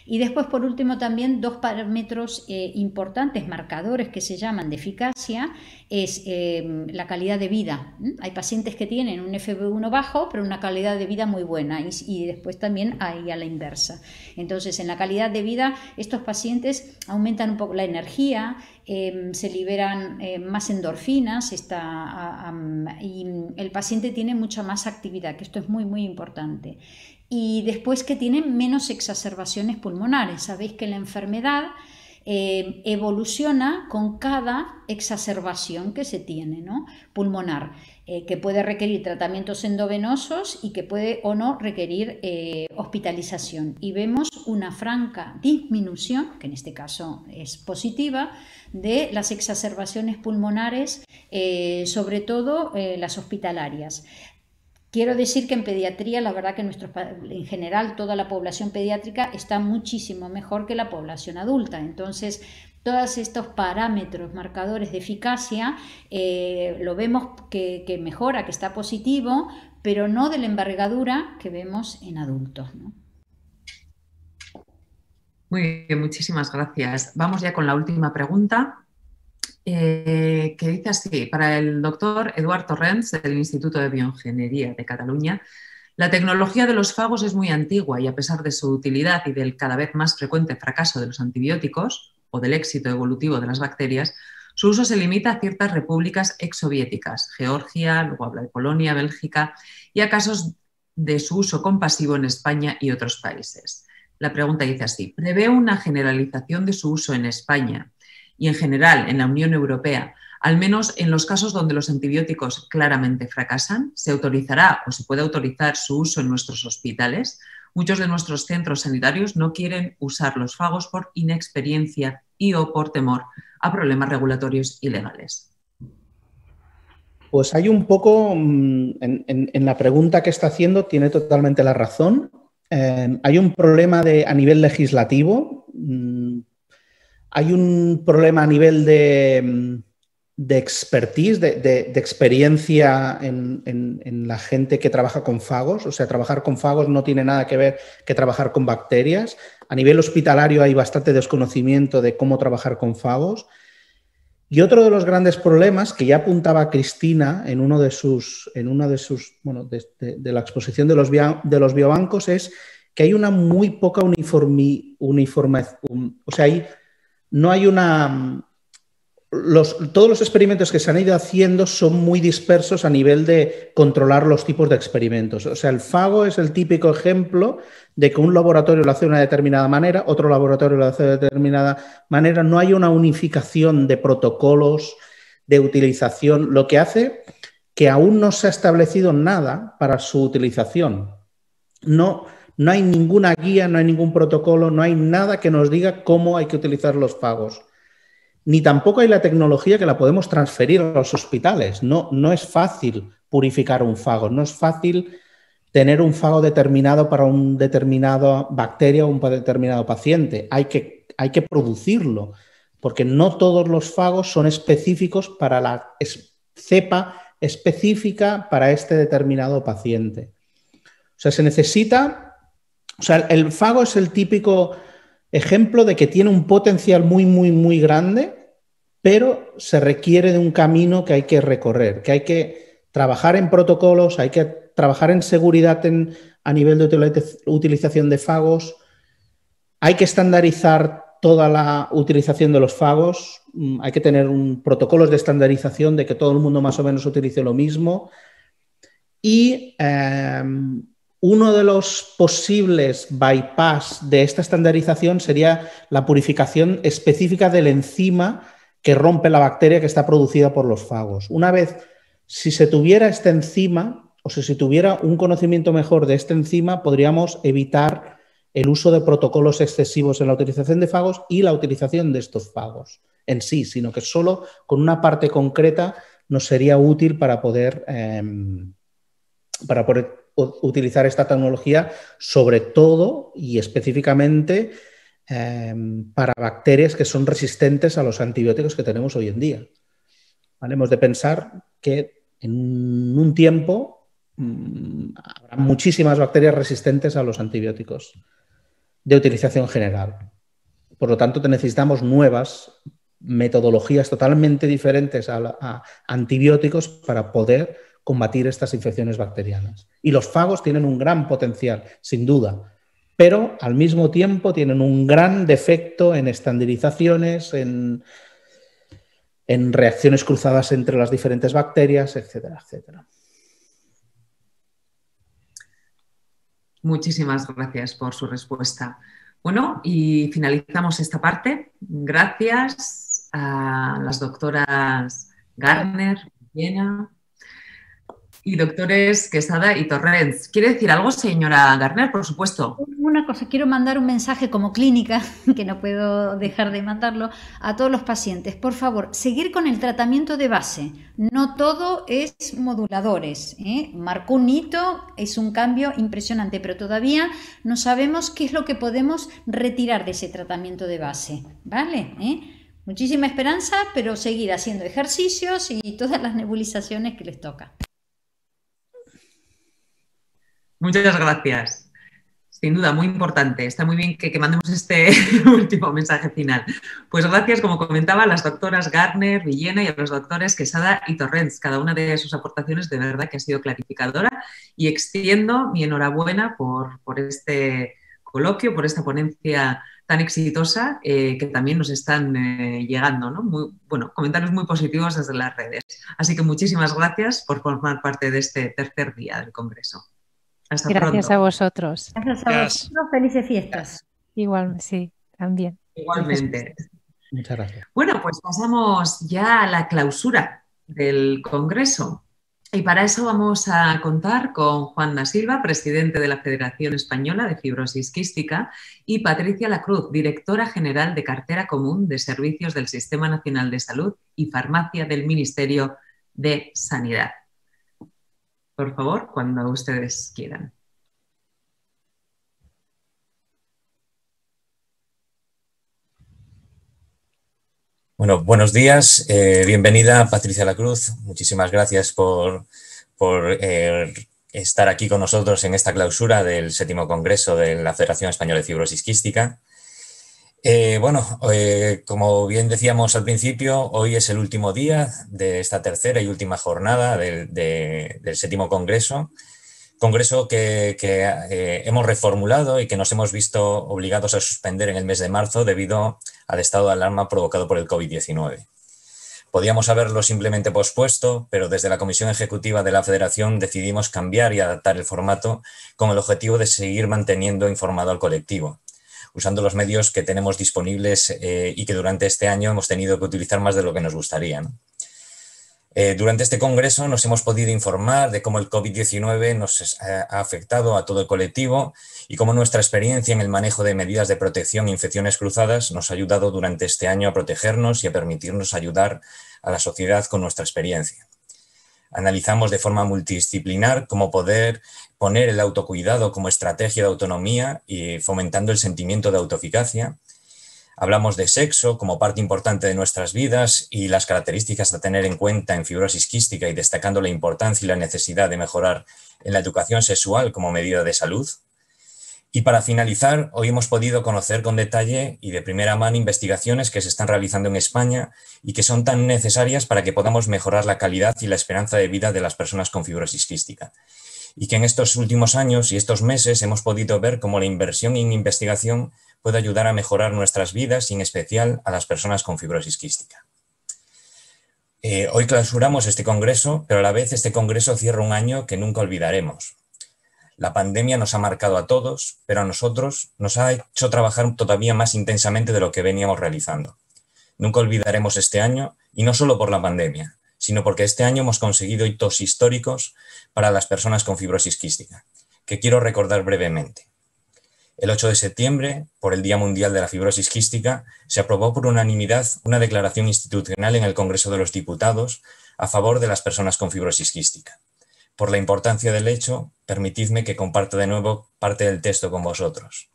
Y después, por último, también dos parámetros eh, importantes, marcadores que se llaman de eficacia, es em, la calidad de vida. Hay pacientes que tienen un FB1 bajo, pero una calidad de vida muy buena, y, después también hay a la inversa. Entonces, en la calidad de vida, estos pacientes aumentan un poco la energía, em, se liberan em, más endorfinas está, ah, y el paciente tiene mucha más actividad, que esto es muy, muy importante y después que tienen menos exacerbaciones pulmonares. Sabéis que la enfermedad eh, evoluciona con cada exacerbación que se tiene ¿no? pulmonar, eh, que puede requerir tratamientos endovenosos y que puede o no requerir eh, hospitalización. Y vemos una franca disminución, que en este caso es positiva, de las exacerbaciones pulmonares, sobre todo las hospitalarias. Quiero decir que en pediatría, la verdad que nuestros, en general toda la población pediátrica está muchísimo mejor que la población adulta. Entonces, todos estos parámetros, marcadores de eficacia, eh, lo vemos que, mejora, que está positivo, pero no de la embargadura que vemos en adultos. Muy bien, muchísimas gracias. Vamos ya con la última pregunta. Eh, que dice así, para el doctor Eduardo Torrens del Instituto de Bioingeniería de Cataluña, la tecnología de los fagos es muy antigua y a pesar de su utilidad y del cada vez más frecuente fracaso de los antibióticos o del éxito evolutivo de las bacterias, su uso se limita a ciertas repúblicas exsoviéticas, Georgia, luego habla de Polonia, Bélgica, y a casos de su uso compasivo en España y otros países. La pregunta dice así, ¿prevé una generalización de su uso en España y en general en la Unión Europea, al menos en los casos donde los antibióticos claramente fracasan, se autorizará o se puede autorizar su uso en nuestros hospitales. Muchos de nuestros centros sanitarios no quieren usar los fagos por inexperiencia y o por temor a problemas regulatorios y legales. Pues hay un poco, mm, en, la pregunta que está haciendo, tiene totalmente la razón. Eh, hay un problema de, a nivel legislativo mm, hay un problema a nivel de, mm, expertise, de, experiencia en, la gente que trabaja con fagos. O sea, trabajar con fagos no tiene nada que ver que trabajar con bacterias. A nivel hospitalario hay bastante desconocimiento de cómo trabajar con fagos. Y otro de los grandes problemas que ya apuntaba Cristina en uno de sus, en de sus, bueno, de, la exposición de los, de los biobancos es que hay una muy poca uniformidad. uniforme, o sea, hay no hay una... Los, todos los experimentos que se han ido haciendo son muy dispersos a nivel de controlar los tipos de experimentos. O sea, el fago es el típico ejemplo de que un laboratorio lo hace de una determinada manera, otro laboratorio lo hace de determinada manera. No hay una unificación de protocolos de utilización, lo que hace que aún no se ha establecido nada para su utilización. No, no hay ninguna guía, no hay ningún protocolo, no hay nada que nos diga cómo hay que utilizar los fagos. Ni tampoco hay la tecnología que la podemos transferir a los hospitales. No, no es fácil purificar un fago, no es fácil tener un fago determinado para un determinado bacteria o un determinado paciente. Hay que, hay que producirlo, porque no todos los fagos son específicos para la cepa específica para este determinado paciente. O sea, se necesita o sea, el fago es el típico ejemplo de que tiene un potencial muy, muy, muy grande, pero se requiere de un camino que hay que recorrer, que hay que trabajar en protocolos, hay que trabajar en seguridad en, a nivel de utilización de fagos, hay que estandarizar toda la utilización de los fagos, mm, hay que tener un, protocolos de estandarización de que todo el mundo más o menos utilice lo mismo y em, uno de los posibles bypass de esta estandarización sería la purificación específica del enzima que rompe la bacteria que está producida por los fagos. Una vez, si se tuviera esta enzima o si se tuviera un conocimiento mejor de esta enzima, podríamos evitar el uso de protocolos excesivos en la utilización de fagos y la utilización de estos fagos en sí, sino que solo con una parte concreta nos sería útil para poder, em, para poder utilizar esta tecnología, sobre todo y específicamente em, para bacterias que son resistentes a los antibióticos que tenemos hoy en día. Hemos de pensar que en un tiempo mm, habrá muchísimas bacterias resistentes a los antibióticos de utilización general. Por lo tanto, necesitamos nuevas metodologías totalmente diferentes a antibióticos para poder combatir estas infecciones bacterianas. Y los fagos tienen un gran potencial, sin duda, pero al mismo tiempo tienen un gran defecto en estandarizaciones, en, reacciones cruzadas entre las diferentes bacterias, etcétera, etcétera. Muchísimas gracias por su respuesta. Bueno, y finalizamos esta parte. Gracias a las doctoras Garner, Viena, y doctores Quesada y Torrens. ¿Quiere decir algo, señora Garner? Por supuesto. Una cosa, quiero mandar un mensaje como clínica, que no puedo dejar de mandarlo, a todos los pacientes. Por favor, seguir con el tratamiento de base. No todo es moduladores. ¿eh? Marcó un hito, es un cambio impresionante, pero todavía no sabemos qué es lo que podemos retirar de ese tratamiento de base. ¿Vale? ¿Eh? Muchísima esperanza, pero seguir haciendo ejercicios y todas las nebulizaciones que les toca. Muchas gracias. Sin duda, muy importante. Está muy bien que, mandemos este último mensaje final. Pues gracias, como comentaba, a las doctoras Garner, Villena y a los doctores Quesada y Torrens. Cada una de sus aportaciones de verdad que ha sido clarificadora y extiendo mi enhorabuena por, este coloquio, por esta ponencia tan exitosa eh, que también nos están eh, llegando, Muy, bueno, comentarios muy positivos desde las redes. Así que muchísimas gracias por formar parte de este tercer día del Congreso. Gracias a vosotros. Gracias a vosotros. Felices fiestas. Igual, sí, también. Igualmente. Muchas gracias. Bueno, pues pasamos ya a la clausura del Congreso. Y para eso vamos a contar con Juana Silva, presidente de la Federación Española de Fibrosis Quística, y Patricia Lacruz, directora general de Cartera Común de Servicios del Sistema Nacional de Salud y Farmacia del Ministerio de Sanidad por favor, cuando ustedes quieran. Bueno, buenos días. Eh, bienvenida, Patricia La Cruz. Muchísimas gracias por, eh, estar aquí con nosotros en esta clausura del séptimo congreso de la Federación Española de Fibrosis Quística. Eh, bueno, eh, como bien decíamos al principio, hoy es el último día de esta tercera y última jornada del, séptimo Congreso, Congreso que, eh, hemos reformulado y que nos hemos visto obligados a suspender en el mes de marzo debido al estado de alarma provocado por el COVID-19. Podíamos haberlo simplemente pospuesto, pero desde la Comisión Ejecutiva de la Federación decidimos cambiar y adaptar el formato con el objetivo de seguir manteniendo informado al colectivo usando los medios que tenemos disponibles eh, y que durante este año hemos tenido que utilizar más de lo que nos gustaría. Eh, durante este congreso nos hemos podido informar de cómo el COVID-19 nos eh, ha afectado a todo el colectivo y cómo nuestra experiencia en el manejo de medidas de protección e infecciones cruzadas nos ha ayudado durante este año a protegernos y a permitirnos ayudar a la sociedad con nuestra experiencia. Analizamos de forma multidisciplinar cómo poder poner el autocuidado como estrategia de autonomía y fomentando el sentimiento de autoeficacia. Hablamos de sexo como parte importante de nuestras vidas y las características a tener en cuenta en fibrosis quística y destacando la importancia y la necesidad de mejorar en la educación sexual como medida de salud. Y para finalizar, hoy hemos podido conocer con detalle y de primera mano investigaciones que se están realizando en España y que son tan necesarias para que podamos mejorar la calidad y la esperanza de vida de las personas con fibrosis quística y que en estos últimos años y estos meses hemos podido ver cómo la inversión en investigación puede ayudar a mejorar nuestras vidas y en especial a las personas con fibrosis quística. Eh, hoy clausuramos este congreso, pero a la vez este congreso cierra un año que nunca olvidaremos. La pandemia nos ha marcado a todos, pero a nosotros nos ha hecho trabajar todavía más intensamente de lo que veníamos realizando. Nunca olvidaremos este año, y no solo por la pandemia, sino porque este año hemos conseguido hitos históricos para las personas con fibrosis quística, que quiero recordar brevemente. El 8 de septiembre, por el Día Mundial de la Fibrosis Quística, se aprobó por unanimidad una declaración institucional en el Congreso de los Diputados a favor de las personas con fibrosis quística. Por la importancia del hecho, permitidme que comparta de nuevo parte del texto con vosotros.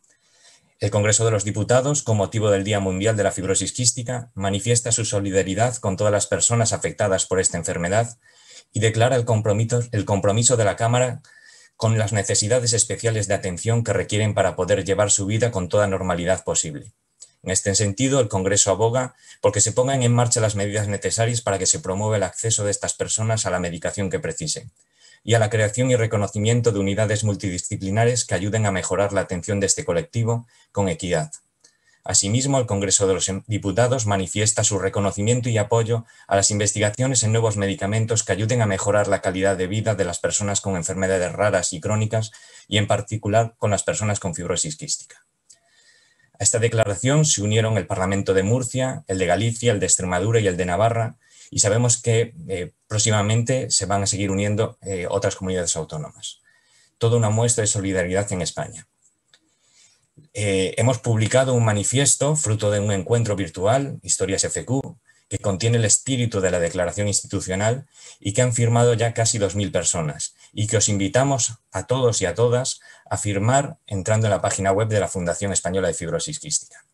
El Congreso de los Diputados, con motivo del Día Mundial de la Fibrosis Quística, manifiesta su solidaridad con todas las personas afectadas por esta enfermedad, y declara el compromiso, de la Cámara con las necesidades especiales de atención que requieren para poder llevar su vida con toda normalidad posible. En este sentido, el Congreso aboga porque se pongan en marcha las medidas necesarias para que se promueva el acceso de estas personas a la medicación que precisen y a la creación y reconocimiento de unidades multidisciplinares que ayuden a mejorar la atención de este colectivo con equidad, Asimismo, el Congreso de los em-, Diputados manifiesta su reconocimiento y apoyo a las investigaciones en nuevos medicamentos que ayuden a mejorar la calidad de vida de las personas con enfermedades raras y crónicas y en particular con las personas con fibrosis quística. A esta declaración se unieron el Parlamento de Murcia, el de Galicia, el de Extremadura y el de Navarra y sabemos que eh, próximamente se van a seguir uniendo eh, otras comunidades autónomas. Toda una muestra de solidaridad en España. Eh, hemos publicado un manifiesto fruto de un encuentro virtual, Historias FQ, que contiene el espíritu de la declaración institucional y que han firmado ya casi 2.000 personas y que os invitamos a todos y a todas a firmar entrando en la página web de la Fundación Española de Fibrosis Quística.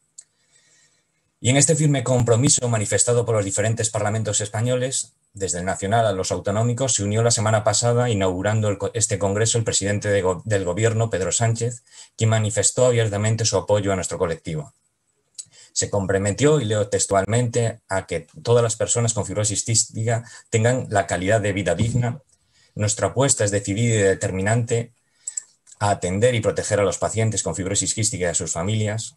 Y en este firme compromiso manifestado por los diferentes parlamentos españoles, desde el nacional a los autonómicos, se unió la semana pasada inaugurando este Congreso el presidente del Gobierno, Pedro Sánchez, quien manifestó abiertamente su apoyo a nuestro colectivo. Se comprometió, y leo textualmente, a que todas las personas con fibrosis quística tengan la calidad de vida digna. Nuestra apuesta es decidida y determinante a atender y proteger a los pacientes con fibrosis quística y a sus familias,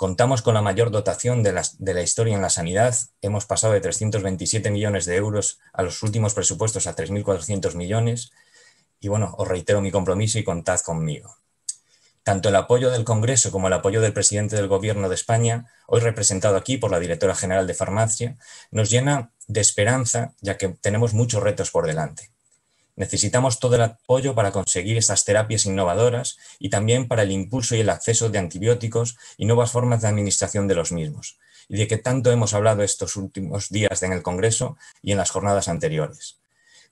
Contamos con la mayor dotación de la, historia en la sanidad. Hemos pasado de 327 millones de euros a los últimos presupuestos a 3.400 millones. Y bueno, os reitero mi compromiso y contad conmigo. Tanto el apoyo del Congreso como el apoyo del presidente del Gobierno de España, hoy representado aquí por la directora general de farmacia, nos llena de esperanza, ya que tenemos muchos retos por delante. Necesitamos todo el apoyo para conseguir estas terapias innovadoras y también para el impulso y el acceso de antibióticos y nuevas formas de administración de los mismos, y de que tanto hemos hablado estos últimos días en el Congreso y en las jornadas anteriores.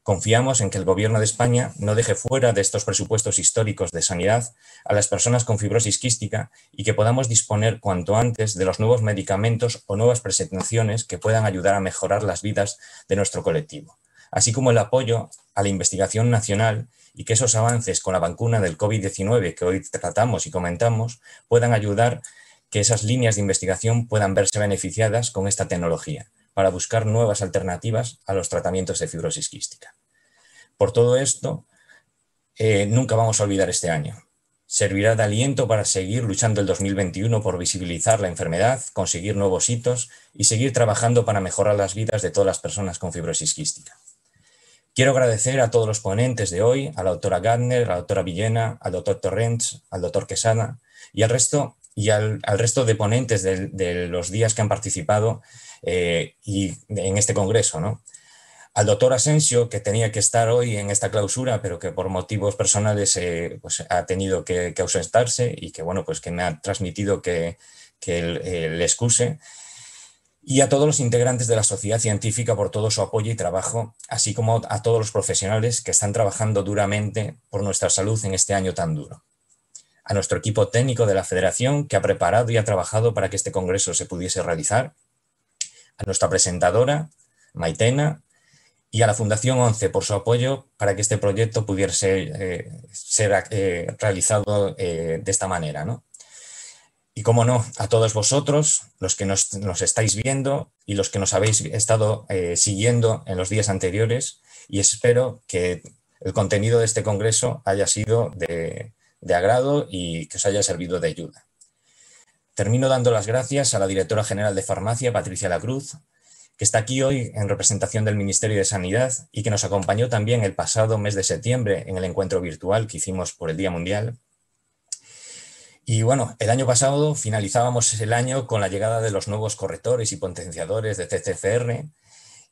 Confiamos en que el Gobierno de España no deje fuera de estos presupuestos históricos de sanidad a las personas con fibrosis quística y que podamos disponer cuanto antes de los nuevos medicamentos o nuevas presentaciones que puedan ayudar a mejorar las vidas de nuestro colectivo, así como el apoyo a la investigación nacional y que esos avances con la vacuna del COVID-19 que hoy tratamos y comentamos puedan ayudar que esas líneas de investigación puedan verse beneficiadas con esta tecnología para buscar nuevas alternativas a los tratamientos de fibrosis quística. Por todo esto, eh, nunca vamos a olvidar este año. Servirá de aliento para seguir luchando el 2021 por visibilizar la enfermedad, conseguir nuevos hitos y seguir trabajando para mejorar las vidas de todas las personas con fibrosis quística. Quiero agradecer a todos los ponentes de hoy, a la doctora Gardner, a la doctora Villena, al doctor Torrents, al doctor Quesada y al resto, y al, resto de ponentes de, los días que han participado eh, y en este congreso. Al doctor Asensio, que tenía que estar hoy en esta clausura, pero que por motivos personales eh, pues, ha tenido que, ausentarse y que, bueno, pues que me ha transmitido que, que el eh, excuse y a todos los integrantes de la sociedad científica por todo su apoyo y trabajo, así como a todos los profesionales que están trabajando duramente por nuestra salud en este año tan duro. A nuestro equipo técnico de la Federación que ha preparado y ha trabajado para que este congreso se pudiese realizar, a nuestra presentadora, Maitena, y a la Fundación 11 por su apoyo para que este proyecto pudiese eh, ser eh, realizado eh, de esta manera. ¿no? y, como no, a todos vosotros, los que nos, estáis viendo y los que nos habéis estado eh, siguiendo en los días anteriores. Y espero que el contenido de este congreso haya sido de, de agrado y que os haya servido de ayuda. Termino dando las gracias a la directora general de farmacia, Patricia Lacruz, que está aquí hoy en representación del Ministerio de Sanidad y que nos acompañó también el pasado mes de septiembre en el encuentro virtual que hicimos por el Día Mundial y bueno, el año pasado finalizábamos el año con la llegada de los nuevos correctores y potenciadores de CCFR,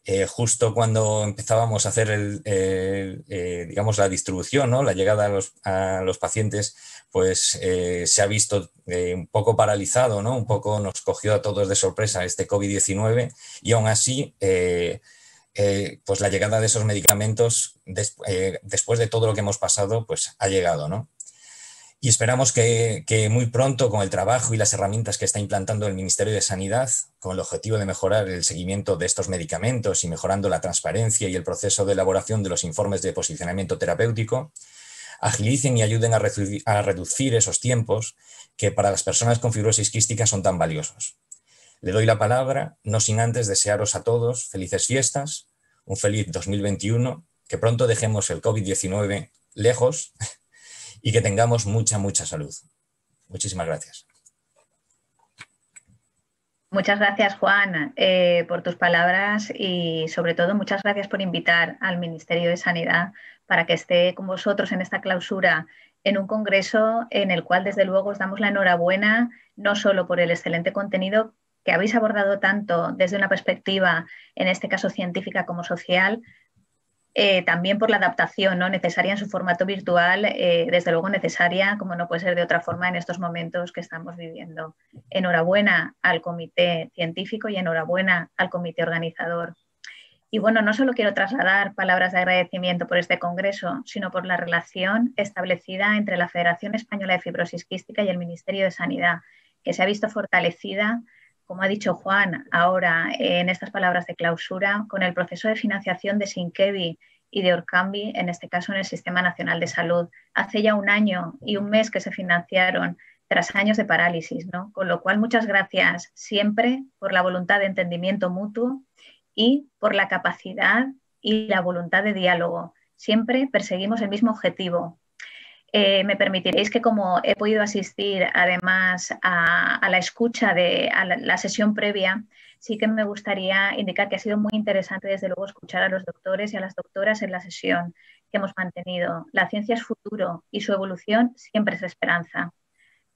eh, justo cuando empezábamos a hacer eh, digamos la distribución, ¿no? la llegada a los, pacientes, pues eh, se ha visto un poco paralizado, ¿no? un poco nos cogió a todos de sorpresa este COVID-19 y aún así, pues la llegada de esos medicamentos después de todo lo que hemos pasado, pues ha llegado. ¿no? y esperamos que, muy pronto, con el trabajo y las herramientas que está implantando el Ministerio de Sanidad, con el objetivo de mejorar el seguimiento de estos medicamentos y mejorando la transparencia y el proceso de elaboración de los informes de posicionamiento terapéutico, agilicen y ayuden a, reducir, a reducir esos tiempos que para las personas con fibrosis quística son tan valiosos. Le doy la palabra, no sin antes desearos a todos felices fiestas, un feliz 2021, que pronto dejemos el COVID-19 lejos y que tengamos mucha, mucha salud. Muchísimas gracias. Muchas gracias, Juan, eh, por tus palabras y sobre todo muchas gracias por invitar al Ministerio de Sanidad para que esté con vosotros en esta clausura en un congreso en el cual desde luego os damos la enhorabuena no solo por el excelente contenido que habéis abordado tanto desde una perspectiva, en este caso científica como social, eh, también por la adaptación necesaria en su formato virtual, eh, desde luego necesaria, como no puede ser de otra forma, en estos momentos que estamos viviendo. Enhorabuena al comité científico y enhorabuena al comité organizador. Y bueno, no solo quiero trasladar palabras de agradecimiento por este congreso, sino por la relación establecida entre la Federación Española de Fibrosis Quística y el Ministerio de Sanidad, que se ha visto fortalecida como ha dicho Juan, ahora eh, en estas palabras de clausura, con el proceso de financiación de Sinkevi y de Orcambi, en este caso en el Sistema Nacional de Salud. Hace ya un año y un mes que se financiaron tras años de parálisis, Con lo cual, muchas gracias siempre por la voluntad de entendimiento mutuo y por la capacidad y la voluntad de diálogo. Siempre perseguimos el mismo objetivo, eh, me permitiréis que como he podido asistir además a, la escucha de la, sesión previa, sí que me gustaría indicar que ha sido muy interesante desde luego escuchar a los doctores y a las doctoras en la sesión que hemos mantenido. La ciencia es futuro y su evolución siempre es esperanza.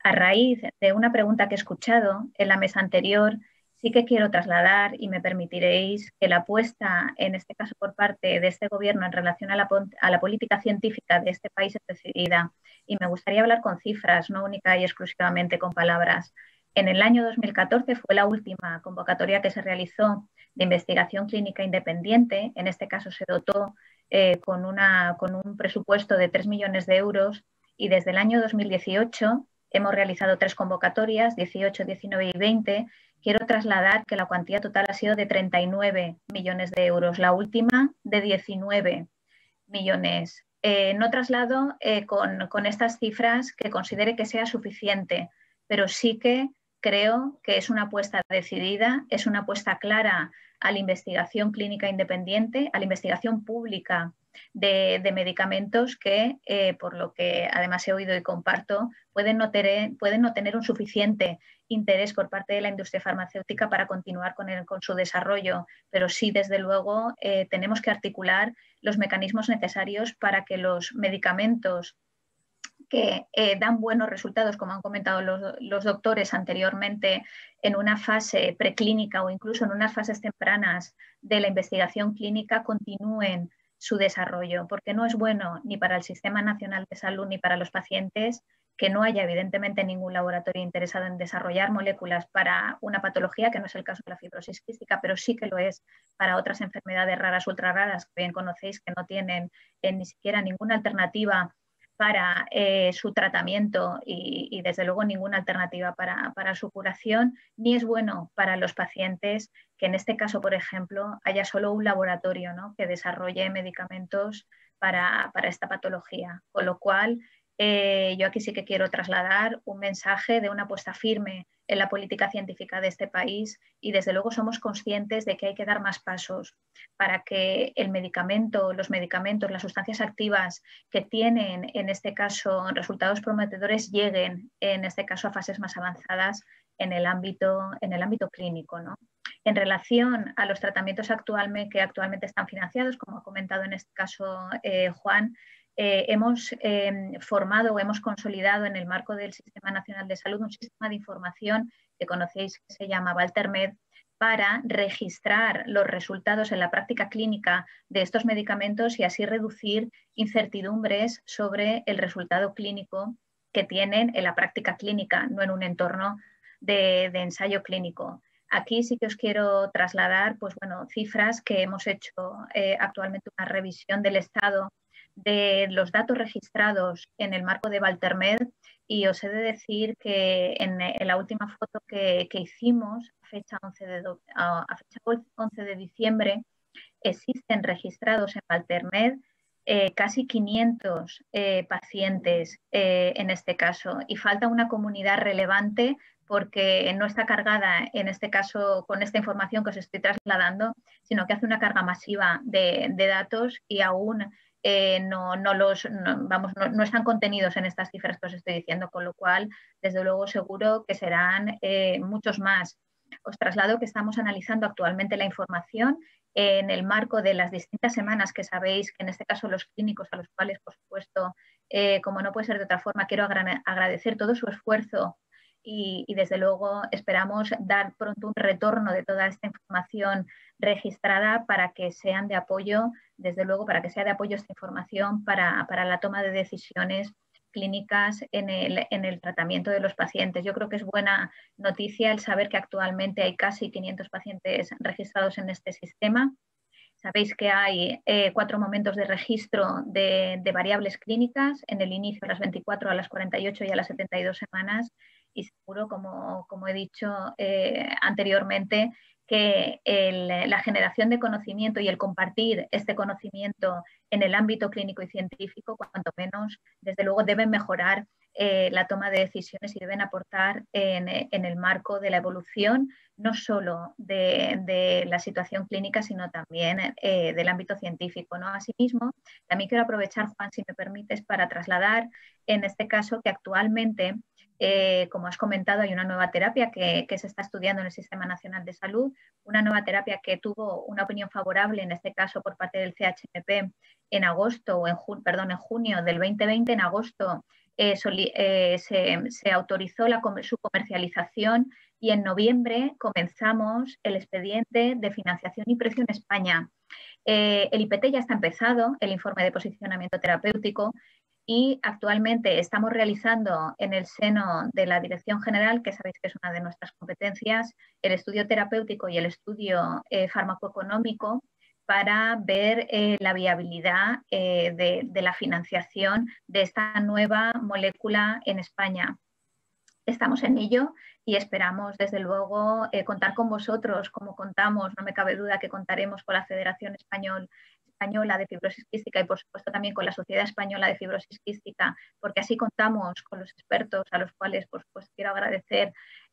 A raíz de una pregunta que he escuchado en la mesa anterior sí que quiero trasladar y me permitiréis que la apuesta, en este caso por parte de este gobierno en relación a la, política científica de este país es decidida. Y me gustaría hablar con cifras, no única y exclusivamente con palabras. En el año 2014 fue la última convocatoria que se realizó de investigación clínica independiente. En este caso se dotó eh, con, con un presupuesto de 3 millones de euros y desde el año 2018 Hemos realizado tres convocatorias, 18, 19 y 20. Quiero trasladar que la cuantía total ha sido de 39 millones de euros, la última de 19 millones. Eh, no traslado eh, con, con estas cifras que considere que sea suficiente, pero sí que creo que es una apuesta decidida, es una apuesta clara a la investigación clínica independiente, a la investigación pública de, medicamentos que, eh, por lo que además he oído y comparto, pueden no, tener, pueden no tener un suficiente interés por parte de la industria farmacéutica para continuar con, su desarrollo, pero sí, desde luego, eh, tenemos que articular los mecanismos necesarios para que los medicamentos que eh, dan buenos resultados, como han comentado los, doctores anteriormente, en una fase preclínica o incluso en unas fases tempranas de la investigación clínica, continúen su desarrollo, porque no es bueno ni para el Sistema Nacional de Salud ni para los pacientes que no haya evidentemente ningún laboratorio interesado en desarrollar moléculas para una patología, que no es el caso de la fibrosis quística, pero sí que lo es para otras enfermedades raras, ultra raras, que bien conocéis, que no tienen eh, ni siquiera ninguna alternativa para eh, su tratamiento y, desde luego ninguna alternativa para, su curación, ni es bueno para los pacientes que en este caso, por ejemplo, haya solo un laboratorio ¿no? que desarrolle medicamentos para, para, esta patología, con lo cual eh, yo aquí sí que quiero trasladar un mensaje de una apuesta firme en la política científica de este país y desde luego somos conscientes de que hay que dar más pasos para que el medicamento, los medicamentos, las sustancias activas que tienen en este caso resultados prometedores lleguen en este caso a fases más avanzadas en el ámbito, en el ámbito clínico. ¿no? En relación a los tratamientos actualmente, que actualmente están financiados, como ha comentado en este caso eh, Juan, eh, hemos em, formado o hemos consolidado en el marco del Sistema Nacional de Salud un sistema de información que conocéis que se llama Valtermed para registrar los resultados en la práctica clínica de estos medicamentos y así reducir incertidumbres sobre el resultado clínico que tienen en la práctica clínica, no en un entorno de, ensayo clínico. Aquí sí que os quiero trasladar pues, bueno, cifras que hemos hecho eh, actualmente una revisión del estado de los datos registrados en el marco de Valtermed y os he de decir que en, la última foto que, hicimos, a fecha, 11 de de diciembre, existen registrados en Valtermed eh, casi 500 eh, pacientes eh, en este caso y falta una comunidad relevante porque no está cargada en este caso con esta información que os estoy trasladando, sino que hace una carga masiva de, de datos y aún eh, no, no, los, vamos, no, no, están contenidos en estas cifras que os estoy diciendo, con lo cual, desde luego, seguro que serán eh, muchos más. Os traslado que estamos analizando actualmente la información en el marco de las distintas semanas que sabéis que en este caso los clínicos a los cuales, por supuesto, eh, como no puede ser de otra forma, quiero agradecer todo su esfuerzo y, y, desde luego esperamos dar pronto un retorno de toda esta información registrada para que sean de apoyo desde luego, para que sea de apoyo esta información para, la toma de decisiones clínicas en el, tratamiento de los pacientes. Yo creo que es buena noticia el saber que actualmente hay casi 500 pacientes registrados en este sistema. Sabéis que hay eh, cuatro momentos de registro de, variables clínicas, en el inicio a las 24, a las 48 y a las 72 semanas. Y seguro, como, he dicho eh, anteriormente, que eh, la generación de conocimiento y el compartir este conocimiento en el ámbito clínico y científico, cuanto menos, desde luego, deben mejorar eh, la toma de decisiones y deben aportar eh, en, el marco de la evolución, no solo de, la situación clínica, sino también del ámbito científico. ¿no? Asimismo, también quiero aprovechar, Juan, si me permites, para trasladar, en este caso, que actualmente eh, como has comentado, hay una nueva terapia que, se está estudiando en el Sistema Nacional de Salud, una nueva terapia que tuvo una opinión favorable, en este caso por parte del CHMP, en agosto, o en, perdón, en junio del 2020, en agosto eh, eh, se, autorizó su comercialización y en noviembre comenzamos el expediente de financiación y precio en España. el IPT ya está empezado, el informe de posicionamiento terapéutico, y actualmente estamos realizando en el seno de la Dirección General, que sabéis que es una de nuestras competencias, el estudio terapéutico y el estudio eh, farmacoeconómico para ver eh, la viabilidad eh, de, la financiación de esta nueva molécula en España. Estamos en ello y esperamos, desde luego, contar con vosotros, como contamos, no me cabe duda que contaremos con la Federación Española Española de Fibrosis Quística y por supuesto también con la Sociedad Española de Fibrosis Quística, porque así contamos con los expertos a los cuales por supuesto quiero agradecer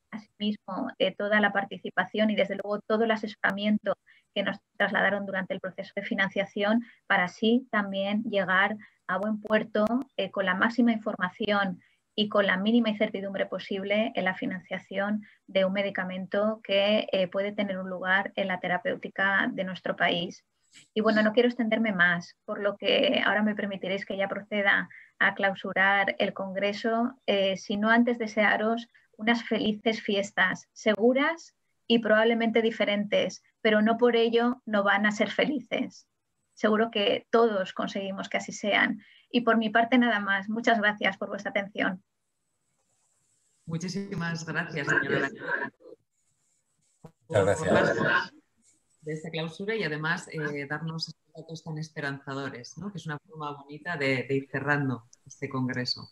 asimismo mismo eh, toda la participación y desde luego todo el asesoramiento que nos trasladaron durante el proceso de financiación para así también llegar a buen puerto eh, con la máxima información y con la mínima incertidumbre posible en la financiación de un medicamento que eh, puede tener un lugar en la terapéutica de nuestro país. Y bueno, no quiero extenderme más, por lo que ahora me permitiréis que ya proceda a clausurar el Congreso, eh, sino antes desearos unas felices fiestas, seguras y probablemente diferentes, pero no por ello no van a ser felices. Seguro que todos conseguimos que así sean. Y por mi parte nada más. Muchas gracias por vuestra atención. Muchísimas gracias, señora. gracias de esta clausura y además ah. eh, darnos estos datos tan esperanzadores, que es una forma bonita de, ir cerrando este congreso.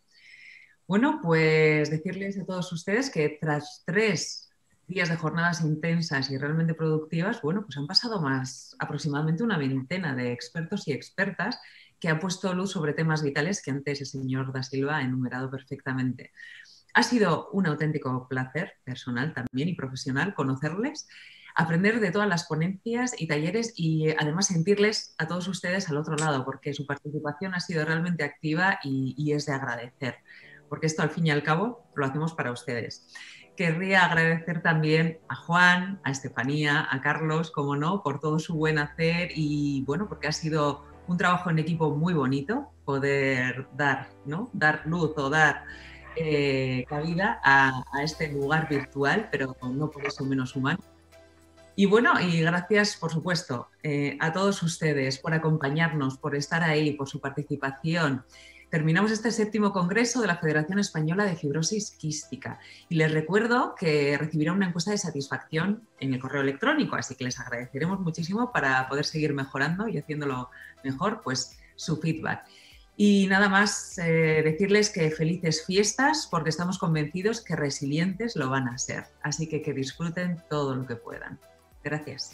Bueno, pues decirles a todos ustedes que tras tres días de jornadas intensas y realmente productivas, bueno, pues han pasado más aproximadamente una veintena de expertos y expertas que han puesto luz sobre temas vitales que antes el señor Da Silva ha enumerado perfectamente. Ha sido un auténtico placer personal también y profesional conocerles aprender de todas las ponencias y talleres y además sentirles a todos ustedes al otro lado, porque su participación ha sido realmente activa y, es de agradecer, porque esto al fin y al cabo lo hacemos para ustedes. Querría agradecer también a Juan, a Estefanía, a Carlos, como no, por todo su buen hacer y bueno, porque ha sido un trabajo en equipo muy bonito, poder dar, ¿no? dar luz o dar eh, cabida a, a, este lugar virtual, pero no por eso menos humano. Y bueno, y gracias, por supuesto, eh, a todos ustedes por acompañarnos, por estar ahí, por su participación. Terminamos este séptimo congreso de la Federación Española de Fibrosis Quística y les recuerdo que recibirán una encuesta de satisfacción en el correo electrónico, así que les agradeceremos muchísimo para poder seguir mejorando y haciéndolo mejor, pues su feedback. Y nada más eh, decirles que felices fiestas porque estamos convencidos que resilientes lo van a ser, así que que disfruten todo lo que puedan. Gracias.